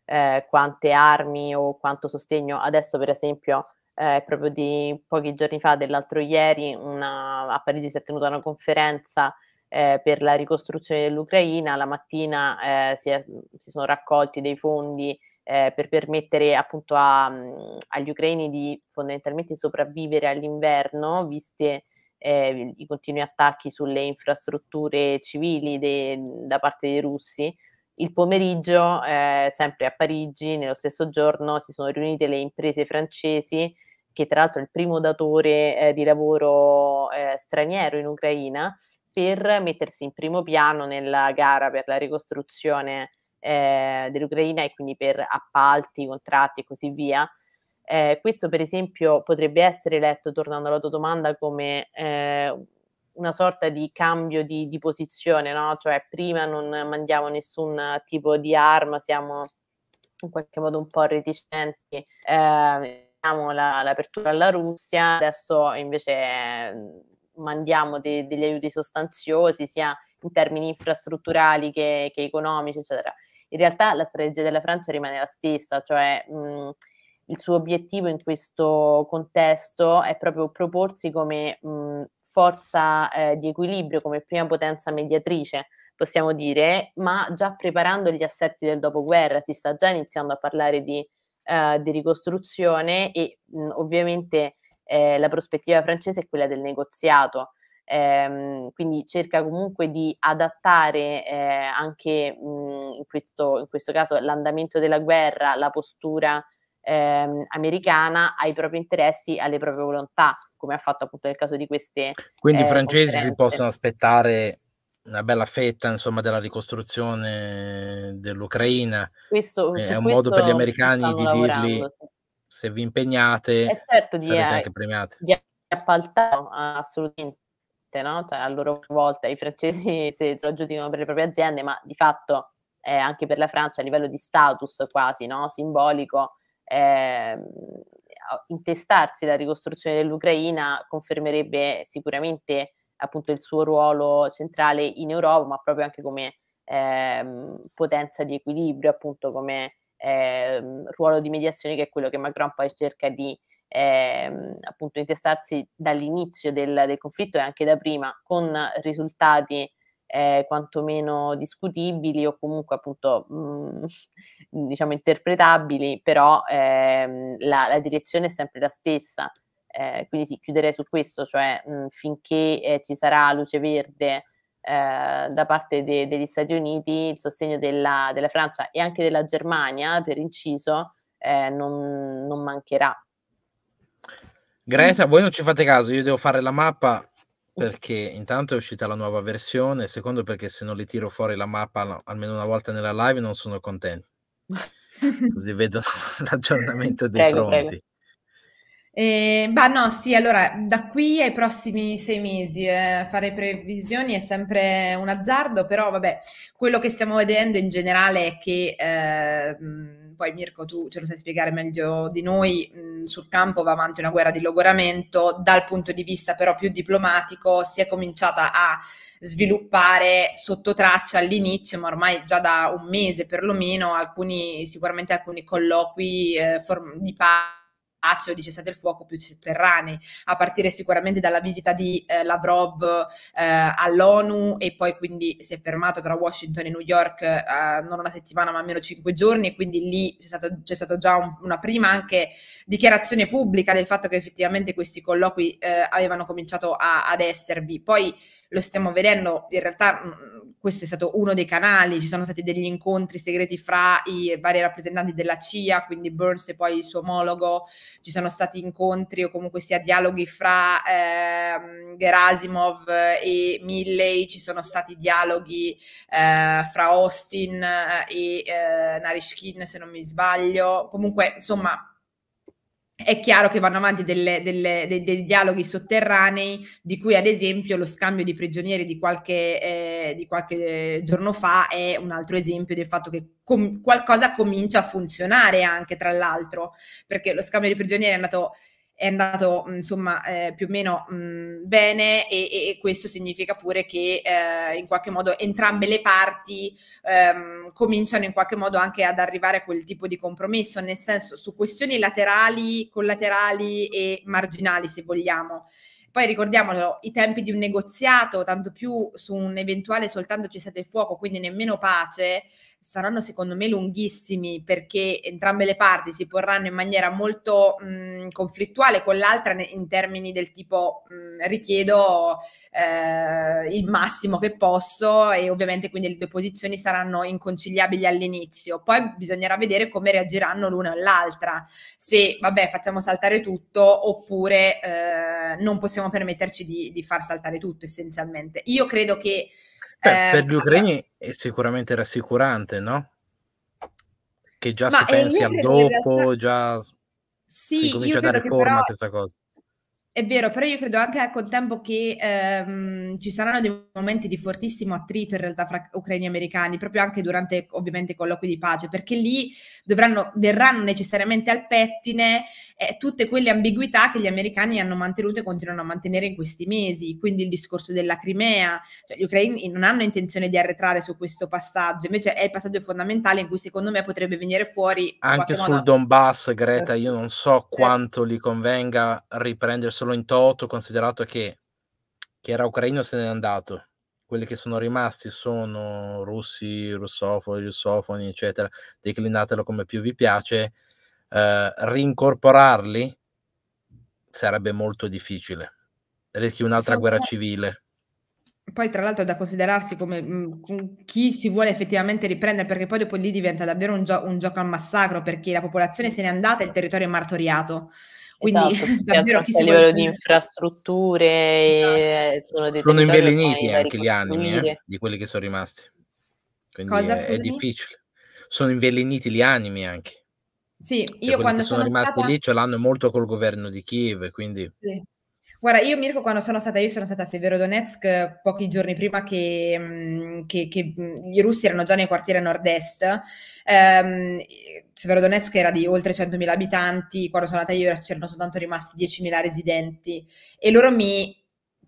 eh, quante armi o quanto sostegno, adesso per esempio eh, proprio di pochi giorni fa, dell'altro ieri, una, a Parigi si è tenuta una conferenza eh, per la ricostruzione dell'Ucraina. La mattina eh, si, è, mm, si, sono raccolti dei fondi eh, per permettere appunto a, mm, agli ucraini di fondamentalmente sopravvivere all'inverno, viste eh, i continui attacchi sulle infrastrutture civili de, da parte dei russi. Il pomeriggio, eh, sempre a Parigi, nello stesso giorno, si sono riunite le imprese francesi che tra l'altro è il primo datore eh, di lavoro eh, straniero in Ucraina, per mettersi in primo piano nella gara per la ricostruzione eh, dell'Ucraina e quindi per appalti, contratti e così via. Eh, questo per esempio potrebbe essere letto, tornando alla tua domanda, come eh, una sorta di cambio di, di posizione, no? cioè prima non mandiamo nessun tipo di arma, siamo in qualche modo un po' reticenti, eh, la, l'apertura alla Russia, adesso invece mandiamo de- degli aiuti sostanziosi sia in termini infrastrutturali che, che, economici, eccetera. In realtà la strategia della Francia rimane la stessa, cioè mh, mhmm, il suo obiettivo in questo contesto è proprio proporsi come mh, mhmm, forza eh, di equilibrio, come prima potenza mediatrice, possiamo dire, ma già preparando gli assetti del dopoguerra si sta già iniziando a parlare di, eh, di ricostruzione e mh, mhmm, ovviamente eh, la prospettiva francese è quella del negoziato, ehm, quindi cerca comunque di adattare eh, anche mh, mm, in, questo, in, questo, caso l'andamento della guerra, la postura ehm, americana ai propri interessi, alle proprie volontà, come ha fatto appunto nel caso di queste. Quindi i eh, francesi si possono aspettare una bella fetta insomma, della ricostruzione dell'Ucraina questo, eh, è un questo modo per gli americani di dirgli sì se vi impegnate, è certo di, anche premiati. Di appaltare, assolutamente, no? Cioè, a loro volta i francesi se lo giudicano per le proprie aziende, ma di fatto eh, anche per la Francia a livello di status quasi no? simbolico, eh, intestarsi la ricostruzione dell'Ucraina confermerebbe sicuramente appunto il suo ruolo centrale in Europa, ma proprio anche come eh, potenza di equilibrio, appunto come ehm, ruolo di mediazione che è quello che Macron poi cerca di ehm, appunto intestarsi dall'inizio del, del, conflitto e anche da prima con risultati eh, quantomeno discutibili o comunque appunto mh, mm, diciamo interpretabili, però ehm, la, la direzione è sempre la stessa. Eh, quindi sì, chiuderei su questo, cioè mh, mm, finché eh, ci sarà luce verde eh, da parte de- degli Stati Uniti, il sostegno della, della, Francia e anche della Germania, per inciso, eh, non, non mancherà. Greta, voi non ci fate caso, io devo fare la mappa perché intanto è uscita la nuova versione, secondo perché se non li tiro fuori la mappa almeno una volta nella live non sono contento. Così vedo l'aggiornamento dei prego, fronti. Prego. Eh, bah no, sì, allora da qui ai prossimi sei mesi eh, fare previsioni è sempre un azzardo, però vabbè, quello che stiamo vedendo in generale è che, eh, mm, poi Mirko tu ce lo sai spiegare meglio di noi, mh, mm, sul campo va avanti una guerra di logoramento, dal punto di vista però più diplomatico si è cominciata a sviluppare sotto traccia all'inizio, ma ormai già da un mese perlomeno, alcuni, sicuramente alcuni colloqui eh, form- di parte ACE o di cessate il fuoco più sotterranei, a partire sicuramente dalla visita di eh, Lavrov eh, all'ONU e poi quindi si è fermato tra Washington e New York eh, non una settimana ma almeno cinque giorni e quindi lì c'è stata c'è stato già un, una prima anche dichiarazione pubblica del fatto che effettivamente questi colloqui eh, avevano cominciato a, ad esservi. Poi lo stiamo vedendo in realtà mh, mm, questo è stato uno dei canali, ci sono stati degli incontri segreti fra i vari rappresentanti della CIA, quindi Burns e poi il suo omologo, ci sono stati incontri o comunque sia dialoghi fra ehm, Gerasimov e Milley, ci sono stati dialoghi eh, fra Austin eh, e eh, Narishkin se non mi sbaglio, comunque insomma è chiaro che vanno avanti delle, delle, dei, dei, dialoghi sotterranei di cui ad esempio lo scambio di prigionieri di qualche, eh, di qualche giorno fa è un altro esempio del fatto che com- qualcosa comincia a funzionare anche tra l'altro perché lo scambio di prigionieri è andato è andato mhmm, insomma eh, più o meno mh, mhmm, bene e, e, questo significa pure che eh, in qualche modo entrambe le parti ehm, cominciano in qualche modo anche ad arrivare a quel tipo di compromesso, nel senso su questioni laterali, collaterali e marginali se vogliamo. Poi ricordiamolo, i tempi di un negoziato, tanto più su un eventuale soltanto cessate il fuoco, quindi nemmeno pace, saranno secondo me lunghissimi perché entrambe le parti si porranno in maniera molto mh, conflittuale con l'altra in termini del tipo mh, richiedo eh, il massimo che posso e ovviamente quindi le due posizioni saranno inconciliabili all'inizio. Poi bisognerà vedere come reagiranno l'una all'altra, se vabbè facciamo saltare tutto oppure eh, non possiamo permetterci di, di far saltare tutto essenzialmente. Io credo che Beh, eh, per gli ucraini è sicuramente rassicurante, no? Che già si pensi al dopo, realtà... già sì, si comincia a dare forma però... a questa cosa. È vero, però io credo anche al ecco, contempo che ehm, ci saranno dei momenti di fortissimo attrito in realtà fra ucraini e americani, proprio anche durante ovviamente i colloqui di pace, perché lì dovranno, verranno necessariamente al pettine eh, tutte quelle ambiguità che gli americani hanno mantenuto e continuano a mantenere in questi mesi, quindi il discorso della Crimea, cioè, gli ucraini non hanno intenzione di arretrare su questo passaggio, invece è il passaggio fondamentale in cui secondo me potrebbe venire fuori... Anche sul modo... Donbass, Greta, io non so certo. quanto gli convenga riprendersi prenderselo in toto, considerato che chi era ucraino se n'è andato, quelli che sono rimasti sono russi, russofoni, russofoni, eccetera, declinatelo come più vi piace, eh, rincorporarli sarebbe molto difficile. Rischi un'altra so, guerra civile. Poi, tra l'altro, da considerarsi come mh, mm, chi si vuole effettivamente riprendere, perché poi dopo lì diventa davvero un, gio- un gioco al massacro, perché la popolazione se n'è andata e il territorio è martoriato. Quindi esatto, davvero chi a livello di infrastrutture esatto. sono, sono inveleniti anche gli animi eh, di quelli che sono rimasti. Quindi Cosa, è, è difficile. Sono inveleniti gli animi anche. Sì, cioè io quando sono, sono rimasti stata... lì ce l'hanno molto col governo di Kiev, quindi... Sì. Guarda, io Mirko quando sono stata, io sono stata a Severodonetsk eh, pochi giorni prima che, mm, che, che mm, i russi erano già nel quartiere nord-est. Ehm, Severodonetsk era di oltre 100.000 abitanti, quando sono andata io c'erano soltanto rimasti 10.000 residenti e loro mi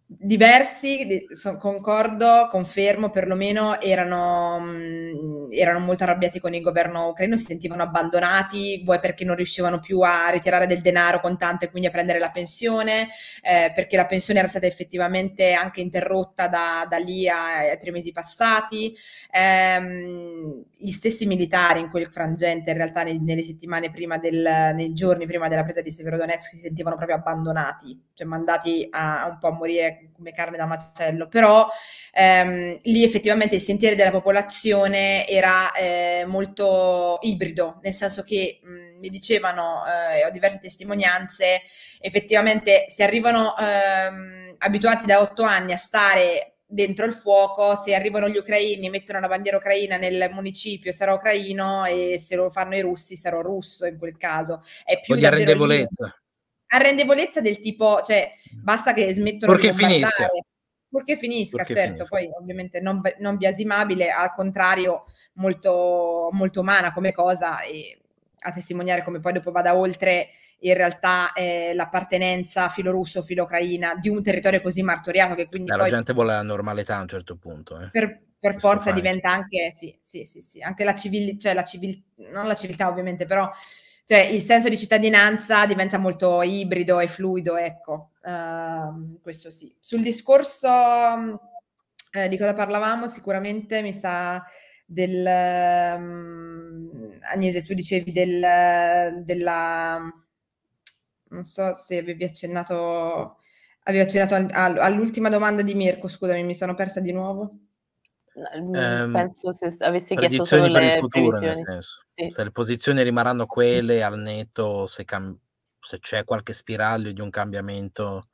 diversi, concordo, confermo perlomeno, erano, mm, erano, molto arrabbiati con il governo ucraino, si sentivano abbandonati, vuoi perché non riuscivano più a ritirare del denaro contante e quindi a prendere la pensione, eh, perché la pensione era stata effettivamente anche interrotta da, da lì a, a, eh, tre mesi passati. Ehm, gli stessi militari in quel frangente, in realtà nei, nelle settimane prima del, nei giorni prima della presa di Severodonetsk, si sentivano proprio abbandonati, cioè mandati a, a un po' a morire come, come carne da macello, però ehm, lì effettivamente il sentiero della popolazione era eh, molto ibrido, nel senso che mh, mi dicevano, eh, ho diverse testimonianze, effettivamente se arrivano ehm, abituati da otto anni a stare dentro il fuoco, se arrivano gli ucraini e mettono la bandiera ucraina nel municipio sarò ucraino e se lo fanno i russi sarò russo in quel caso. È più di arrendevolezza arrendevolezza del tipo, cioè, basta che smettono Perché di finisca. Purché finisca, Perché certo, finisca. poi ovviamente non, non, biasimabile, al contrario molto, molto umana come cosa e a testimoniare come poi dopo vada oltre in realtà eh, l'appartenenza filorusso, ucraina di un territorio così martoriato che quindi... La gente vuole la normalità a un certo punto. Eh. Per, per forza diventa anche, sì, sì, sì, sì, anche la civiltà, cioè la civiltà, non la civiltà ovviamente, però cioè il senso di cittadinanza diventa molto ibrido e fluido, ecco, uh, questo sì. Sul discorso mm, eh, di cosa parlavamo, sicuramente mi sa del... Um, Agnese, tu dicevi del, della... Mm, non so se avevi accennato, avevi accennato all'ultima domanda di Mirko, scusami, mi sono persa di nuovo. Um, Penso se avessi chiesto solo per il futuro, nel senso. Sì. Se le posizioni rimarranno quelle al netto, se, cam- se c'è qualche spiraglio di un cambiamento.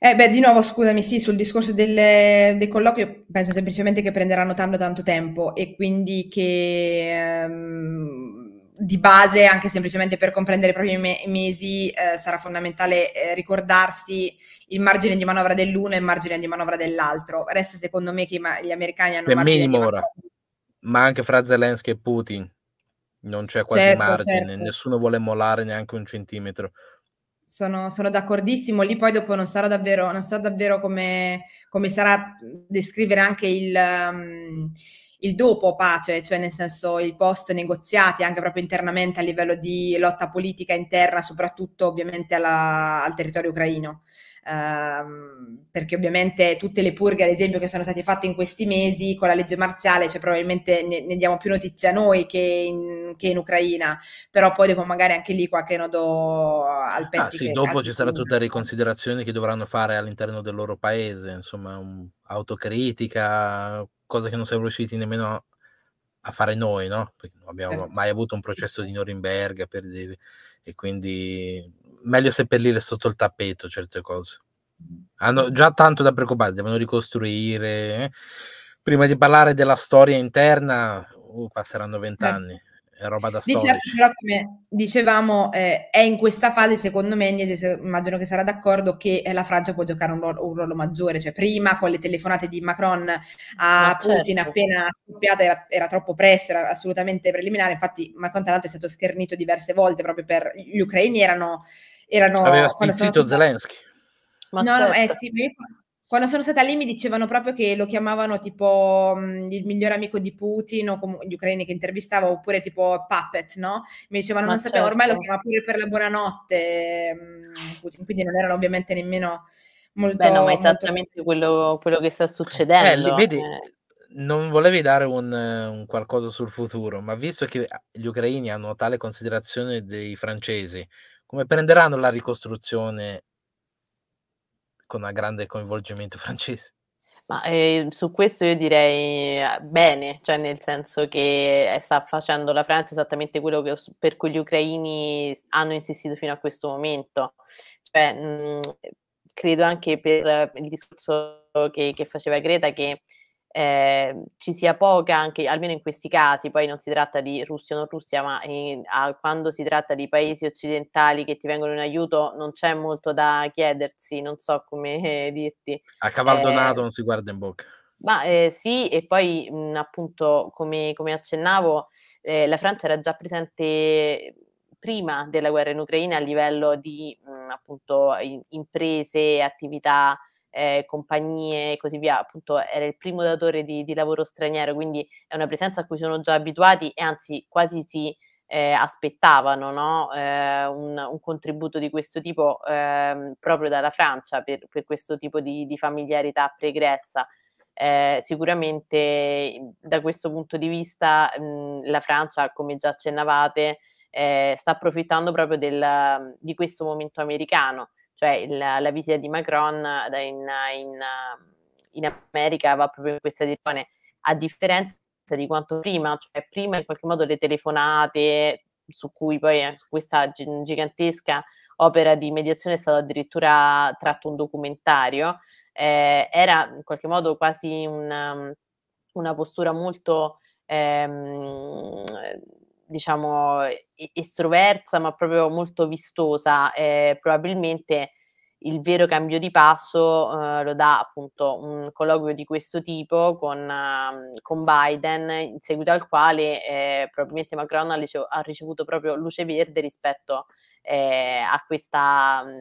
Eh beh, di nuovo, scusami, sì, sul discorso del, del colloquio penso semplicemente che prenderanno tanto, tanto tempo e quindi che ehm, di base, anche semplicemente per comprendere i propri me- mesi, eh, sarà fondamentale eh, ricordarsi il margine di manovra dell'uno e il margine di manovra dell'altro. Resta secondo me che ma- gli americani hanno... Per minimo ora, ma anche fra Zelensky e Putin non c'è quasi certo, margine, certo. nessuno vuole molare neanche un centimetro. Sono, sono, d'accordissimo. Lì poi dopo non, sarà davvero, non so davvero come, come sarà descrivere anche il... Um, il dopo pace, cioè nel senso i post negoziati anche proprio internamente a livello di lotta politica interna, soprattutto ovviamente alla, al territorio ucraino. Um, perché ovviamente tutte le purghe, ad esempio, che sono state fatte in questi mesi con la legge marziale, cioè probabilmente ne, ne diamo più notizia a noi che in, che in, Ucraina, però poi dopo magari anche lì qualche nodo al petto. Ah, sì, dopo ci sarà tutta la riconsiderazione che dovranno fare all'interno del loro paese, insomma, un, autocritica, cosa che non siamo riusciti nemmeno a fare noi, no? Perché non abbiamo certo. mai avuto un processo di Norimberga per dire, e quindi meglio seppellire sotto il tappeto certe cose. Hanno già tanto da preoccuparsi, devono ricostruire. Eh? Prima di parlare della storia interna, uh, passeranno eh. vent'anni. Eh roba da storici. certo, però come dicevamo, eh, è in questa fase, secondo me, Agnese, immagino che sarà d'accordo, che eh, la Francia può giocare un ruolo, un ruolo maggiore, cioè prima con le telefonate di Macron a ah, Putin certo. appena scoppiata era, era, troppo presto, era assolutamente preliminare, infatti Macron tra l'altro è stato schernito diverse volte proprio per gli ucraini, erano... erano Aveva stizzito Zelensky. Ma no, certo. no, eh certo. sì, quando sono stata lì mi dicevano proprio che lo chiamavano tipo mh, mhmm, il migliore amico di Putin o com- gli ucraini che intervistavo oppure tipo puppet, no? Mi dicevano Ma non certo. sapevo, ormai lo certo. chiama pure per la buonanotte mh, mhmm, Putin, quindi non erano ovviamente nemmeno molto... Beh no, ma è esattamente molto... quello, quello, che sta eh, succedendo. Eh, vedi, non volevi dare un, un qualcosa sul futuro, ma visto che ah, gli ucraini hanno tale considerazione dei francesi, come prenderanno la ricostruzione con un grande coinvolgimento francese. Ma eh, su questo io direi eh, bene, cioè nel senso che eh, sta facendo la Francia esattamente quello che, per cui gli ucraini hanno insistito fino a questo momento. Cioè, mh, mm, credo anche per eh, il discorso che, che faceva Greta che eh, ci sia poca, anche almeno in questi casi, poi non si tratta di Russia o non Russia, ma in, a, quando si tratta di paesi occidentali che ti vengono in aiuto non c'è molto da chiedersi, non so come eh, dirti. A cavallo eh, nato non si guarda in bocca. Ma eh, sì, e poi mh, appunto come, come accennavo, eh, la Francia era già presente prima della guerra in Ucraina a livello di mh, appunto in, imprese, attività eh, compagnie e così via, appunto era il primo datore di, di, lavoro straniero, quindi è una presenza a cui sono già abituati e anzi quasi si eh, aspettavano no? eh, un, un, contributo di questo tipo ehm, proprio dalla Francia per, per questo tipo di, di familiarità pregressa. Eh, sicuramente da questo punto di vista mh, la Francia, come già accennavate, eh, sta approfittando proprio del, di questo momento americano cioè il, la visita di Macron in, in, in, America va proprio in questa direzione, a differenza di quanto prima, cioè prima in qualche modo le telefonate su cui poi eh, su questa gigantesca opera di mediazione è stato addirittura tratto un documentario, eh, era in qualche modo quasi una, una postura molto ehm, diciamo, estroversa, ma proprio molto vistosa, eh, probabilmente il vero cambio di passo eh, lo dà appunto un colloquio di questo tipo con, uh, con Biden, in seguito al quale eh, probabilmente Macron ha, ricevuto proprio luce verde rispetto eh, a, questa, mm,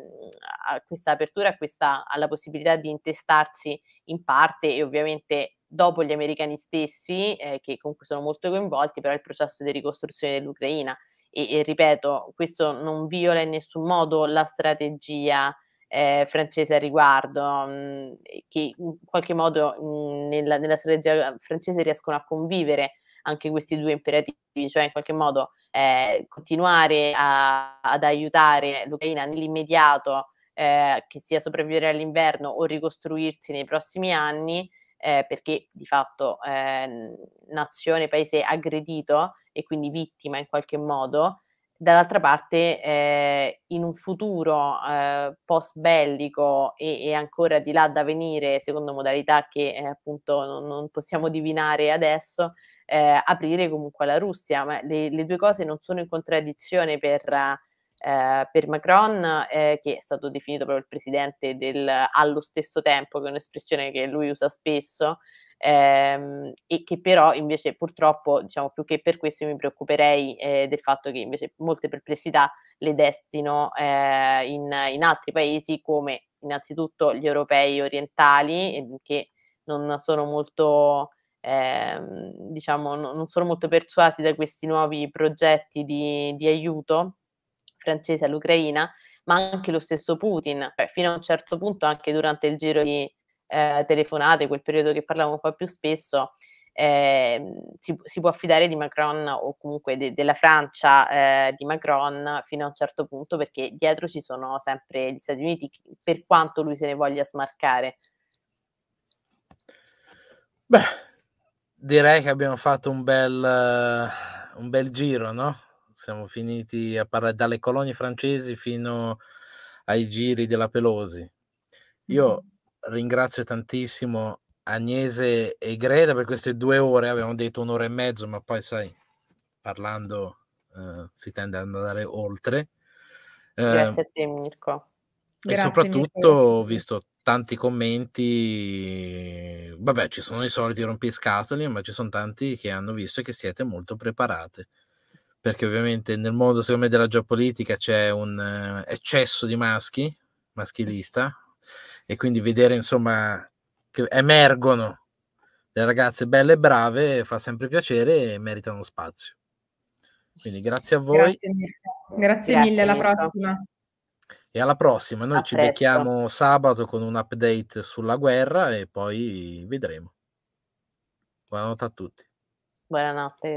a, questa, apertura, a questa, alla possibilità di intestarsi in parte e ovviamente dopo gli americani stessi, eh, che comunque sono molto coinvolti, però il processo di ricostruzione dell'Ucraina. E, e ripeto, questo non viola in nessun modo la strategia eh, francese al riguardo, mh, mm, che in qualche modo mh, mm, nella, nella, strategia francese riescono a convivere anche questi due imperativi, cioè in qualche modo eh, continuare a, ad aiutare l'Ucraina nell'immediato, eh, che sia sopravvivere all'inverno o ricostruirsi nei prossimi anni, eh, perché di fatto eh, nazione, paese aggredito e quindi vittima in qualche modo, dall'altra parte eh, in un futuro eh, post bellico e, e, ancora di là da venire secondo modalità che eh, appunto non, non, possiamo divinare adesso eh, aprire comunque la Russia ma le, le, due cose non sono in contraddizione per eh, per Macron, eh, che è stato definito proprio il presidente del allo stesso tempo, che è un'espressione che lui usa spesso, ehm, e che però invece purtroppo, diciamo più che per questo, mi preoccuperei eh, del fatto che invece molte perplessità le destino eh, in, in, altri paesi, come innanzitutto gli europei orientali, ehm, che non sono molto. Ehm, diciamo, non sono molto persuasi da questi nuovi progetti di, di aiuto francese all'Ucraina, ma anche lo stesso Putin, cioè, fino a un certo punto anche durante il giro di eh, telefonate, quel periodo che parlavo un po' più spesso, eh, si, si, può affidare di Macron o comunque de, della Francia eh, di Macron fino a un certo punto perché dietro ci sono sempre gli Stati Uniti per quanto lui se ne voglia smarcare. Beh, direi che abbiamo fatto un bel, uh, un bel giro, no? siamo finiti a parlare dalle colonie francesi fino ai giri della Pelosi. Io ringrazio tantissimo Agnese e Greta per queste due ore, avevamo detto un'ora e mezzo, ma poi sai, parlando eh, si tende ad andare oltre. Eh, Grazie a te Mirko. E Grazie, soprattutto ho visto tanti commenti, vabbè ci sono i soliti rompiscatoli, ma ci sono tanti che hanno visto che siete molto preparate perché ovviamente nel mondo secondo me della geopolitica c'è un eh, eccesso di maschi, maschilista, e quindi vedere insomma che emergono le ragazze belle e brave fa sempre piacere e meritano spazio. Quindi grazie a voi. Grazie mille, grazie grazie mille alla prossima. E alla prossima, noi a ci presto. becchiamo sabato con un update sulla guerra e poi vedremo. Buonanotte a tutti. Buonanotte, grazie.